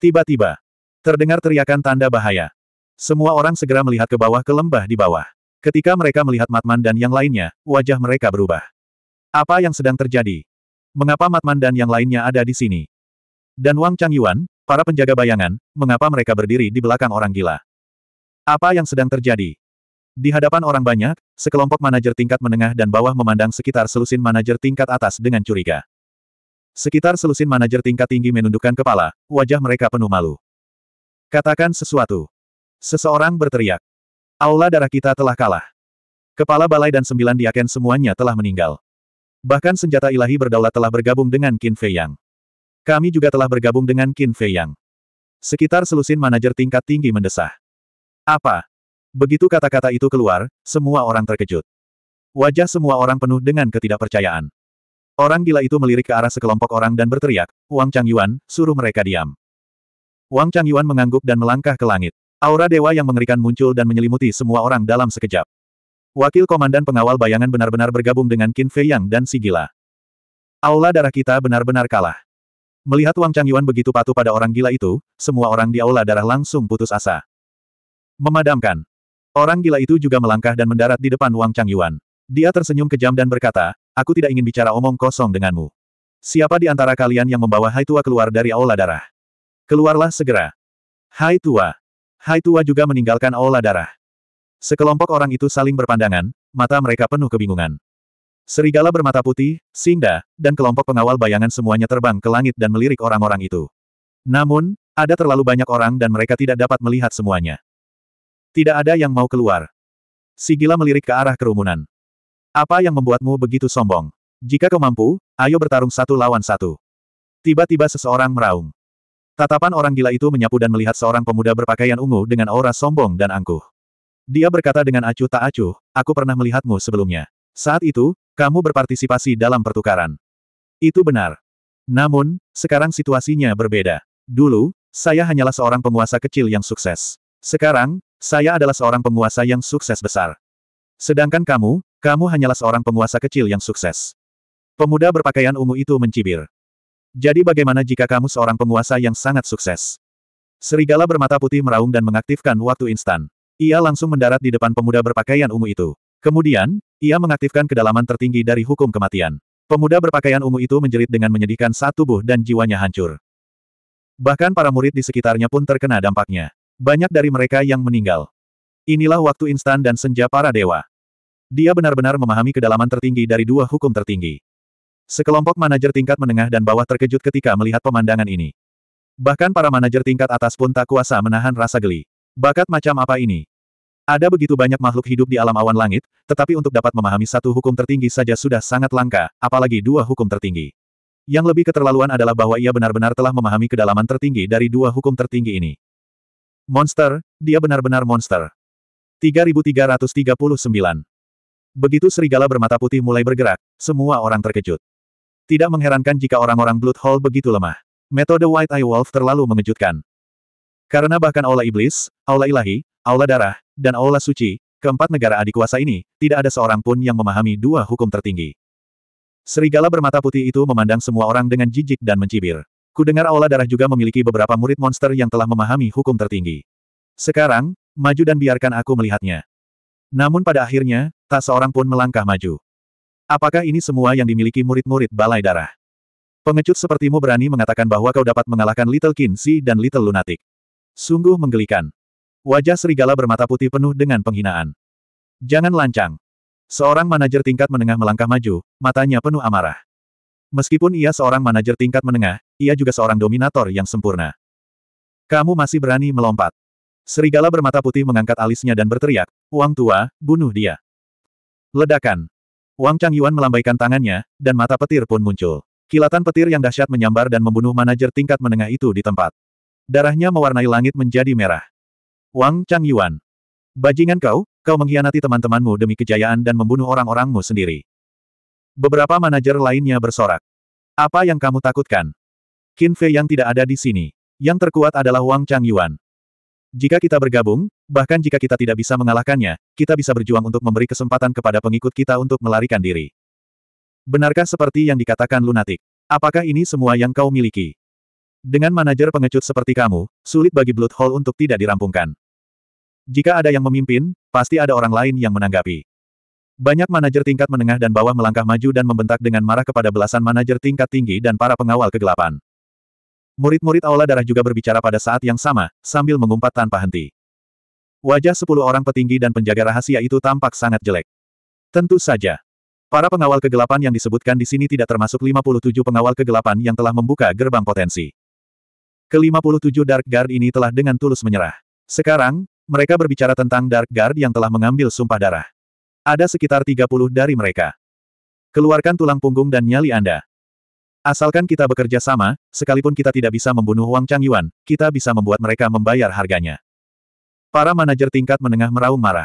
Tiba-tiba, terdengar teriakan tanda bahaya. Semua orang segera melihat ke bawah ke lembah di bawah. Ketika mereka melihat Matman dan yang lainnya, wajah mereka berubah. Apa yang sedang terjadi? Mengapa Matman dan yang lainnya ada di sini? Dan Wang Changyuan, para penjaga bayangan, mengapa mereka berdiri di belakang orang gila? Apa yang sedang terjadi? Di hadapan orang banyak, sekelompok manajer tingkat menengah dan bawah memandang sekitar selusin manajer tingkat atas dengan curiga. Sekitar selusin manajer tingkat tinggi menundukkan kepala, wajah mereka penuh malu. Katakan sesuatu. Seseorang berteriak. Aula darah kita telah kalah. Kepala balai dan sembilan diaken semuanya telah meninggal. Bahkan senjata ilahi berdaulat telah bergabung dengan Qin Fei Yang. Kami juga telah bergabung dengan Qin Fei Yang. Sekitar selusin manajer tingkat tinggi mendesah. Apa? Begitu kata-kata itu keluar, semua orang terkejut. Wajah semua orang penuh dengan ketidakpercayaan. Orang gila itu melirik ke arah sekelompok orang dan berteriak, Wang Chang Yuan, suruh mereka diam. Wang Chang Yuan mengangguk dan melangkah ke langit. Aura dewa yang mengerikan muncul dan menyelimuti semua orang dalam sekejap. Wakil Komandan Pengawal Bayangan benar-benar bergabung dengan Qin Fei Yang dan Sigila. Aula darah kita benar-benar kalah. Melihat Wang Changyuan begitu patuh pada orang gila itu, semua orang di aula darah langsung putus asa. Memadamkan. Orang gila itu juga melangkah dan mendarat di depan Wang Changyuan. Dia tersenyum kejam dan berkata, aku tidak ingin bicara omong kosong denganmu. Siapa di antara kalian yang membawa Hai Tua keluar dari aula darah? Keluarlah segera. Hai Tua. Hai Tua juga meninggalkan aula darah. Sekelompok orang itu saling berpandangan, mata mereka penuh kebingungan. Serigala bermata putih, Singda, dan kelompok pengawal bayangan semuanya terbang ke langit dan melirik orang-orang itu. Namun, ada terlalu banyak orang dan mereka tidak dapat melihat semuanya. Tidak ada yang mau keluar. Sigila melirik ke arah kerumunan. Apa yang membuatmu begitu sombong? Jika kau mampu, ayo bertarung satu lawan satu. Tiba-tiba seseorang meraung. Tatapan orang gila itu menyapu dan melihat seorang pemuda berpakaian ungu dengan aura sombong dan angkuh. Dia berkata dengan acuh tak acuh, aku pernah melihatmu sebelumnya. Saat itu, kamu berpartisipasi dalam pertukaran. Itu benar. Namun, sekarang situasinya berbeda. Dulu, saya hanyalah seorang penguasa kecil yang sukses. Sekarang, saya adalah seorang penguasa yang sukses besar. Sedangkan kamu, kamu hanyalah seorang penguasa kecil yang sukses. Pemuda berpakaian ungu itu mencibir. Jadi bagaimana jika kamu seorang penguasa yang sangat sukses? Serigala bermata putih meraung dan mengaktifkan waktu instan. Ia langsung mendarat di depan pemuda berpakaian ungu itu. Kemudian, ia mengaktifkan kedalaman tertinggi dari hukum kematian. Pemuda berpakaian ungu itu menjerit dengan menyedihkan saat tubuh dan jiwanya hancur. Bahkan para murid di sekitarnya pun terkena dampaknya. Banyak dari mereka yang meninggal. Inilah waktu instan dan senja para dewa. Dia benar-benar memahami kedalaman tertinggi dari dua hukum tertinggi. Sekelompok manajer tingkat menengah dan bawah terkejut ketika melihat pemandangan ini. Bahkan para manajer tingkat atas pun tak kuasa menahan rasa geli. Bakat macam apa ini? Ada begitu banyak makhluk hidup di alam awan langit, tetapi untuk dapat memahami satu hukum tertinggi saja sudah sangat langka, apalagi dua hukum tertinggi. Yang lebih keterlaluan adalah bahwa ia benar-benar telah memahami kedalaman tertinggi dari dua hukum tertinggi ini. Monster, dia benar-benar monster. 3339 Begitu serigala bermata putih mulai bergerak, semua orang terkejut. Tidak mengherankan jika orang-orang Blood Hall begitu lemah. Metode White Eye Wolf terlalu mengejutkan. Karena bahkan Aula Iblis, Aula Ilahi, Aula Darah, dan Aula Suci, keempat negara adik kuasa ini, tidak ada seorang pun yang memahami dua hukum tertinggi. Serigala bermata putih itu memandang semua orang dengan jijik dan mencibir. Kudengar Aula Darah juga memiliki beberapa murid monster yang telah memahami hukum tertinggi. Sekarang, maju dan biarkan aku melihatnya. Namun pada akhirnya, tak seorang pun melangkah maju. Apakah ini semua yang dimiliki murid-murid Balai Darah? Pengecut sepertimu berani mengatakan bahwa kau dapat mengalahkan Little Kinsey dan Little Lunatic. Sungguh menggelikan. Wajah serigala bermata putih penuh dengan penghinaan. Jangan lancang. Seorang manajer tingkat menengah melangkah maju, matanya penuh amarah. Meskipun ia seorang manajer tingkat menengah, ia juga seorang dominator yang sempurna. Kamu masih berani melompat. Serigala bermata putih mengangkat alisnya dan berteriak, uang tua, bunuh dia. Ledakan. Wang Chang Yuan melambaikan tangannya, dan mata petir pun muncul. Kilatan petir yang dahsyat menyambar dan membunuh manajer tingkat menengah itu di tempat. Darahnya mewarnai langit menjadi merah. Wang Chang Yuan. Bajingan kau, kau mengkhianati teman-temanmu demi kejayaan dan membunuh orang-orangmu sendiri. Beberapa manajer lainnya bersorak. Apa yang kamu takutkan? Qin Fei yang tidak ada di sini. Yang terkuat adalah Wang Chang Yuan. Jika kita bergabung, bahkan jika kita tidak bisa mengalahkannya, kita bisa berjuang untuk memberi kesempatan kepada pengikut kita untuk melarikan diri. Benarkah seperti yang dikatakan lunatik? Apakah ini semua yang kau miliki? Dengan manajer pengecut seperti kamu, sulit bagi Blood Hall untuk tidak dirampungkan. Jika ada yang memimpin, pasti ada orang lain yang menanggapi. Banyak manajer tingkat menengah dan bawah melangkah maju dan membentak dengan marah kepada belasan manajer tingkat tinggi dan para pengawal kegelapan. Murid-murid Aula Darah juga berbicara pada saat yang sama, sambil mengumpat tanpa henti. Wajah sepuluh orang petinggi dan penjaga rahasia itu tampak sangat jelek. Tentu saja. Para pengawal kegelapan yang disebutkan di sini tidak termasuk 57 pengawal kegelapan yang telah membuka gerbang potensi. Ke-57 Dark Guard ini telah dengan tulus menyerah. Sekarang, mereka berbicara tentang Dark Guard yang telah mengambil sumpah darah. Ada sekitar 30 dari mereka. Keluarkan tulang punggung dan nyali Anda. Asalkan kita bekerja sama, sekalipun kita tidak bisa membunuh Wang Changyuan, kita bisa membuat mereka membayar harganya. Para manajer tingkat menengah meraung marah.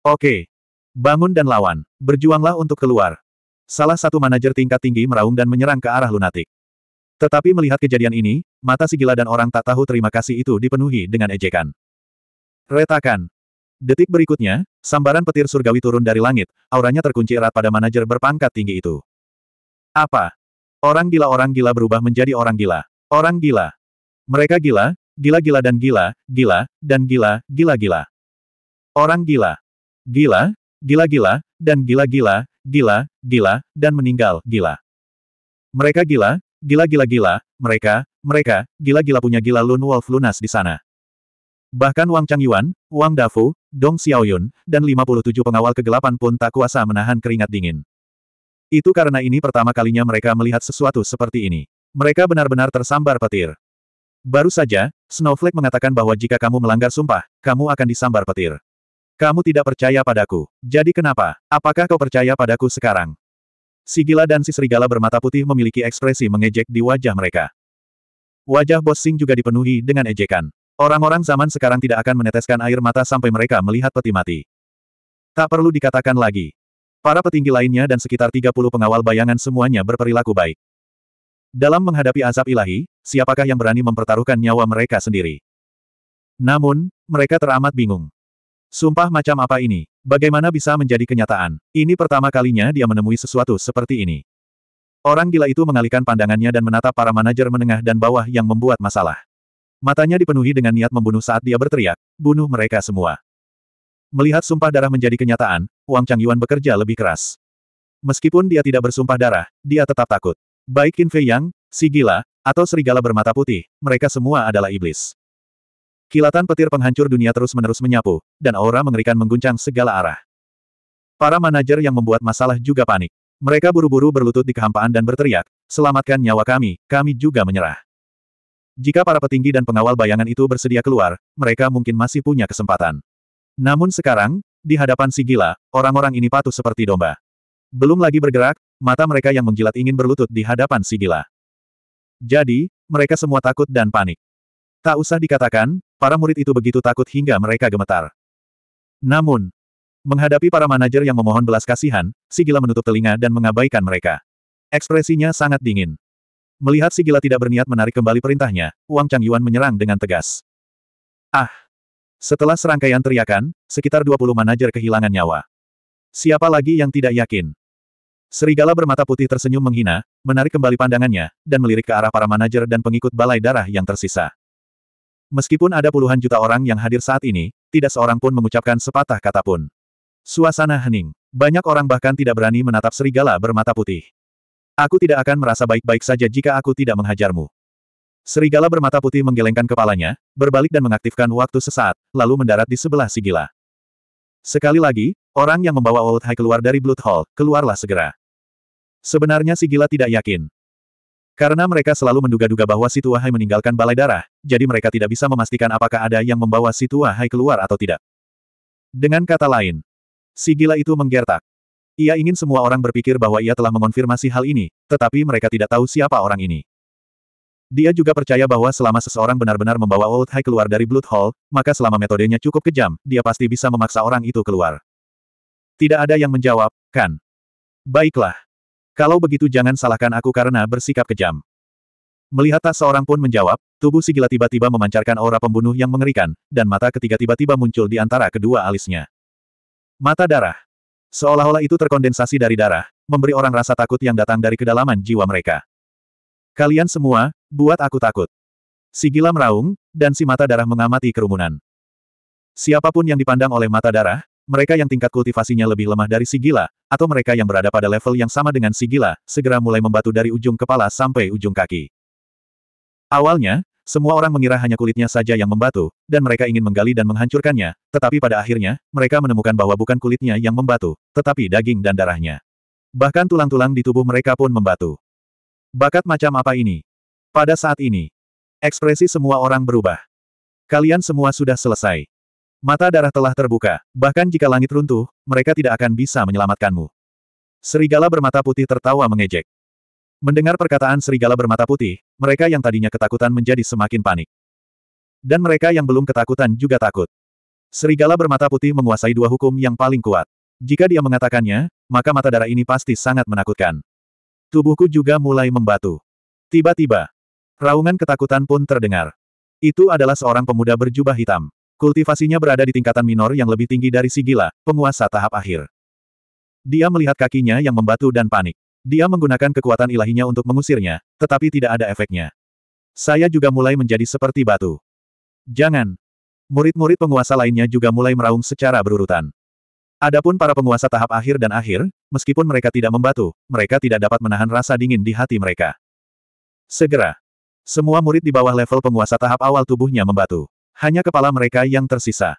Oke. Bangun dan lawan. Berjuanglah untuk keluar. Salah satu manajer tingkat tinggi meraung dan menyerang ke arah lunatik. Tetapi melihat kejadian ini, mata si gila dan orang tak tahu terima kasih itu dipenuhi dengan ejekan. Retakan. Detik berikutnya, sambaran petir surgawi turun dari langit, auranya terkunci erat pada manajer berpangkat tinggi itu. Apa? Orang gila orang gila berubah menjadi orang gila. Orang gila. Mereka gila, gila-gila dan gila, gila, dan gila, gila-gila. Orang gila. Gila, gila-gila, dan gila-gila, gila, gila, dan meninggal, gila. Mereka gila, gila-gila-gila, mereka, mereka, gila-gila punya gila Lun Wolf lunas di sana. Bahkan Wang Changyuan, Wang Dafu, Dong Xiaoyun, dan 57 pengawal kegelapan pun tak kuasa menahan keringat dingin. Itu karena ini pertama kalinya mereka melihat sesuatu seperti ini. Mereka benar-benar tersambar petir. Baru saja, Snowflake mengatakan bahwa jika kamu melanggar sumpah, kamu akan disambar petir. Kamu tidak percaya padaku. Jadi kenapa? Apakah kau percaya padaku sekarang? Si gila dan si serigala bermata putih memiliki ekspresi mengejek di wajah mereka. Wajah Bos Sing juga dipenuhi dengan ejekan. Orang-orang zaman sekarang tidak akan meneteskan air mata sampai mereka melihat peti mati. Tak perlu dikatakan lagi, Para petinggi lainnya dan sekitar 30 pengawal bayangan semuanya berperilaku baik. Dalam menghadapi azab ilahi, siapakah yang berani mempertaruhkan nyawa mereka sendiri? Namun, mereka teramat bingung. Sumpah macam apa ini? Bagaimana bisa menjadi kenyataan? Ini pertama kalinya dia menemui sesuatu seperti ini. Orang gila itu mengalihkan pandangannya dan menatap para manajer menengah dan bawah yang membuat masalah. Matanya dipenuhi dengan niat membunuh saat dia berteriak, bunuh mereka semua. Melihat sumpah darah menjadi kenyataan, Wang Changyuan bekerja lebih keras. Meskipun dia tidak bersumpah darah, dia tetap takut. Baik Qin Fei Yang, si gila, atau serigala bermata putih, mereka semua adalah iblis. Kilatan petir penghancur dunia terus-menerus menyapu, dan aura mengerikan mengguncang segala arah. Para manajer yang membuat masalah juga panik. Mereka buru-buru berlutut di kehampaan dan berteriak, selamatkan nyawa kami, kami juga menyerah. Jika para petinggi dan pengawal bayangan itu bersedia keluar, mereka mungkin masih punya kesempatan. Namun sekarang, di hadapan si gila, orang-orang ini patuh seperti domba. Belum lagi bergerak, mata mereka yang menjilat ingin berlutut di hadapan si gila. Jadi, mereka semua takut dan panik. Tak usah dikatakan, para murid itu begitu takut hingga mereka gemetar. Namun, menghadapi para manajer yang memohon belas kasihan, si gila menutup telinga dan mengabaikan mereka. Ekspresinya sangat dingin. Melihat si gila tidak berniat menarik kembali perintahnya, Wang chang yuan menyerang dengan tegas. Ah! Setelah serangkaian teriakan, sekitar 20 manajer kehilangan nyawa. Siapa lagi yang tidak yakin? Serigala bermata putih tersenyum menghina, menarik kembali pandangannya, dan melirik ke arah para manajer dan pengikut balai darah yang tersisa. Meskipun ada puluhan juta orang yang hadir saat ini, tidak seorang pun mengucapkan sepatah kata pun. Suasana hening. Banyak orang bahkan tidak berani menatap serigala bermata putih. Aku tidak akan merasa baik-baik saja jika aku tidak menghajarmu. Serigala bermata putih menggelengkan kepalanya, berbalik dan mengaktifkan waktu sesaat, lalu mendarat di sebelah Sigila. Sekali lagi, orang yang membawa Old High keluar dari Blood Hall, keluarlah segera. Sebenarnya Sigila tidak yakin. Karena mereka selalu menduga-duga bahwa si Tua Hai meninggalkan balai darah, jadi mereka tidak bisa memastikan apakah ada yang membawa si Tua Hai keluar atau tidak. Dengan kata lain, Sigila itu menggertak. Ia ingin semua orang berpikir bahwa ia telah mengonfirmasi hal ini, tetapi mereka tidak tahu siapa orang ini. Dia juga percaya bahwa selama seseorang benar-benar membawa Old High keluar dari Blood Hall, maka selama metodenya cukup kejam, dia pasti bisa memaksa orang itu keluar. Tidak ada yang menjawab, kan? Baiklah. Kalau begitu jangan salahkan aku karena bersikap kejam. Melihat tak seorang pun menjawab, tubuh si gila tiba-tiba memancarkan aura pembunuh yang mengerikan, dan mata ketiga tiba-tiba muncul di antara kedua alisnya. Mata darah. Seolah-olah itu terkondensasi dari darah, memberi orang rasa takut yang datang dari kedalaman jiwa mereka. Kalian semua, buat aku takut. Si gila meraung, dan si mata darah mengamati kerumunan. Siapapun yang dipandang oleh mata darah, mereka yang tingkat kultivasinya lebih lemah dari si gila, atau mereka yang berada pada level yang sama dengan si gila, segera mulai membatu dari ujung kepala sampai ujung kaki. Awalnya, semua orang mengira hanya kulitnya saja yang membatu, dan mereka ingin menggali dan menghancurkannya, tetapi pada akhirnya, mereka menemukan bahwa bukan kulitnya yang membatu, tetapi daging dan darahnya. Bahkan tulang-tulang di tubuh mereka pun membatu. Bakat macam apa ini? Pada saat ini, ekspresi semua orang berubah. Kalian semua sudah selesai. Mata darah telah terbuka, bahkan jika langit runtuh, mereka tidak akan bisa menyelamatkanmu. Serigala bermata putih tertawa mengejek. Mendengar perkataan serigala bermata putih, mereka yang tadinya ketakutan menjadi semakin panik. Dan mereka yang belum ketakutan juga takut. Serigala bermata putih menguasai dua hukum yang paling kuat. Jika dia mengatakannya, maka mata darah ini pasti sangat menakutkan. Tubuhku juga mulai membatu. Tiba-tiba, Raungan ketakutan pun terdengar. Itu adalah seorang pemuda berjubah hitam. Kultivasinya berada di tingkatan minor yang lebih tinggi dari Sigila, penguasa tahap akhir. Dia melihat kakinya yang membatu dan panik. Dia menggunakan kekuatan ilahinya untuk mengusirnya, tetapi tidak ada efeknya. Saya juga mulai menjadi seperti batu. Jangan. Murid-murid penguasa lainnya juga mulai meraung secara berurutan. Adapun para penguasa tahap akhir dan akhir, meskipun mereka tidak membatu, mereka tidak dapat menahan rasa dingin di hati mereka. Segera, semua murid di bawah level penguasa tahap awal tubuhnya membatu. Hanya kepala mereka yang tersisa.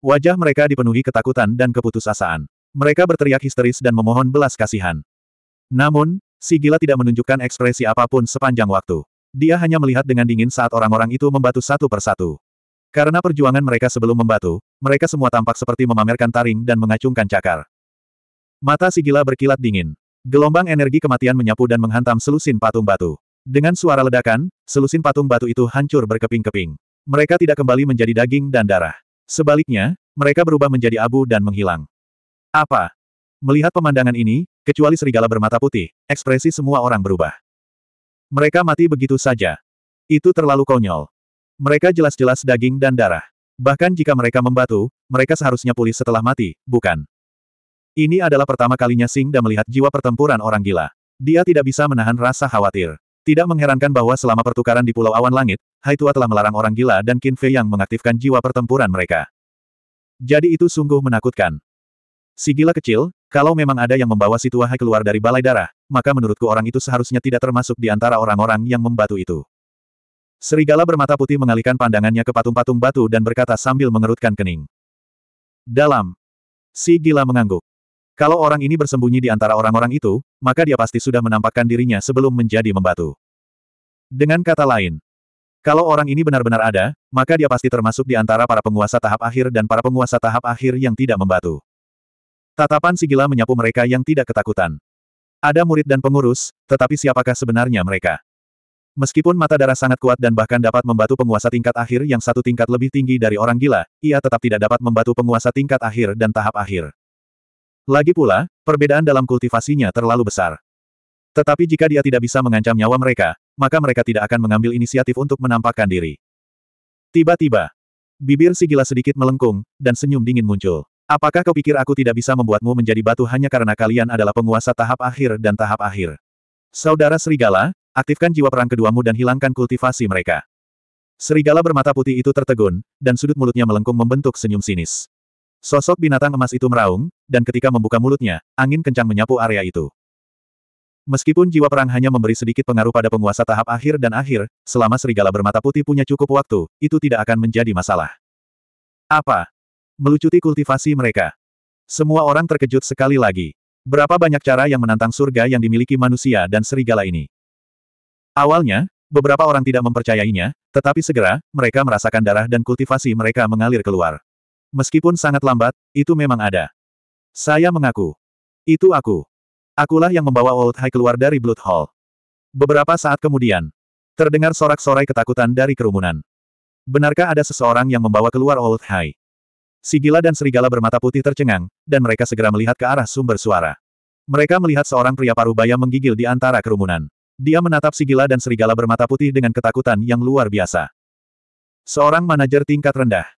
Wajah mereka dipenuhi ketakutan dan keputusasaan. Mereka berteriak histeris dan memohon belas kasihan. Namun, si gila tidak menunjukkan ekspresi apapun sepanjang waktu. Dia hanya melihat dengan dingin saat orang-orang itu membatu satu persatu. Karena perjuangan mereka sebelum membatu, mereka semua tampak seperti memamerkan taring dan mengacungkan cakar. Mata si gila berkilat dingin. Gelombang energi kematian menyapu dan menghantam selusin patung batu. Dengan suara ledakan, selusin patung batu itu hancur berkeping-keping. Mereka tidak kembali menjadi daging dan darah. Sebaliknya, mereka berubah menjadi abu dan menghilang. Apa? Melihat pemandangan ini, kecuali serigala bermata putih, ekspresi semua orang berubah. Mereka mati begitu saja. Itu terlalu konyol. Mereka jelas-jelas daging dan darah. Bahkan jika mereka membatu, mereka seharusnya pulih setelah mati, bukan? Ini adalah pertama kalinya Singda melihat jiwa pertempuran orang gila. Dia tidak bisa menahan rasa khawatir. Tidak mengherankan bahwa selama pertukaran di Pulau Awan Langit, Hai Tua telah melarang orang gila dan Qin Fei yang mengaktifkan jiwa pertempuran mereka. Jadi itu sungguh menakutkan. Si gila kecil, kalau memang ada yang membawa si tua Hai keluar dari balai darah, maka menurutku orang itu seharusnya tidak termasuk di antara orang-orang yang membatu itu. Serigala bermata putih mengalihkan pandangannya ke patung-patung batu dan berkata sambil mengerutkan kening. Dalam. Si gila mengangguk. Kalau orang ini bersembunyi di antara orang-orang itu, maka dia pasti sudah menampakkan dirinya sebelum menjadi membatu. Dengan kata lain, kalau orang ini benar-benar ada, maka dia pasti termasuk di antara para penguasa tahap akhir dan para penguasa tahap akhir yang tidak membatu. Tatapan Sigila menyapu mereka yang tidak ketakutan. Ada murid dan pengurus, tetapi siapakah sebenarnya mereka? Meskipun mata darah sangat kuat dan bahkan dapat membatu penguasa tingkat akhir yang satu tingkat lebih tinggi dari orang gila, ia tetap tidak dapat membatu penguasa tingkat akhir dan tahap akhir. Lagi pula, perbedaan dalam kultivasinya terlalu besar. Tetapi jika dia tidak bisa mengancam nyawa mereka, maka mereka tidak akan mengambil inisiatif untuk menampakkan diri. Tiba-tiba, bibir si gila sedikit melengkung, dan senyum dingin muncul. Apakah kau pikir aku tidak bisa membuatmu menjadi batu hanya karena kalian adalah penguasa tahap akhir dan tahap akhir? Saudara Serigala, aktifkan jiwa perang keduamu dan hilangkan kultivasi mereka. Serigala bermata putih itu tertegun, dan sudut mulutnya melengkung membentuk senyum sinis. Sosok binatang emas itu meraung, dan ketika membuka mulutnya, angin kencang menyapu area itu. Meskipun jiwa perang hanya memberi sedikit pengaruh pada penguasa tahap akhir dan akhir, selama serigala bermata putih punya cukup waktu, itu tidak akan menjadi masalah. Apa? Melucuti kultivasi mereka. Semua orang terkejut sekali lagi. Berapa banyak cara yang menantang surga yang dimiliki manusia dan serigala ini. Awalnya, beberapa orang tidak mempercayainya, tetapi segera, mereka merasakan darah dan kultivasi mereka mengalir keluar. Meskipun sangat lambat, itu memang ada. Saya mengaku. Itu aku. Akulah yang membawa Old High keluar dari Blood Hall. Beberapa saat kemudian, terdengar sorak-sorai ketakutan dari kerumunan. Benarkah ada seseorang yang membawa keluar Old High? Sigila dan serigala bermata putih tercengang, dan mereka segera melihat ke arah sumber suara. Mereka melihat seorang pria parubaya menggigil di antara kerumunan. Dia menatap Sigila dan serigala bermata putih dengan ketakutan yang luar biasa. Seorang manajer tingkat rendah.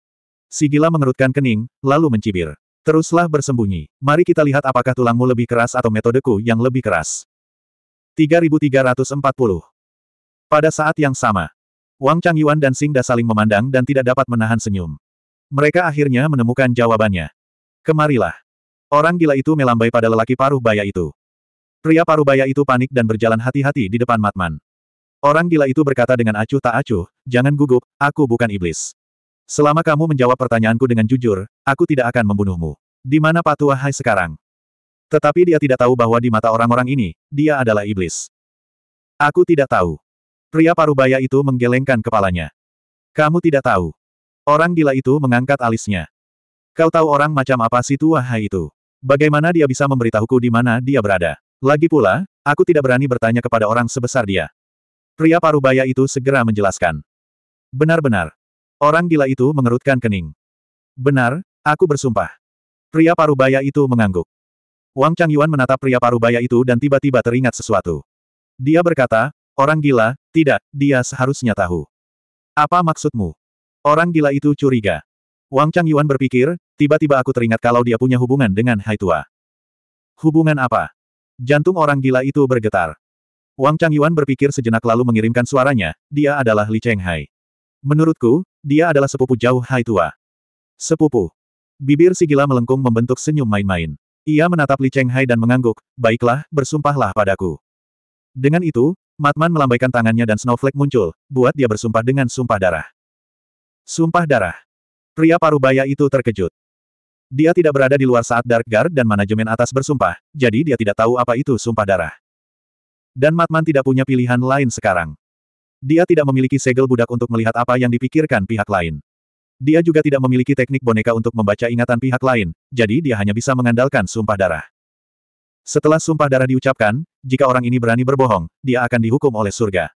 Si gila mengerutkan kening, lalu mencibir. Teruslah bersembunyi. Mari kita lihat apakah tulangmu lebih keras atau metodeku yang lebih keras. 3340 Pada saat yang sama, Wang Changyuan dan Singda saling memandang dan tidak dapat menahan senyum. Mereka akhirnya menemukan jawabannya. Kemarilah. Orang gila itu melambai pada lelaki paruh baya itu. Pria paruh baya itu panik dan berjalan hati-hati di depan Matman. Orang gila itu berkata dengan acuh tak acuh, jangan gugup, aku bukan iblis. Selama kamu menjawab pertanyaanku dengan jujur, aku tidak akan membunuhmu. Di mana Patua Hai sekarang? Tetapi dia tidak tahu bahwa di mata orang-orang ini, dia adalah iblis. Aku tidak tahu. Pria parubaya itu menggelengkan kepalanya. Kamu tidak tahu. Orang gila itu mengangkat alisnya. Kau tahu orang macam apa si Tua Hai itu? Bagaimana dia bisa memberitahuku di mana dia berada? Lagi pula, aku tidak berani bertanya kepada orang sebesar dia. Pria parubaya itu segera menjelaskan. Benar-benar, Orang gila itu mengerutkan kening. Benar, aku bersumpah. Pria parubaya itu mengangguk. Wang Changyuan menatap pria parubaya itu dan tiba-tiba teringat sesuatu. Dia berkata, orang gila, tidak, dia seharusnya tahu. Apa maksudmu? Orang gila itu curiga. Wang Changyuan berpikir, tiba-tiba aku teringat kalau dia punya hubungan dengan Hai Tua. Hubungan apa? Jantung orang gila itu bergetar. Wang Changyuan berpikir sejenak lalu mengirimkan suaranya, dia adalah Li Cheng Hai. Menurutku, dia adalah sepupu jauh Hai Tua. Sepupu. Bibir si gila melengkung membentuk senyum main-main. Ia menatap Li Cheng Hai dan mengangguk, baiklah, bersumpahlah padaku. Dengan itu, Matman melambaikan tangannya dan Snowflake muncul, buat dia bersumpah dengan sumpah darah. Sumpah darah. Pria parubaya itu terkejut. Dia tidak berada di luar saat Dark Guard dan manajemen atas bersumpah, jadi dia tidak tahu apa itu sumpah darah. Dan Matman tidak punya pilihan lain sekarang. Dia tidak memiliki segel budak untuk melihat apa yang dipikirkan pihak lain. Dia juga tidak memiliki teknik boneka untuk membaca ingatan pihak lain, jadi dia hanya bisa mengandalkan sumpah darah. Setelah sumpah darah diucapkan, jika orang ini berani berbohong, dia akan dihukum oleh surga.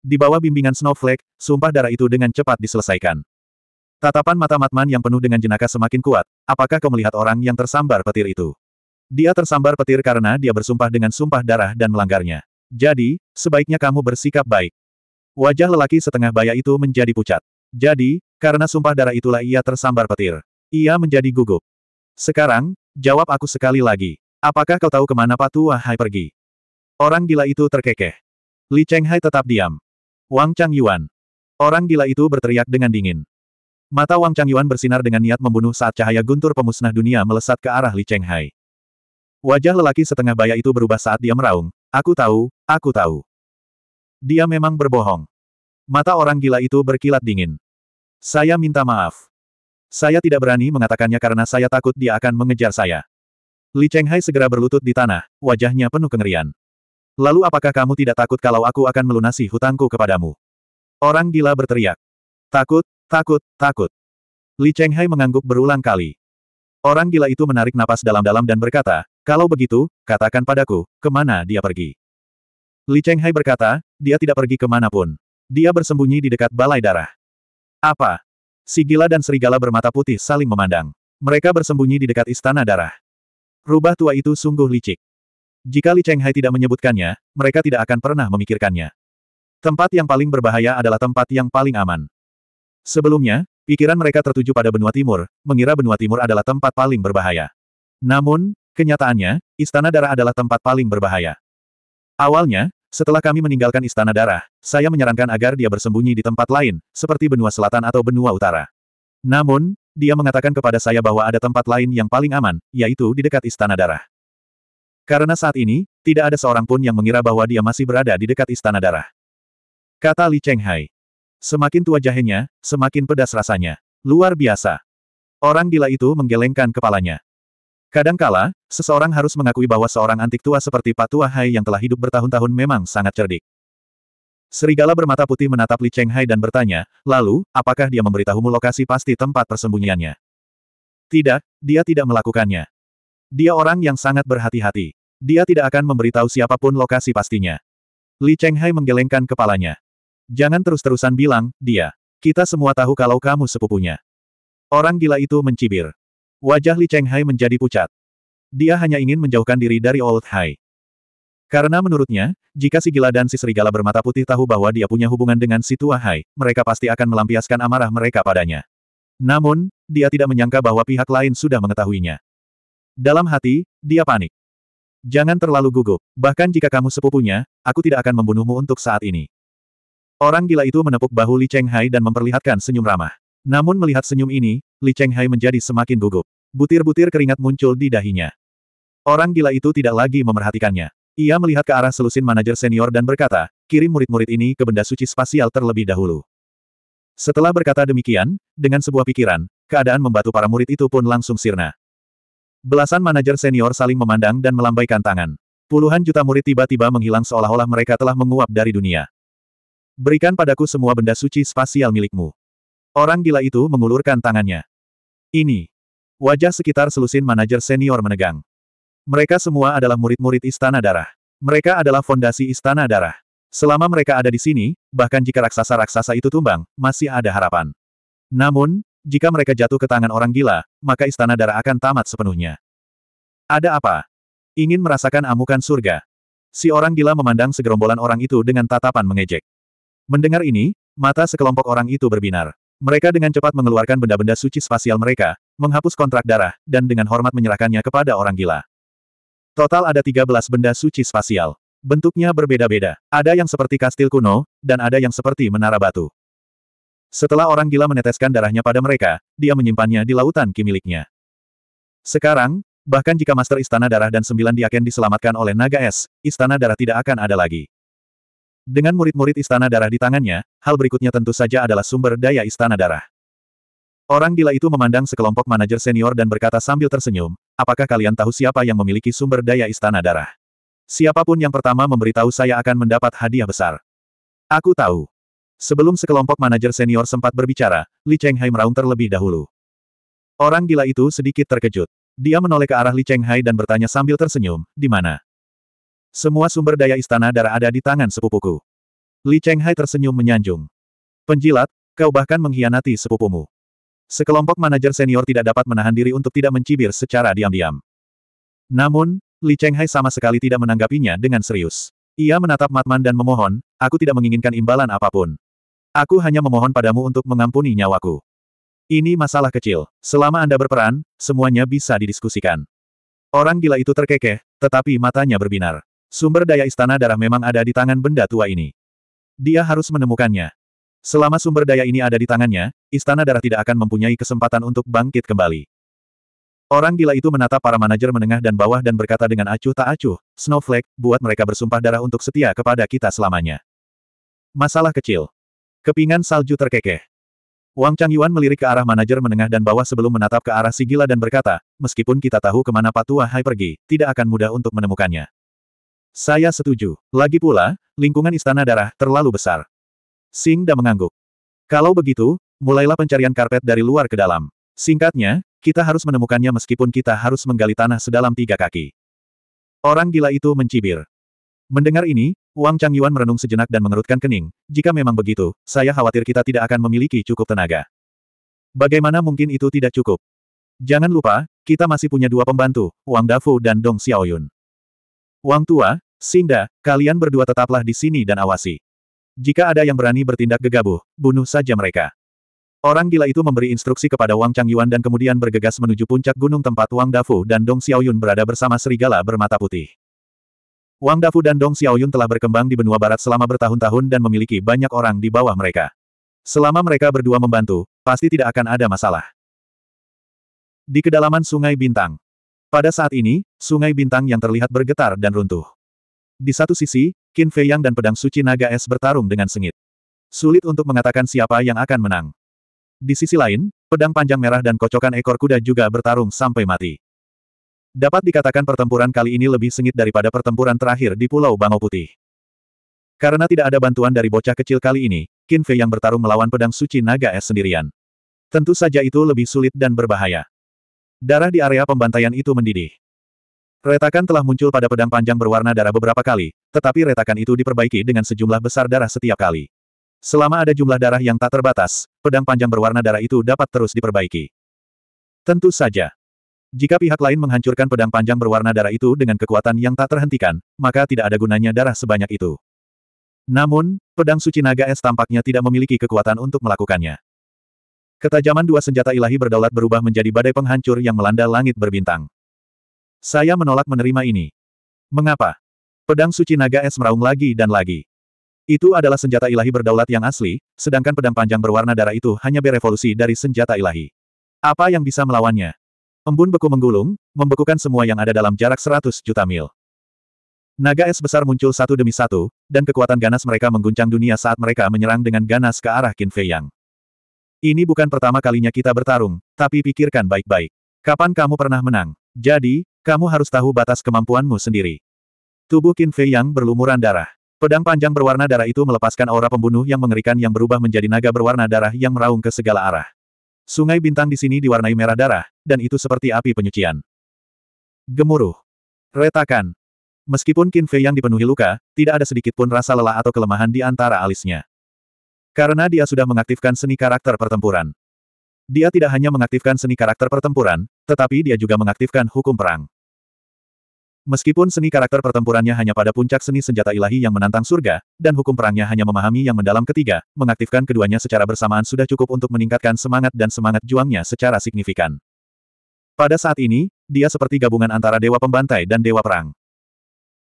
Di bawah bimbingan Snowflake, sumpah darah itu dengan cepat diselesaikan. Tatapan mata Matman yang penuh dengan jenaka semakin kuat, apakah kau melihat orang yang tersambar petir itu? Dia tersambar petir karena dia bersumpah dengan sumpah darah dan melanggarnya. Jadi, sebaiknya kamu bersikap baik. Wajah lelaki setengah baya itu menjadi pucat. Jadi, karena sumpah darah itulah ia tersambar petir. Ia menjadi gugup. Sekarang, jawab aku sekali lagi. Apakah kau tahu kemana Patu Hai pergi? Orang gila itu terkekeh. Li Cheng Hai tetap diam. Wang Chang Yuan. Orang gila itu berteriak dengan dingin. Mata Wang Chang Yuan bersinar dengan niat membunuh saat cahaya guntur pemusnah dunia melesat ke arah Li Cheng Hai. Wajah lelaki setengah baya itu berubah saat dia meraung. Aku tahu, aku tahu. Dia memang berbohong. Mata orang gila itu berkilat dingin. Saya minta maaf. Saya tidak berani mengatakannya karena saya takut dia akan mengejar saya. Li Chenghai segera berlutut di tanah, wajahnya penuh kengerian. Lalu apakah kamu tidak takut kalau aku akan melunasi hutangku kepadamu? Orang gila berteriak. Takut, takut, takut. Li Chenghai mengangguk berulang kali. Orang gila itu menarik napas dalam-dalam dan berkata, kalau begitu, katakan padaku, kemana dia pergi. Li Chenghai berkata, dia tidak pergi kemanapun. Dia bersembunyi di dekat balai darah. Apa? Si gila dan serigala bermata putih saling memandang. Mereka bersembunyi di dekat istana darah. Rubah tua itu sungguh licik. Jika Li Chenghai tidak menyebutkannya, mereka tidak akan pernah memikirkannya. Tempat yang paling berbahaya adalah tempat yang paling aman. Sebelumnya, pikiran mereka tertuju pada benua timur, mengira benua timur adalah tempat paling berbahaya. Namun, kenyataannya, istana darah adalah tempat paling berbahaya. Awalnya, setelah kami meninggalkan Istana Darah, saya menyarankan agar dia bersembunyi di tempat lain, seperti benua selatan atau benua utara. Namun, dia mengatakan kepada saya bahwa ada tempat lain yang paling aman, yaitu di dekat Istana Darah. Karena saat ini, tidak ada seorang pun yang mengira bahwa dia masih berada di dekat Istana Darah. Kata Li Chenghai. Semakin tua jahenya, semakin pedas rasanya. Luar biasa. Orang gila itu menggelengkan kepalanya. Kadangkala, seseorang harus mengakui bahwa seorang antik tua seperti Patua Hai yang telah hidup bertahun-tahun memang sangat cerdik. Serigala bermata putih menatap Li Cheng Hai dan bertanya, lalu, apakah dia memberitahumu lokasi pasti tempat persembunyiannya? Tidak, dia tidak melakukannya. Dia orang yang sangat berhati-hati. Dia tidak akan memberitahu siapapun lokasi pastinya. Li Cheng Hai menggelengkan kepalanya. Jangan terus-terusan bilang, dia. Kita semua tahu kalau kamu sepupunya. Orang gila itu mencibir. Wajah Li Chenghai menjadi pucat. Dia hanya ingin menjauhkan diri dari Old Hai. Karena menurutnya, jika si gila dan si serigala bermata putih tahu bahwa dia punya hubungan dengan si tua Hai, mereka pasti akan melampiaskan amarah mereka padanya. Namun, dia tidak menyangka bahwa pihak lain sudah mengetahuinya. Dalam hati, dia panik. Jangan terlalu gugup, bahkan jika kamu sepupunya, aku tidak akan membunuhmu untuk saat ini. Orang gila itu menepuk bahu Li Cheng Hai dan memperlihatkan senyum ramah. Namun melihat senyum ini, Li Chenghai menjadi semakin gugup. Butir-butir keringat muncul di dahinya. Orang gila itu tidak lagi memerhatikannya. Ia melihat ke arah selusin manajer senior dan berkata, kirim murid-murid ini ke benda suci spasial terlebih dahulu. Setelah berkata demikian, dengan sebuah pikiran, keadaan membatu para murid itu pun langsung sirna. Belasan manajer senior saling memandang dan melambaikan tangan. Puluhan juta murid tiba-tiba menghilang seolah-olah mereka telah menguap dari dunia. Berikan padaku semua benda suci spasial milikmu. Orang gila itu mengulurkan tangannya. Ini. Wajah sekitar selusin manajer senior menegang. Mereka semua adalah murid-murid Istana Darah. Mereka adalah fondasi Istana Darah. Selama mereka ada di sini, bahkan jika raksasa-raksasa itu tumbang, masih ada harapan. Namun, jika mereka jatuh ke tangan orang gila, maka Istana Darah akan tamat sepenuhnya. Ada apa? Ingin merasakan amukan surga, Si orang gila memandang segerombolan orang itu dengan tatapan mengejek. Mendengar ini, mata sekelompok orang itu berbinar. Mereka dengan cepat mengeluarkan benda-benda suci spasial mereka, menghapus kontrak darah, dan dengan hormat menyerahkannya kepada orang gila. Total ada 13 benda suci spasial. Bentuknya berbeda-beda. Ada yang seperti kastil kuno, dan ada yang seperti menara batu. Setelah orang gila meneteskan darahnya pada mereka, dia menyimpannya di lautan kimiliknya. Sekarang, bahkan jika Master Istana Darah dan Sembilan Diaken diselamatkan oleh naga es, Istana Darah tidak akan ada lagi. Dengan murid-murid istana darah di tangannya, hal berikutnya tentu saja adalah sumber daya istana darah. Orang gila itu memandang sekelompok manajer senior dan berkata sambil tersenyum, apakah kalian tahu siapa yang memiliki sumber daya istana darah? Siapapun yang pertama memberitahu saya akan mendapat hadiah besar. Aku tahu. Sebelum sekelompok manajer senior sempat berbicara, Li Chenghai meraung terlebih dahulu. Orang gila itu sedikit terkejut. Dia menoleh ke arah Li Chenghai dan bertanya sambil tersenyum, di mana? Semua sumber daya istana darah ada di tangan sepupuku. Li Chenghai tersenyum menyanjung. Penjilat, kau bahkan mengkhianati sepupumu. Sekelompok manajer senior tidak dapat menahan diri untuk tidak mencibir secara diam-diam. Namun, Li Chenghai sama sekali tidak menanggapinya dengan serius. Ia menatap Matman dan memohon, aku tidak menginginkan imbalan apapun. Aku hanya memohon padamu untuk mengampuni nyawaku. Ini masalah kecil. Selama Anda berperan, semuanya bisa didiskusikan. Orang gila itu terkekeh, tetapi matanya berbinar. Sumber daya istana darah memang ada di tangan benda tua ini. Dia harus menemukannya. Selama sumber daya ini ada di tangannya, istana darah tidak akan mempunyai kesempatan untuk bangkit kembali. Orang gila itu menatap para manajer menengah dan bawah dan berkata dengan acuh tak acuh, Snowflake, buat mereka bersumpah darah untuk setia kepada kita selamanya. Masalah kecil. Kepingan salju terkekeh. Wang Chang Yuan melirik ke arah manajer menengah dan bawah sebelum menatap ke arah si gila dan berkata, meskipun kita tahu kemana Hai pergi, tidak akan mudah untuk menemukannya. Saya setuju. Lagi pula, lingkungan istana darah terlalu besar. Sing Da mengangguk. Kalau begitu, mulailah pencarian karpet dari luar ke dalam. Singkatnya, kita harus menemukannya meskipun kita harus menggali tanah sedalam tiga kaki. Orang gila itu mencibir. Mendengar ini, Wang Chang Yuan merenung sejenak dan mengerutkan kening. Jika memang begitu, saya khawatir kita tidak akan memiliki cukup tenaga. Bagaimana mungkin itu tidak cukup? Jangan lupa, kita masih punya dua pembantu, Wang Dafu dan Dong Xiaoyun. Wang Tua, Sinda, kalian berdua tetaplah di sini dan awasi. Jika ada yang berani bertindak gegabah, bunuh saja mereka. Orang gila itu memberi instruksi kepada Wang Changyuan dan kemudian bergegas menuju puncak gunung tempat Wang Dafu dan Dong Xiaoyun berada bersama serigala bermata putih. Wang Dafu dan Dong Xiaoyun telah berkembang di benua barat selama bertahun-tahun dan memiliki banyak orang di bawah mereka. Selama mereka berdua membantu, pasti tidak akan ada masalah. Di kedalaman Sungai Bintang, pada saat ini, sungai bintang yang terlihat bergetar dan runtuh. Di satu sisi, Qin Fei Yang dan pedang suci naga es bertarung dengan sengit. Sulit untuk mengatakan siapa yang akan menang. Di sisi lain, pedang panjang merah dan kocokan ekor kuda juga bertarung sampai mati. Dapat dikatakan pertempuran kali ini lebih sengit daripada pertempuran terakhir di Pulau Bangau Putih. Karena tidak ada bantuan dari bocah kecil kali ini, Qin Fei yang bertarung melawan pedang suci naga es sendirian. Tentu saja itu lebih sulit dan berbahaya. Darah di area pembantaian itu mendidih. Retakan telah muncul pada pedang panjang berwarna darah beberapa kali, tetapi retakan itu diperbaiki dengan sejumlah besar darah setiap kali. Selama ada jumlah darah yang tak terbatas, pedang panjang berwarna darah itu dapat terus diperbaiki. Tentu saja. Jika pihak lain menghancurkan pedang panjang berwarna darah itu dengan kekuatan yang tak terhentikan, maka tidak ada gunanya darah sebanyak itu. Namun, pedang suci naga es tampaknya tidak memiliki kekuatan untuk melakukannya. Ketajaman dua senjata ilahi berdaulat berubah menjadi badai penghancur yang melanda langit berbintang. Saya menolak menerima ini. Mengapa? Pedang suci naga es meraung lagi dan lagi. Itu adalah senjata ilahi berdaulat yang asli, sedangkan pedang panjang berwarna darah itu hanya berevolusi dari senjata ilahi. Apa yang bisa melawannya? Embun beku menggulung, membekukan semua yang ada dalam jarak 100 juta mil. Naga es besar muncul satu demi satu, dan kekuatan ganas mereka mengguncang dunia saat mereka menyerang dengan ganas ke arah Qin Fei Yang. Ini bukan pertama kalinya kita bertarung, tapi pikirkan baik-baik. Kapan kamu pernah menang? Jadi, kamu harus tahu batas kemampuanmu sendiri. Tubuh Qin Fei yang berlumuran darah. Pedang panjang berwarna darah itu melepaskan aura pembunuh yang mengerikan yang berubah menjadi naga berwarna darah yang meraung ke segala arah. Sungai bintang di sini diwarnai merah darah, dan itu seperti api penyucian. Gemuruh. Retakan. Meskipun Qin Fei yang dipenuhi luka, tidak ada sedikit pun rasa lelah atau kelemahan di antara alisnya. Karena dia sudah mengaktifkan seni karakter pertempuran. Dia tidak hanya mengaktifkan seni karakter pertempuran, tetapi dia juga mengaktifkan hukum perang. Meskipun seni karakter pertempurannya hanya pada puncak seni senjata ilahi yang menantang surga, dan hukum perangnya hanya memahami yang mendalam ketiga, mengaktifkan keduanya secara bersamaan sudah cukup untuk meningkatkan semangat dan semangat juangnya secara signifikan. Pada saat ini, dia seperti gabungan antara dewa pembantai dan dewa perang.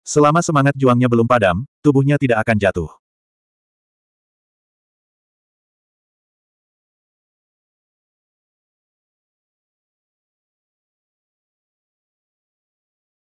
Selama semangat juangnya belum padam, tubuhnya tidak akan jatuh.